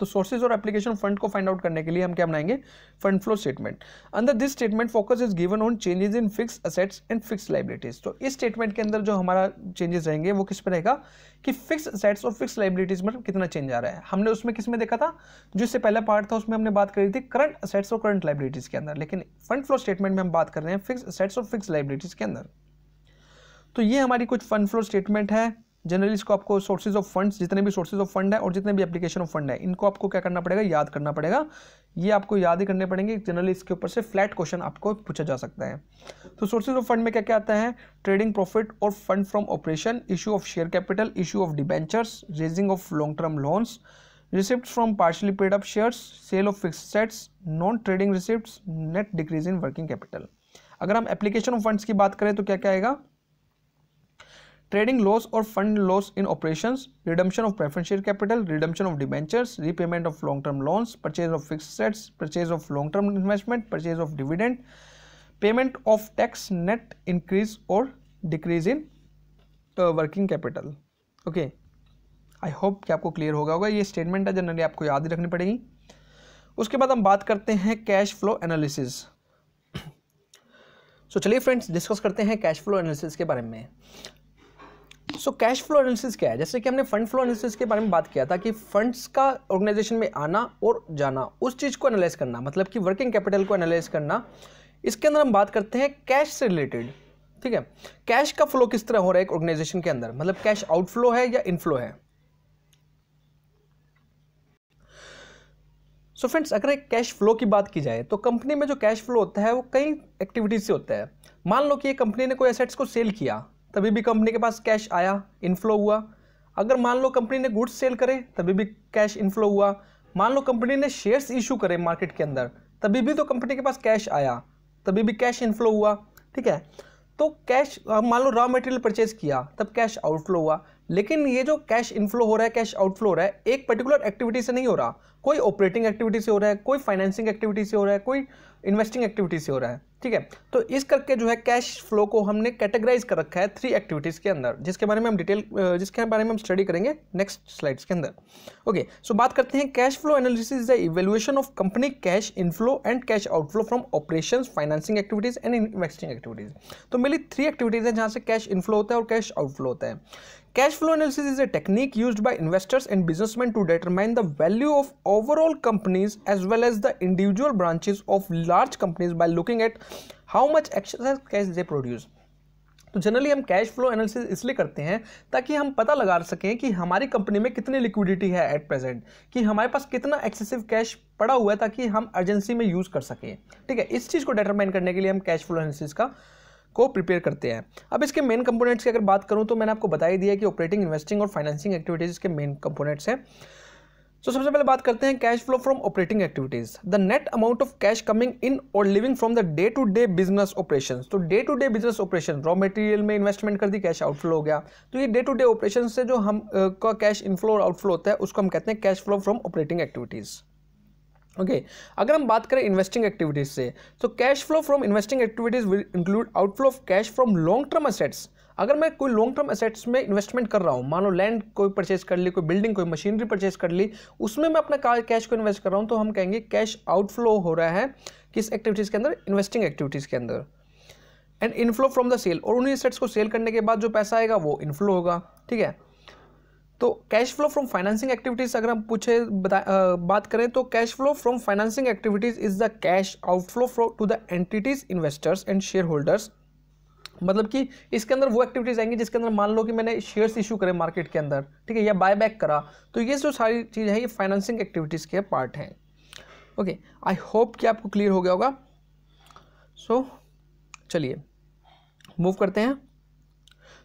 तो सोर्सेज और एप्लीकेशन फंड को find out करने के लिए हम क्या बनाएंगे फंड फ्लो स्टेटमेंट अंदर this statement focus is given on changes in fix assets and fix liabilities तो इस स्टेटमेंट के अंदर जो हमारा चेंजेस रहेंगे वो किस पर रहेगा कि फिक्स असेट्स और फिक्स लाइबिलिटीज में कितना चेंज आ रहा है हमने उसमें किस में देखा था जो इससे पहला पार्ट था उसमें हमने बात करी थी करंट असेट्स और करंट लाइबिलिटीज के अंदर लेकिन फंड फ्लो स्टेटमेंट में हम बात कर रहे हैं फिक्स असेट्स और फिक्स लाइबिलिटीज के अंदर तो ये हमारी कुछ फंड फ्लो स्टेटमेंट है जनरली इसको आपको सोर्सेज ऑफ फंड्स जितने भी सोर्सेज ऑफ फंड है और जितने भी एप्लीकेशन ऑफ फंड है इनको आपको क्या करना पड़ेगा याद करना पड़ेगा ये आपको याद ही करने पड़ेंगे जनरली इसके ऊपर से फ्लैट क्वेश्चन आपको पूछा जा सकता है तो सोर्सेज ऑफ फंड में क्या क्या आता है ट्रेडिंग प्रॉफिट और fund from operation issue of share capital issue of debentures raising of long term loans receipt from partially paid up shares sale of fix sets non trading receipt net decrease in working capital अगर हम application of funds की बात करें तो क्या क्या आएगा trading loss और fund loss in operation redemption of preferential capital redemption of debentures repayment of long term loans purchase of fix sets purchase of long term investment purchase of dividend payment of tax net increase और decrease in working capital okay I hope कि आपको clear होगा होगा ये statement है generally आपको याद ही रखनी पड़ेगी उसके बाद हम बात करते हैं कैश फ्लो एनालिसिस सो चलिए फ्रेंड्स डिस्कस करते हैं कैश फ्लो एनालिसिस के बारे में सो कैश फ्लो एनालिसिस क्या है जैसे कि हमने फंड फ्लो एनालिसिस के बारे में बात किया था कि फंड्स का ऑर्गेनाइजेशन में आना और जाना उस चीज़ को एनालाइज करना मतलब कि वर्किंग कैपिटल को एनालाइज करना इसके अंदर हम बात करते हैं कैश से रिलेटेड ठीक है कैश का फ्लो किस तरह हो रहा है एक ऑर्गेनाइजेशन के अंदर मतलब कैश आउटफ्लो है या इनफ्लो है सो so फ्रेंड्स अगर एक कैश फ्लो की बात की जाए तो कंपनी में जो कैश फ्लो होता है वो कई एक्टिविटीज से होता है मान लो कि ये कंपनी ने कोई एसेट्स को सेल किया तभी भी कंपनी के पास कैश आया इनफ्लो हुआ अगर मान लो कंपनी ने गुड्स सेल करे तभी भी कैश इनफ्लो हुआ मान लो कंपनी ने शेयर्स इशू करे मार्केट के अंदर तभी भी तो कंपनी के पास कैश आया तभी भी कैश इनफ्लो हुआ ठीक है तो कैश मान लो रॉ मटेरियल परचेज किया तब कैश आउटफ्लो हुआ लेकिन ये जो कैश इनफ्लो हो रहा है कैश आउटफ्लो हो रहा है एक पर्टिकुलर एक्टिविटी से नहीं हो रहा कोई ऑपरेटिंग एक्टिविटी से हो रहा है कोई फाइनेंसिंग एक्टिविटी से हो रहा है कोई इन्वेस्टिंग एक्टिविटी से हो रहा है ठीक है तो इस करके जो है कैश फ्लो को हमने कैटेगराइज कर रखा है थ्री एक्टिविटीज़ के अंदर जिसके बारे में हम डिटेल जिसके बारे में हम स्टडी करेंगे नेक्स्ट स्लाइड्स के अंदर ओके सो बात करते हैं cash flow analysis is the evaluation of company cash inflow and cash outflow from operation financing activities and investing activities तो मेरी थ्री एक्टिविटीज़ है जहाँ से कैश इनफ्लो होता है और कैश आउटफ्लो होता है cash flow analysis is a technique used by investors and businessman to determine the value of overall companies as well as the individual branches of large companies by looking at how much exercise cash they produce तो generally हम cash flow analysis इसलिए करते हैं ताकि हम पता लगा सकें कि हमारी कंपनी में कितनी लिक्विडिटी है एट प्रेजेंट कि हमारे पास कितना एक्सेसिव कैश पड़ा हुआ है ताकि हम अर्जेंसी में यूज़ कर सकें ठीक है इस चीज़ को डिटरमाइन करने के लिए हम कैश फ्लो एनालिसिस का को प्रिपेयर करते हैं अब इसके मेन कंपोनेंट्स की अगर बात करूँ तो मैंने आपको बता ही दिया कि ऑपरेटिंग इन्वेस्टिंग और फाइनेंसिंग एक्टिविटीज़ इसके मेन कंपोनेंट्स हैं तो सबसे पहले बात करते हैं cash flow from operating activities the net amount of cash coming in और leaving from the day to day business operation तो day to day business operation raw material में इन्वेस्टमेंट कर दी कैश आउटफ्लो हो गया तो ये डे टू डे ऑपरेशन से जो हम का कैश इनफ्लो और आउटफ्लो होता है उसको हम कहते हैं cash flow from operating activities okay okay. अगर हम बात करें इन्वेस्टिंग एक्टिविटीज़ से तो cash flow from investing activities will include outflow of cash from long term assets अगर मैं कोई लॉन्ग टर्म असेट्स में इन्वेस्टमेंट कर रहा हूँ मानो लैंड कोई परचेज कर ली कोई बिल्डिंग कोई मशीनरी परचेज कर ली उसमें मैं अपना कैश को इन्वेस्ट कर रहा हूँ तो हम कहेंगे कैश आउटफ्लो हो रहा है किस एक्टिविटीज़ के अंदर इन्वेस्टिंग एक्टिविटीज़ के अंदर and inflow from the sale और उन्हीं असेट्स को सेल करने के बाद जो पैसा आएगा वो इनफ्लो होगा ठीक है तो cash flow from financing activities अगर हम पूछे बात करें तो cash flow from financing activities is the cash outflow from to the entities investors and shareholders मतलब कि इसके अंदर वो एक्टिविटीज़ आएंगी जिसके अंदर मान लो कि मैंने शेयर्स इशू करे मार्केट के अंदर ठीक है या बाय बैक करा तो ये जो सारी चीज़ है ये फाइनेंसिंग एक्टिविटीज़ के पार्ट हैं ओके आई होप कि आपको क्लियर हो गया होगा सो so, चलिए मूव करते हैं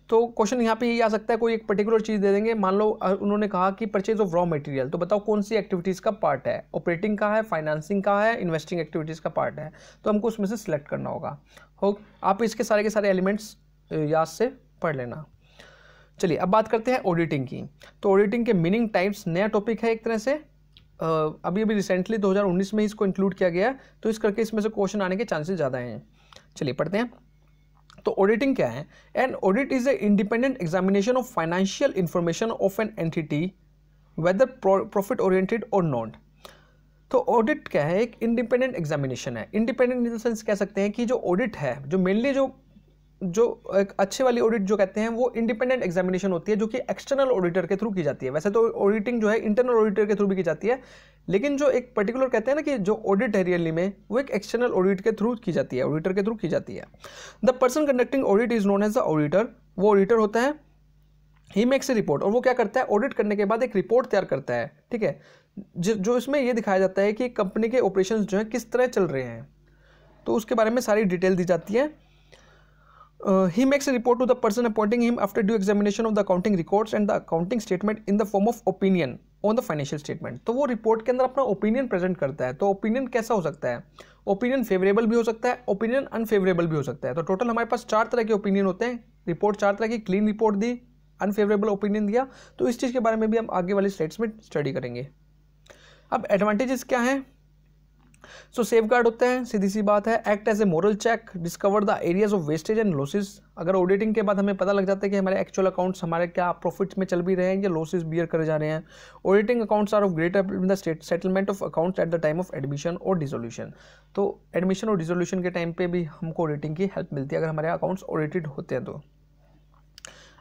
तो क्वेश्चन यहाँ पे यही आ सकता है कोई एक पर्टिकुलर चीज़ दे देंगे मान लो उन्होंने कहा कि परचेज ऑफ रॉ मटेरियल तो बताओ कौन सी एक्टिविटीज़ का पार्ट है ऑपरेटिंग का है फाइनेंसिंग का है इन्वेस्टिंग एक्टिविटीज़ का पार्ट है तो हमको उसमें से सिलेक्ट करना होगा हो आप इसके सारे के सारे एलिमेंट्स याद से पढ़ लेना चलिए अब बात करते हैं ऑडिटिंग की तो ऑडिटिंग के मीनिंग टाइप्स नया टॉपिक है एक तरह से अभी अभी रिसेंटली दो में इसको इंक्लूड किया गया तो इस करके इसमें से क्वेश्चन आने के चांसेज ज़्यादा हैं चलिए पढ़ते हैं तो ऑडिटिंग क्या है an audit is a independent examination of financial information of an entity whether profit oriented और नॉट तो ऑडिट क्या है एक इंडिपेंडेंट एग्जामिनेशन है इंडिपेंडेंट इन द सेंस कह सकते हैं कि जो ऑडिट है जो मेनली जो जो एक अच्छे वाली ऑडिट जो कहते हैं वो इंडिपेंडेंट एग्जामिनेशन होती है जो कि एक्सटर्नल ऑडिटर के थ्रू की जाती है वैसे तो ऑडिटिंग जो है इंटरनल ऑडिटर के थ्रू भी की जाती है लेकिन जो एक पर्टिकुलर कहते हैं ना कि जो ऑडिट है रियली में वो एक एक्सटर्नल ऑडिट के थ्रू की जाती है ऑडिटर के थ्रू की जाती है the person conducting audit is known as the auditor वो ऑडिटर होता है ही मेक्स ए रिपोर्ट और वो क्या करता है ऑडिट करने के बाद एक रिपोर्ट तैयार करता है ठीक है जो इसमें ये दिखाया जाता है कि कंपनी के ऑपरेशन जो है किस तरह चल रहे हैं तो उसके बारे में सारी डिटेल दी जाती है Uh, he makes a report to the person appointing him after due examination of the accounting records and the accounting statement in the form of opinion on the financial statement. तो वो report के अंदर अपना opinion present करता है तो opinion कैसा हो सकता है Opinion favorable भी हो सकता है opinion unfavorable भी हो सकता है तो total हमारे पास चार तरह के opinion होते हैं report चार तरह की clean report दी unfavorable opinion दिया तो इस चीज़ के बारे में भी हम आगे वाली slides में study करेंगे अब advantages क्या हैं सो सेफ गार्ड होते हैं सीधी सी बात है act as a moral check discover the areas of wastage and losses अगर ऑडिटिंग के बाद हमें पता लग जाता है कि हमारे एक्चुअल अकाउंट्स हमारे क्या प्रॉफिट्स में चल भी रहे हैं या लॉसेज बियर करे जा रहे हैं auditing accounts are of greater in the state settlement of accounts at the time of admission और डिजोल्यूशन तो एडमिशन और डिजोल्यूशन के टाइम पे भी हमको ऑडिटिंग की हेल्प मिलती है अगर हमारे अकाउंट्स ऑडिटेड होते हैं तो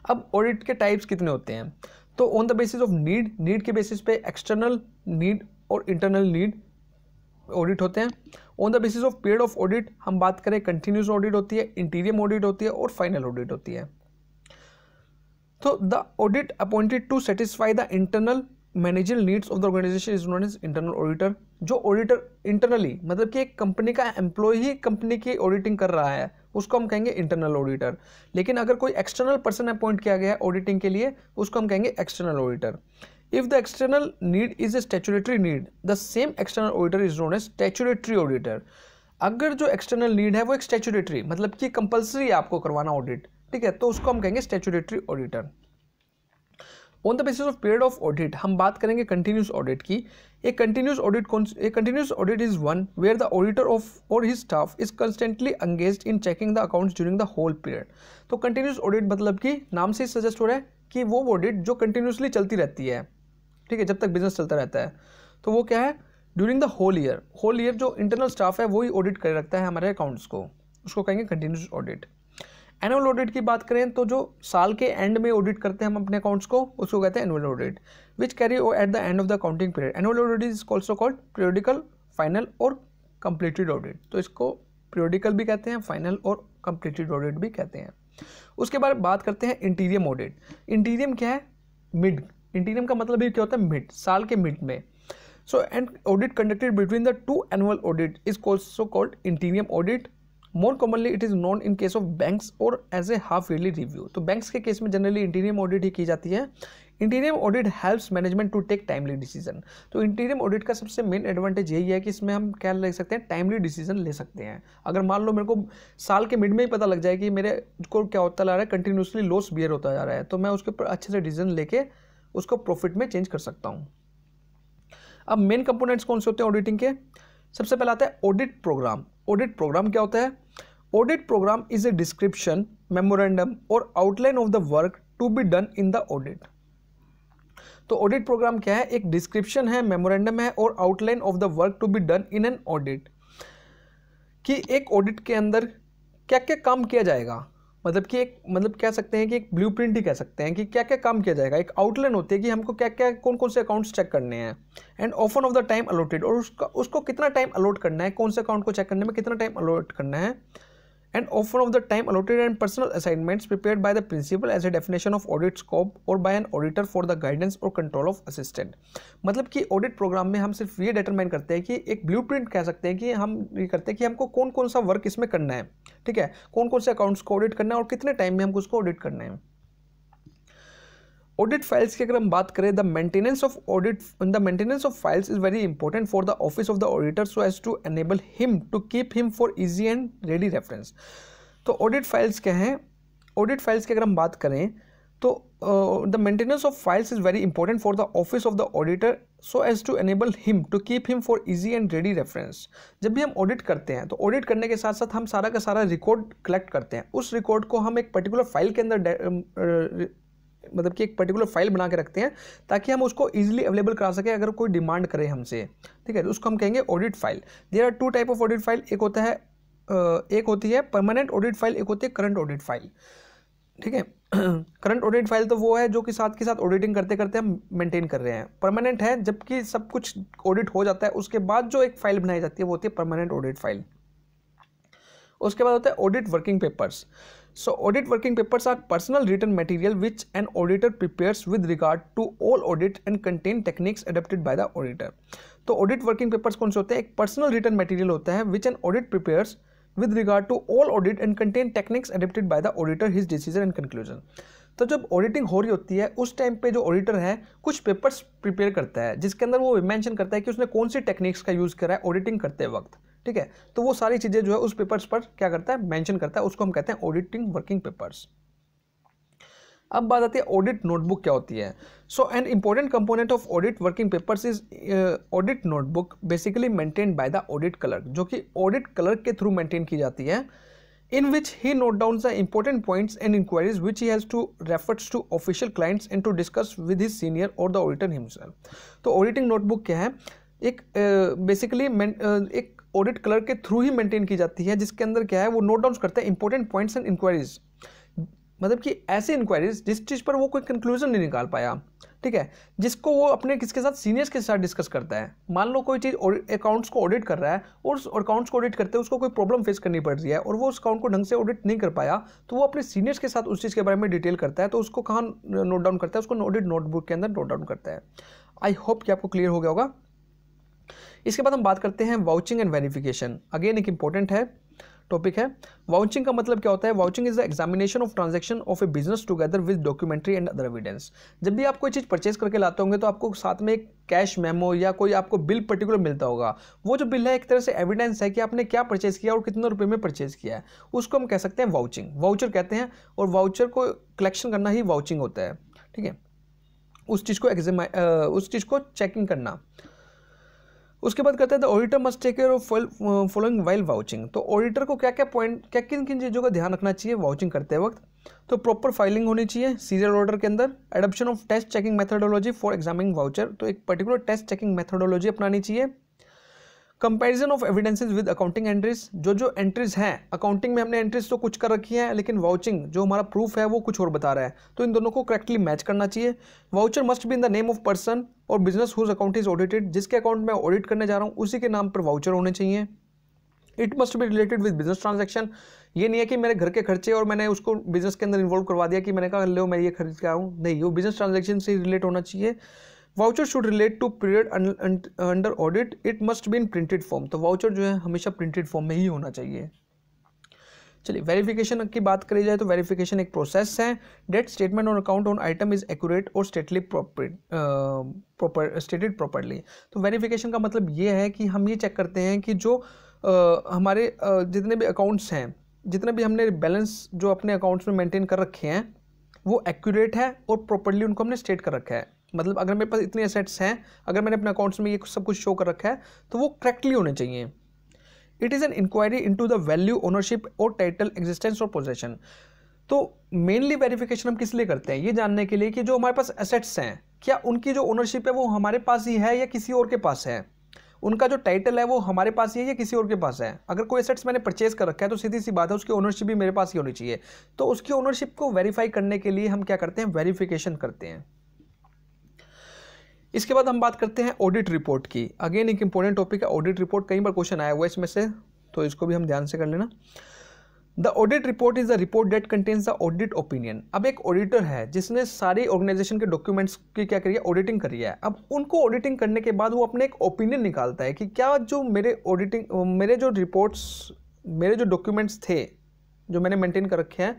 अब ऑडिट के टाइप्स कितने होते हैं तो on the basis of need need के बेसिस पे external need or internal need audit होते हैं on the basis of period of audit हम बात करें कंटिन्यूस ऑडिट होती है इंटीरियम ऑडिट होती है और फाइनल ऑडिट होती है तो the audit appointed to satisfy the internal manager needs of the organisation is known as internal auditor जो ऑडिटर इंटरनली मतलब कि एक कंपनी का एम्प्लॉय ही कंपनी की ऑडिटिंग कर रहा है उसको हम कहेंगे इंटरनल ऑडिटर लेकिन अगर कोई एक्सटर्नल पर्सन अपॉइंट किया गया है ऑडिटिंग के लिए उसको हम कहेंगे external auditor if the external need is a statutory need the same external auditor is known as statutory auditor अगर जो एक्सटर्नल नीड है वो एक स्टेचुरेटरी मतलब कि कंपल्सरी आपको करवाना ऑडिट ठीक है तो उसको हम कहेंगे statutory auditor on the basis of period of audit हम बात करेंगे कंटिन्यूस ऑडिट की एक कंटिन्यूस ऑडिट कौन a continuous audit is one where the auditor of or his staff is constantly engaged in checking the account during the whole period तो continuous audit मतलब कि नाम से ही सजेस्ट हो रहा है कि वो ऑडिट जो कंटिन्यूसली चलती रहती है ठीक है जब तक बिजनेस चलता रहता है तो वो क्या है during the whole year whole year जो इंटरनल स्टाफ है वही ऑडिट कर रखता है हमारे अकाउंट्स को उसको कहेंगे कंटिन्यूस ऑडिट एनुअल ऑडिट की बात करें तो जो साल के एंड में ऑडिट करते हैं हम अपने अकाउंट्स को उसको कहते हैं annual audit which carry at the end of the accounting period annual audit is also called periodical final or completed audit तो इसको पीरियडिकल भी कहते हैं फाइनल और कंप्लीटेड ऑडिट भी कहते हैं उसके बाद बात करते हैं इंटीरियम ऑडिट इंटीरियम क्या है मिड इंटीरियम का मतलब ये क्या होता है मिड साल के मिड में so and audit conducted between the two annual audit is also called interim audit more commonly it is known in case of banks or as a half yearly review तो banks के case में generally interim audit ही की जाती है interim audit helps management to take timely decision तो interim audit का सबसे मेन एडवांटेज यही है कि इसमें हम क्या ले सकते हैं टाइमली डिसीजन ले सकते हैं अगर मान लो मेरे को साल के मिड में ही पता लग जाए कि मेरे को क्या होता जा रहा है कंटिन्यूसली लॉस बियर होता जा रहा है तो मैं उसके ऊपर अच्छे से डिसीजन लेके उसको प्रॉफिट में चेंज कर सकता हूँ अब मेन कंपोनेंट्स कौन से होते हैं ऑडिटिंग के सबसे पहला आता है ऑडिट प्रोग्राम ऑडिट प्रोग्राम क्या होता है audit programme is a description memorandum or outline of the work to be done in the audit तो ऑडिट प्रोग्राम क्या है एक डिस्क्रिप्शन है मेमोरेंडम है or outline of the work to be done in an audit कि एक audit के अंदर क्या क्या काम किया जाएगा मतलब कि एक मतलब कह सकते हैं कि एक ब्लू ही कह सकते हैं कि क्या क्या काम किया जाएगा एक आउटलाइन होती है कि हमको क्या क्या कौन कौन से अकाउंट्स चेक करने हैं and often of the time allotted और उसका उसको कितना टाइम अलॉट करना है कौन से अकाउंट को चेक करने में कितना टाइम अलॉट करना है and often of the time allotted and personal assignments prepared by the principal as a definition of audit scope or by an auditor for the guidance or control of assistant मतलब कि audit program में हम सिर्फ ये determine करते हैं कि एक blueprint प्रिंट कह सकते हैं कि हम ये करते हैं कि हमको कौन कौन सा वर्क इसमें करना है ठीक है कौन कौन से अकाउंट्स को ऑडिट करना है और कितने टाइम में हमको उसको ऑडिट करना है ऑडिट फाइल्स की अगर हम बात करें the maintenance of audit the maintenance of files is very important for the office of the auditor so as to enable him to keep him for easy and ready reference तो audit files क्या हैं audit files की अगर हम बात करें तो the maintenance of files is very important for the office of the auditor so as to enable him to keep him for easy and ready reference जब भी हम ऑडिट करते हैं तो ऑडिट करने के साथ साथ हम सारा का सारा रिकॉर्ड कलेक्ट करते हैं उस रिकॉर्ड को हम एक पर्टिकुलर फाइल के अंदर मतलब कि एक पर्टिकुलर फाइल बना के रखते हैं ताकि हम उसको ईजिली अवेलेबल करा सकें अगर कोई डिमांड करे हमसे ठीक है तो उसको हम कहेंगे audit file there are two type of audit file एक होता है एक होती है परमानेंट ऑडिट फाइल एक होती है करंट ऑडिट फाइल ठीक है करंट ऑडिट फाइल तो वो है जो कि साथ के साथ ऑडिटिंग करते करते हम मेंटेन कर रहे हैं परमानेंट है जबकि सब कुछ ऑडिट हो जाता है उसके बाद जो एक फाइल बनाई जाती है वो होती है परमानेंट ऑडिट फाइल उसके बाद होता है audit working papers so audit working papers are personal return material which an auditor prepare with regard to all audit and contain techniques adapted by the auditor तो ऑडिट वर्किंग पेपर्स कौन से होते हैं एक पर्सनल रिटर्न मटेरियल होता है which an audit prepare with regard to all audit and contain techniques adapted by the auditor his decision and conclusion तो जब ऑडिटिंग हो रही होती है उस टाइम पे जो ऑडिटर है कुछ पेपर्स प्रिपेयर करता है जिसके अंदर वो मैंशन करता है कि उसने कौन सी टेक्निक्स का यूज़ करा है ऑडिटिंग करते वक्त ठीक है तो वो सारी चीजें जो है उस पेपर्स पर क्या करता है मेंशन करता है उसको हम कहते हैं ऑडिटिंग वर्किंग पेपर्स अब बात आती है ऑडिट नोटबुक क्या होती है so an important component of audit working papers is audit notebook basically maintain by the audit clerk जो कि ऑडिट क्लर्क के थ्रू मेंटेन की जाती है in which he note down the important points and inquiries which he has to refers to official clients and to discuss with his senior or the auditor himself तो auditing notebook क्या है एक basically uh, uh, एक audit clerk के through ही maintain की जाती है जिसके अंदर क्या है वो नोट डाउन करता है इंपॉर्टेंट पॉइंट्स एंड इंक्वायरीज मतलब कि ऐसे इंक्वायरीज जिस चीज़ पर वो कोई कंक्लूजन नहीं निकाल पाया ठीक है जिसको वो अपने किसके साथ सीनियर्स के साथ डिस्कस करता है मान लो कोई चीज़ अकाउंट्स को ऑडिट कर रहा है और उस अकाउंट्स को ऑडिट करते हुए उसको कोई प्रॉब्लम फेस करनी पड़ रही है और वो उस अकाउंट को ढंग से ऑडिट नहीं कर पाया तो वो अपने सीनियर्स के साथ उस चीज़ के बारे में डिटेल करता है तो उसको कहाँ नोट डाउन करता है उसको ऑडिट नोटबुक के अंदर नोट डाउन करता है आई होप कि आपको क्लियर हो गया होगा इसके बाद हम बात करते हैं वाउचिंग एंड वेरिफिकेशन अगेन एक इंपॉर्टेंट है टॉपिक है वाउचिंग का मतलब क्या होता है vouching is the examination of transaction of a business together with documentary and other evidence जब भी आप कोई चीज़ परचेज करके लाते होंगे तो आपको साथ में एक कैश मेमो या कोई आपको बिल पर्टिकुलर मिलता होगा वो जो बिल है एक तरह से एविडेंस है कि आपने क्या परचेज किया और कितने रुपये में परचेज किया है उसको हम कह सकते हैं वाउचिंग वाउचर कहते हैं और वाउचर को कलेक्शन करना ही वाउचिंग होता है ठीक है उस चीज़ को एग्जाम उस चीज़ को चेकिंग करना उसके बाद कहते हैं the auditor must take care of following while vouching तो ऑडिटर को क्या क्या पॉइंट क्या किन किन चीज़ों का ध्यान रखना चाहिए वाउचिंग करते वक्त तो प्रॉपर फाइलिंग होनी चाहिए सीरियल ऑर्डर के अंदर adoption of test checking methodology for examining voucher तो एक पर्टिकुलर टेस्ट चेकिंग मेथडोलॉजी अपनानी चाहिए comparison of evidence with accounting entries जो जो एंट्रीज हैं अकाउंटिंग में हमने एंट्रीज तो कुछ कर रखी हैं लेकिन वाउचिंग जो हमारा प्रूफ है वो कुछ और बता रहा है तो इन दोनों को करेक्टली मैच करना चाहिए voucher must be in the name of person or business whose account is audited जिसके अकाउंट मैं ऑडिट करने जा रहा हूँ उसी के नाम पर वाउचर होने चाहिए it must be related with business transaction ये नहीं है कि मेरे घर के खर्चे और मैंने उसको बिजनेस के अंदर इन्वॉल्व करवा दिया कि मैंने कहा लो मैं ये खरीद के आऊँ नहीं वो बिजनेस ट्रांजेक्शन से रिलेट होना चाहिए voucher should relate to period under audit it must be in printed form तो वाउचर जो है हमेशा प्रिंटेड फॉर्म में ही होना चाहिए चलिए वेरिफिकेशन की बात करी जाए तो वेरिफिकेशन एक प्रोसेस है that statement on account on item is accurate or stately proper stated properly तो वेरिफिकेशन का मतलब ये है कि हम ये चेक करते हैं कि जो आ, हमारे आ, जितने भी अकाउंट्स हैं जितने भी हमने बैलेंस जो अपने अकाउंट्स में मेंटेन कर रखे हैं वो एक्यूरेट है और प्रॉपरली उनको हमने स्टेट कर रखा है मतलब अगर मेरे पास इतने असेट्स हैं अगर मैंने अपने अकाउंट्स में ये सब कुछ शो कर रखा है तो वो करेक्टली होने चाहिए it is an inquiry in to the value ownership or title existence or possession तो मेनली वेरिफिकेशन हम किस लिए करते हैं ये जानने के लिए कि जो हमारे पास असेट्स हैं क्या उनकी जो ओनरशिप है वो हमारे पास ही है या किसी और के पास है उनका जो टाइटल है वो हमारे पास ही है या किसी और के पास है अगर कोई एसेट्स मैंने परचेज कर रखा है तो सीधी सी बात है उसकी ओनरशिप भी मेरे पास ही होनी चाहिए तो उसकी ओनरशिप को वेरीफाई करने के लिए हम क्या करते हैं वेरीफिकेशन करते हैं इसके बाद हम बात करते हैं ऑडिट रिपोर्ट की अगेन एक इंपॉर्टेंट टॉपिक है ऑडिट रिपोर्ट कई बार क्वेश्चन आया हुआ है इसमें से तो इसको भी हम ध्यान से कर लेना the audit report is the report that contains the audit opinion अब एक ऑडिटर है जिसने सारी ऑर्गेनाइजेशन के डॉक्यूमेंट्स की क्या करी है ऑडिटिंग करी है अब उनको ऑडिटिंग करने के बाद वो अपने एक ओपिनियन निकालता है कि क्या जो मेरे ऑडिटिंग मेरे जो रिपोर्ट्स मेरे जो डॉक्यूमेंट्स थे जो मैंने मेंटेन कर रखे हैं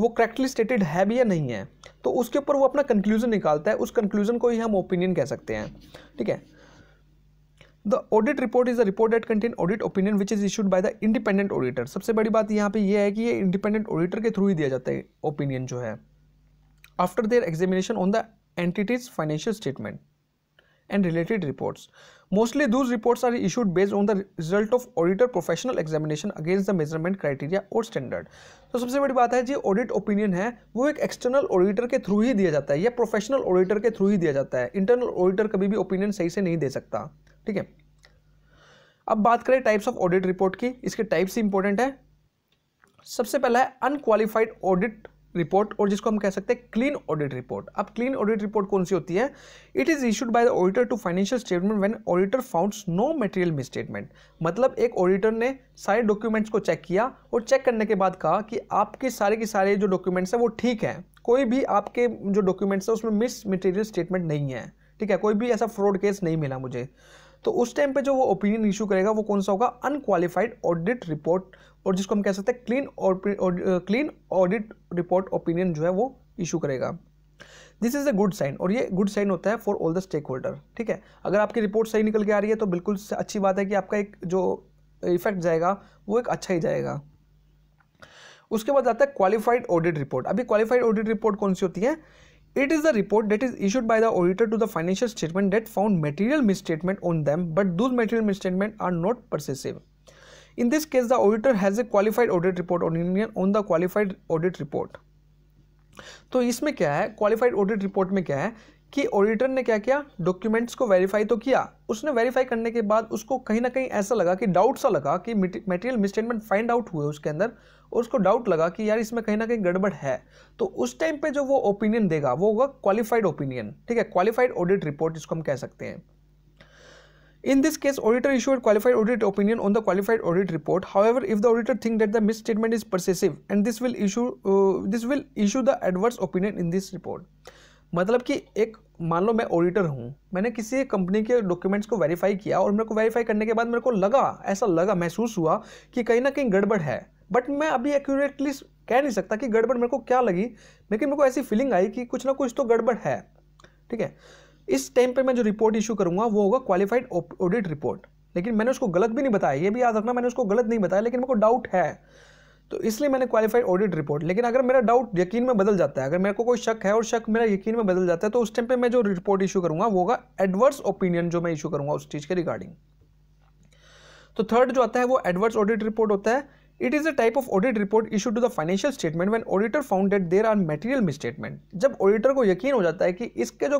वो करेक्टली स्टेटेड है भी या नहीं है तो उसके ऊपर वो अपना कंक्लूजन निकालता है उस कंक्लूजन को ही हम ओपिनियन कह सकते हैं ठीक है the audit report is a report that contain audit opinion which is issued by the independent auditor सबसे बड़ी बात यहाँ पे ये है कि ये इंडिपेंडेंट ऑडिटर के थ्रू ही दिया जाता है ओपिनियन जो है after their examination on the entities financial statement and related reports mostly those reports are issued based on the result of auditor professional examination against the measurement criteria और standard तो सबसे बड़ी बात है जो ऑडिट ओपिनियन है वो एक एक्सटर्नल ऑडिटर के थ्रू ही दिया जाता है या प्रोफेशनल ऑडिटर के थ्रू ही दिया जाता है इंटरनल ऑडिटर कभी भी ओपिनियन सही से नहीं दे सकता ठीक है अब बात करें टाइप्स ऑफ ऑडिट रिपोर्ट की इसके टाइप्स इंपॉर्टेंट है सबसे पहला है अनक्वालिफाइड ऑडिट रिपोर्ट और जिसको हम कह सकते हैं क्लीन ऑडिट रिपोर्ट अब क्लीन ऑडिट रिपोर्ट कौन सी होती है it is issued by the auditor to financial statement when auditor founds no material misstatement मतलब एक ऑडिटर ने सारे डॉक्यूमेंट्स को चेक किया और चेक करने के बाद कहा कि आपके सारे के सारे जो डॉक्यूमेंट्स हैं वो ठीक हैं कोई भी आपके जो डॉक्यूमेंट्स हैं उसमें मिस मटेरियल स्टेटमेंट नहीं है ठीक है कोई भी ऐसा फ्रॉड केस नहीं मिला मुझे तो उस टाइम पे जो वो ओपिनियन इशू करेगा वो कौन सा होगा अनक्वालिफाइड ऑडिट रिपोर्ट और जिसको हम कह सकते हैं clean clean audit report opinion जो है वो इशू करेगा this is a good sign और ये गुड साइन होता है for all the stakeholder ठीक है अगर आपकी रिपोर्ट सही निकल के आ रही है तो बिल्कुल अच्छी बात है कि आपका एक जो इफेक्ट जाएगा वो एक अच्छा ही जाएगा उसके बाद आता है क्वालिफाइड ऑडिट रिपोर्ट अभी क्वालिफाइड ऑडिट रिपोर्ट कौन सी होती है It is the report that is issued by the auditor to the financial statement that found material misstatement on them, but those material misstatements are not pervasive. In this case, the auditor has a qualified audit report on Indian on the qualified audit report. तो इसमें क्या है qualified audit report में क्या है कि auditor ने क्या किया डॉक्यूमेंट्स को वेरीफाई तो किया उसने वेरीफाई करने के बाद उसको कहीं ना कहीं ऐसा लगा कि डाउट सा लगा कि मटेरियल मिसस्टेटमेंट फाइंड आउट हुए उसके अंदर और उसको डाउट लगा कि यार इसमें कहीं ना कहीं गड़बड़ है तो उस टाइम पे जो वो ओपिनियन देगा वो होगा क्वालिफाइड ओपिनियन ठीक है क्वालिफाइड ऑडिट रिपोर्ट जिसको हम कह सकते हैं in this case auditor issue qualified audit opinion on the qualified audit report however if the auditor think that the misstatement is pervasive and this will issue this will issue the adverse opinion in this report मतलब कि एक मान लो मैं auditor हूँ मैंने किसी company के documents को वेरीफाई किया और मेरे को वेरीफाई करने के बाद मेरे को लगा ऐसा लगा महसूस हुआ कि कहीं ना कहीं गड़बड़ है बट मैं अभी एक्यूरेटली कह नहीं सकता कि गड़बड़ मेरे को क्या लगी लेकिन मेरे को ऐसी फीलिंग आई कि कुछ ना कुछ तो गड़बड़ है ठीक है इस टाइम पर मैं जो रिपोर्ट इशू करूँगा वो होगा क्वालिफाइड ऑडिट रिपोर्ट लेकिन मैंने उसको गलत भी नहीं बताया ये भी याद रखना मैंने उसको गलत नहीं बताया लेकिन मेरे को डाउट है तो इसलिए मैंने क्वालिफाइड ऑडिट रिपोर्ट लेकिन अगर मेरा डाउट यकीन में बदल जाता है अगर मेरे को कोई शक है और शक मेरा यकीन में बदल जाता है तो उस टाइम पे मैं जो रिपोर्ट इशू करूंगा वो होगा एडवर्स ओपिनियन जो मैं इशू करूंगा उस चीज़ के रिगार्डिंग तो थर्ड जो आता है वो एडवर्स ऑडिट रिपोर्ट होता है it is a type of audit report issue to the financial statement when auditor found that there are material misstatement जब ऑडिटर को यकीन हो जाता है कि इसके जो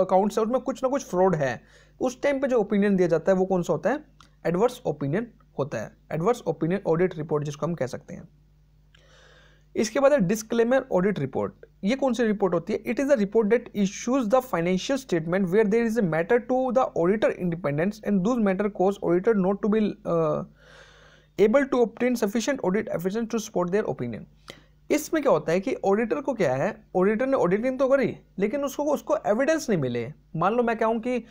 अकाउंट्स है उसमें कुछ ना कुछ फ्रॉड है उस टाइम पे जो ओपिनियन दिया जाता है वो कौन सा होता है एडवर्स ओपिनियन होता है एडवर्स ओपिनियन ऑडिट रिपोर्ट जिसको हम कह सकते हैं इसके बाद है डिस्क्लेमर ऑडिट रिपोर्ट ये कौन सी रिपोर्ट होती है it is the report that issues the financial statement where there is a matter to the auditor independence and those matter cause auditor not to be able to obtain sufficient audit efficient to support their opinion इसमें क्या होता है कि auditor को क्या है auditor ने auditing तो करी लेकिन उसको उसको एविडेंस नहीं मिले मान लो मैं कहूँ कि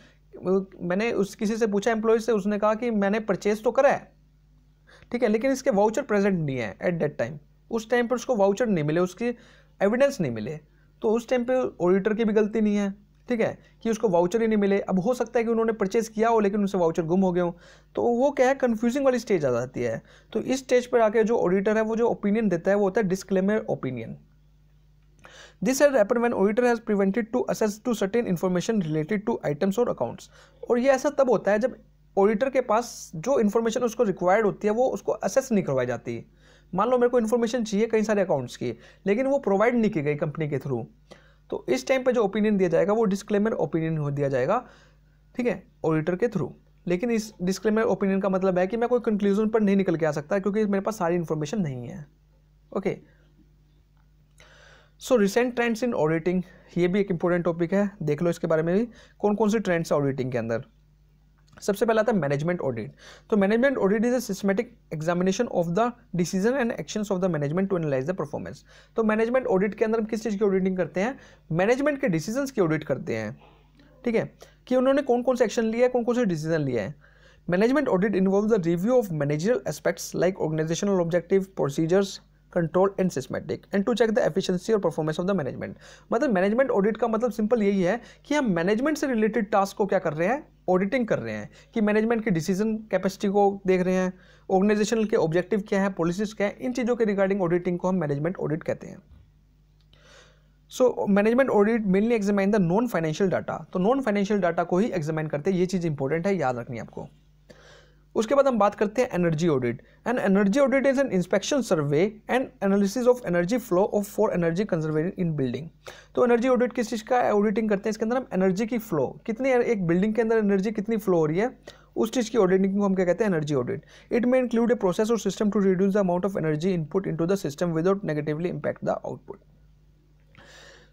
मैंने उस किसी से पूछा एम्प्लॉय से उसने कहा कि मैंने परचेज तो करा है ठीक है लेकिन इसके वाउचर प्रेजेंट नहीं है एट दैट टाइम उस टाइम पर उसको वाउचर नहीं मिले उसकी एविडेंस नहीं मिले तो उस टाइम पर ऑडिटर की भी गलती नहीं है ठीक है कि उसको वाउचर ही नहीं मिले अब हो सकता है कि उन्होंने परचेज़ किया हो लेकिन उनसे वाउचर गुम हो गए हो तो वो क्या है कन्फ्यूजिंग वाली स्टेज आ जाती है तो इस स्टेज पर आके जो ऑडिटर है वो जो ओपिनियन देता है वो होता है disclaimer opinion this has happen when auditor has prevented to assess to certain information related to items or accounts और ये ऐसा तब होता है जब ऑडिटर के पास जो इन्फॉर्मेशन उसको रिक्वायर्ड होती है वो उसको असेस नहीं करवाई जाती मान लो मेरे को इन्फॉर्मेशन चाहिए कई सारे अकाउंट्स की लेकिन वो प्रोवाइड नहीं की गई कंपनी के थ्रू तो इस टाइम पर जो ओपिनियन दिया जाएगा वो डिस्क्लेमर ओपिनियन हो दिया जाएगा ठीक है ऑडिटर के थ्रू लेकिन इस डिस्क्लेमर ओपिनियन का मतलब है कि मैं कोई कंक्लूजन पर नहीं निकल के आ सकता क्योंकि मेरे पास सारी इन्फॉर्मेशन नहीं है okay so recent trends in auditing ये भी एक इंपॉर्टेंट टॉपिक है देख लो इसके बारे में भी कौन कौन से ट्रेंड्स ऑडिटिंग के अंदर सबसे पहला था मैनेजमेंट ऑडिट तो management audit is a systematic examination of the decision and actions of the management to analyse the performance तो मैनेजमेंट ऑडिट के अंदर हम किस चीज़ की ऑडिटिंग करते हैं मैनेजमेंट के डिसीजंस की ऑडिट करते हैं ठीक है कि उन्होंने कौन कौन से एक्शन लिया है कौन कौन से डिसीजन लिया है management audit involve the review of managerial aspects like organisational objective procedures control and systematic and to check the efficiency or performance of the management मतलब मैनेजमेंट ऑडिट का मतलब सिंपल यही है कि हम मैनेजमेंट से रिलेटेड टास्क को क्या कर रहे हैं ऑडिटिंग कर रहे हैं कि मैनेजमेंट की डिसीजन कैपेसिटी को देख रहे हैं ऑर्गेनाइजेशन के ऑब्जेक्टिव क्या है पॉलिसीज क्या है इन चीज़ों के रिगार्डिंग ऑडिटिंग को हम मैनेजमेंट ऑडिट कहते हैं so management audit mainly examine the non financial data तो नॉन फाइनेंशियल डाटा को ही एग्जामाइन करते हैं ये चीज़ इंपॉर्टेंट है याद रखनी आपको उसके बाद हम बात करते हैं energy audit and energy audit is an inspection survey and analysis of energy flow of for energy conservation in building तो एनर्जी ऑडिट किस चीज़ का ऑडिटिंग करते हैं इसके अंदर हम एनर्जी की फ्लो कितनी एक बिल्डिंग के अंदर एनर्जी कितनी फ्लो हो रही है उस चीज़ की ऑडिटिंग को हम क्या कहते हैं energy audit it may include a process और system to reduce the amount of energy input into the system without negatively impact the output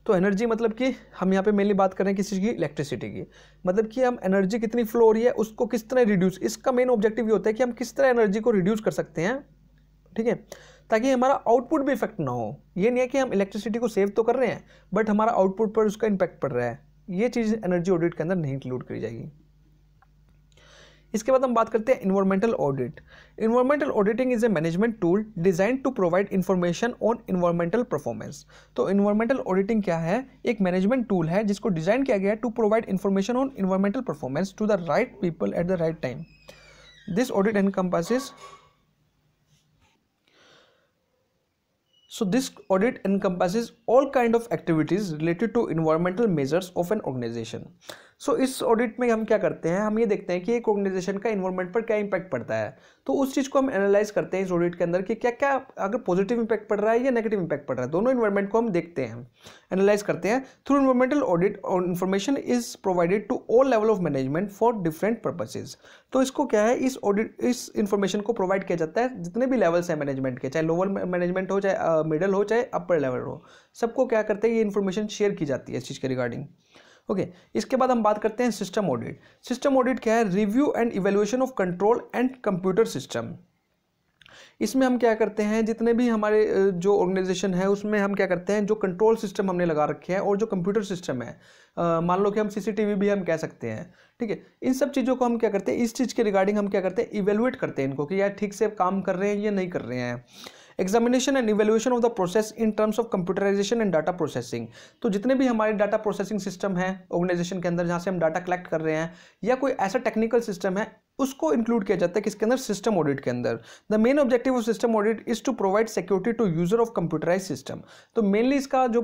तो एनर्जी मतलब कि हम यहाँ पे मेनली बात कर रहे हैं किसी की इलेक्ट्रिसिटी की मतलब कि हम एनर्जी कितनी फ्लो हो रही है उसको किस तरह रिड्यूस इसका मेन ऑब्जेक्टिव ये होता है कि हम किस तरह एनर्जी को रिड्यूस कर सकते हैं ठीक है ताकि हमारा आउटपुट भी इफेक्ट ना हो ये नहीं है कि हम इलेक्ट्रिसिटी को सेव तो कर रहे हैं बट हमारा आउटपुट पर उसका इम्पैक्ट पड़ रहा है ये चीज़ एनर्जी ऑडिट के अंदर नहीं इंक्लूड करी जाएगी इसके बाद हम बात करते हैं environmental audit environmental auditing is a management tool design to provide information on environmental performance तो इन्वायरमेंटल ऑडिटिंग क्या है एक मैनेजमेंट टूल है जिसको डिजाइन किया गया है to provide information on environmental performance to the right people at the right time this audit encompasses So this audit encompasses all kind of activities related to environmental measures of an organization. So so, इस audit में हम क्या करते हैं हम ये देखते हैं कि एक ऑर्गेनाइजेशन का इन्वायरमेंट पर क्या इम्पैक्ट पड़ता है तो उस चीज़ को हम एनालाइज करते हैं इस ऑडिट के अंदर कि क्या क्या अगर पॉजिटिव इम्पैक्ट पड़ रहा है या नेगेटिव इम्पैक्ट पड़ रहा है दोनों इन्वायरमेंट को हम देखते हैं एनालाइज करते हैं थ्रू इन्वायरमेंटल ऑडिट और information is provided to all level of management for different purposes तो इसको क्या है इस ऑडिट इस इन्फॉर्मेशन को प्रोवाइड किया जाता है जितने भी लेवल्स हैं मैनेजमेंट के चाहे लोअर मैनेजमेंट हो चाहे मिडल uh, हो चाहे अपर लेवल हो सबको क्या करते हैं ये इन्फॉर्मेशन शेयर की जाती है इस चीज़ के रिगार्डिंग ओके इसके बाद हम बात करते हैं सिस्टम ऑडिट सिस्टम ऑडिट क्या है review and evaluation of control and computer system इसमें हम क्या करते हैं जितने भी हमारे जो ऑर्गेनाइजेशन है उसमें हम क्या करते हैं जो कंट्रोल सिस्टम हमने लगा रखे हैं और जो कंप्यूटर सिस्टम है मान लो कि हम सीसीटीवी भी हम कह सकते हैं ठीक है इन सब चीज़ों को हम क्या करते हैं इस चीज़ के रिगार्डिंग हम क्या करते हैं इवेलुएट करते हैं इनको कि यार ठीक से काम कर रहे हैं या नहीं कर रहे हैं examination and evaluation of the process in terms of computerization and data processing तो जितने भी हमारे डाटा प्रोसेसिंग सिस्टम है ऑर्गेनाइजेशन के अंदर जहाँ से हम डाटा कलेक्ट कर रहे हैं या कोई ऐसा टेक्निकल सिस्टम है उसको इंक्लूड किया जाता है किसके अंदर सिस्टम ऑडिट के अंदर the main objective of system audit is to provide security to user of computerize system तो मेनली इसका जो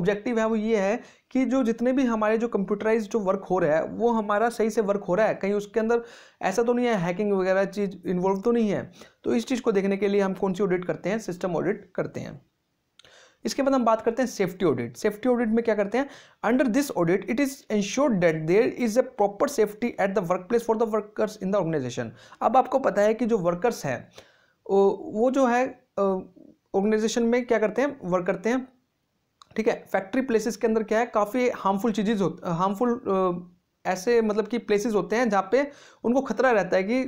ऑब्जेक्टिव है वो ये है कि जो जितने भी हमारे जो कंप्यूटराइज जो वर्क हो रहा है वो हमारा सही से वर्क हो रहा है कहीं उसके अंदर ऐसा तो नहीं है हैकिंग वगैरह चीज़ इन्वॉल्व तो नहीं है तो इस चीज़ को देखने के लिए हम कौन सी ऑडिट करते हैं सिस्टम ऑडिट करते हैं इसके बाद हम बात करते हैं सेफ्टी ऑडिट सेफ्टी ऑडिट में क्या करते हैं under this audit it is ensure that there is a proper safety at the work place for the workers in the organization अब आपको पता है कि जो वर्कर्स हैं वो जो है ऑर्गेनाइजेशन में क्या करते हैं वर्क करते हैं ठीक है फैक्ट्री प्लेसेस के अंदर क्या है काफ़ी हार्मफुल चीजेज हो हार्मफुल ऐसे मतलब कि प्लेसेस होते हैं जहाँ पे उनको खतरा रहता है कि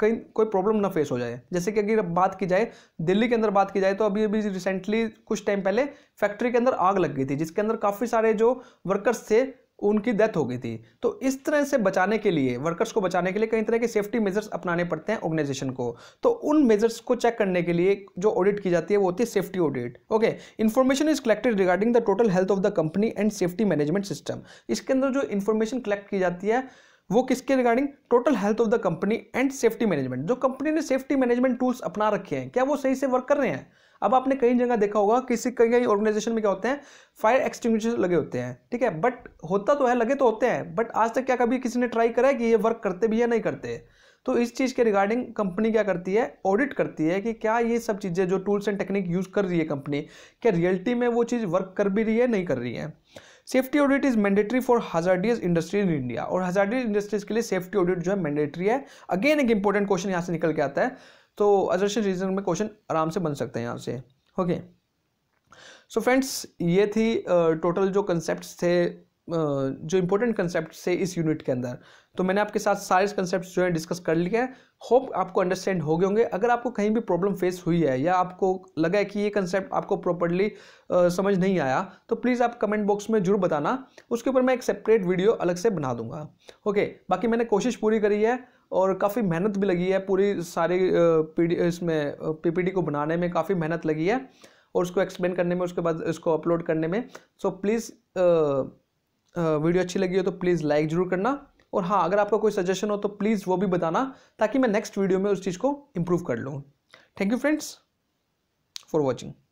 कहीं कोई प्रॉब्लम ना फेस हो जाए जैसे कि अगर बात की जाए दिल्ली के अंदर बात की जाए तो अभी अभी रिसेंटली कुछ टाइम पहले फैक्ट्री के अंदर आग लग गई थी जिसके अंदर काफ़ी सारे जो वर्कर्स थे उनकी डेथ हो गई थी तो इस तरह से बचाने के लिए वर्कर्स को बचाने के लिए कई तरह के सेफ्टी मेजर्स अपनाने पड़ते हैं ऑर्गेनाइजेशन को तो उन मेजर्स को चेक करने के लिए जो ऑडिट की जाती है वो होती है safety audit okay information is collected regarding the total health of the company and safety management system इसके अंदर जो इन्फॉर्मेशन कलेक्ट की जाती है वो किसके regarding total health of the company and safety management जो कंपनी ने सेफ्टी मैनेजमेंट टूल्स अपना रखे हैं क्या वो सही से वर्क कर रहे हैं अब आपने कई जगह देखा होगा किसी कई कई ऑर्गेनाइजेशन में क्या होते हैं फायर एक्सटिंग लगे होते हैं ठीक है बट होता तो है लगे तो होते हैं बट आज तक क्या कभी किसी ने ट्राई करा है कि ये वर्क करते भी या नहीं करते तो इस चीज़ के रिगार्डिंग कंपनी क्या करती है ऑडिट करती है कि क्या ये सब चीज़ें जो टूल्स एंड टेक्निक यूज़ कर रही है कंपनी क्या रियलिटी में वो चीज़ वर्क कर भी रही है नहीं कर रही है safety audit is mandatory for hazardous industry in India और हजारडियस इंडस्ट्रीज के लिए सेफ्टी ऑडिट जो है मैंडेटरी है अगेन एक इंपॉर्टेंट क्वेश्चन यहाँ से निकल के आता है तो अजर्शन रीजन में क्वेश्चन आराम से बन सकते हैं यहाँ से ओके सो फ्रेंड्स ये थी टोटल uh, जो कंसेप्ट थे जो इंपॉर्टेंट कंसेप्ट से इस यूनिट के अंदर तो मैंने आपके साथ सारे कंसेप्ट जो है डिस्कस कर लिए हैं होप आपको अंडरस्टैंड हो गए होंगे अगर आपको कहीं भी प्रॉब्लम फेस हुई है या आपको लगा है कि ये कंसेप्ट आपको प्रॉपरली समझ नहीं आया तो प्लीज़ आप कमेंट बॉक्स में जरूर बताना उसके ऊपर मैं एक सेपरेट वीडियो अलग से बना दूंगा ओके बाकी मैंने कोशिश पूरी करी है और काफ़ी मेहनत भी लगी है पूरी सारी पी इसमें पीपीटी को बनाने में काफ़ी मेहनत लगी है और उसको एक्सप्लेन करने में उसके बाद इसको अपलोड करने में सो so, प्लीज़ वीडियो अच्छी लगी हो तो प्लीज़ लाइक ज़रूर करना और हाँ अगर आपका कोई सजेशन हो तो प्लीज़ वो भी बताना ताकि मैं नेक्स्ट वीडियो में उस चीज़ को इम्प्रूव कर लूँ thank you friends for watching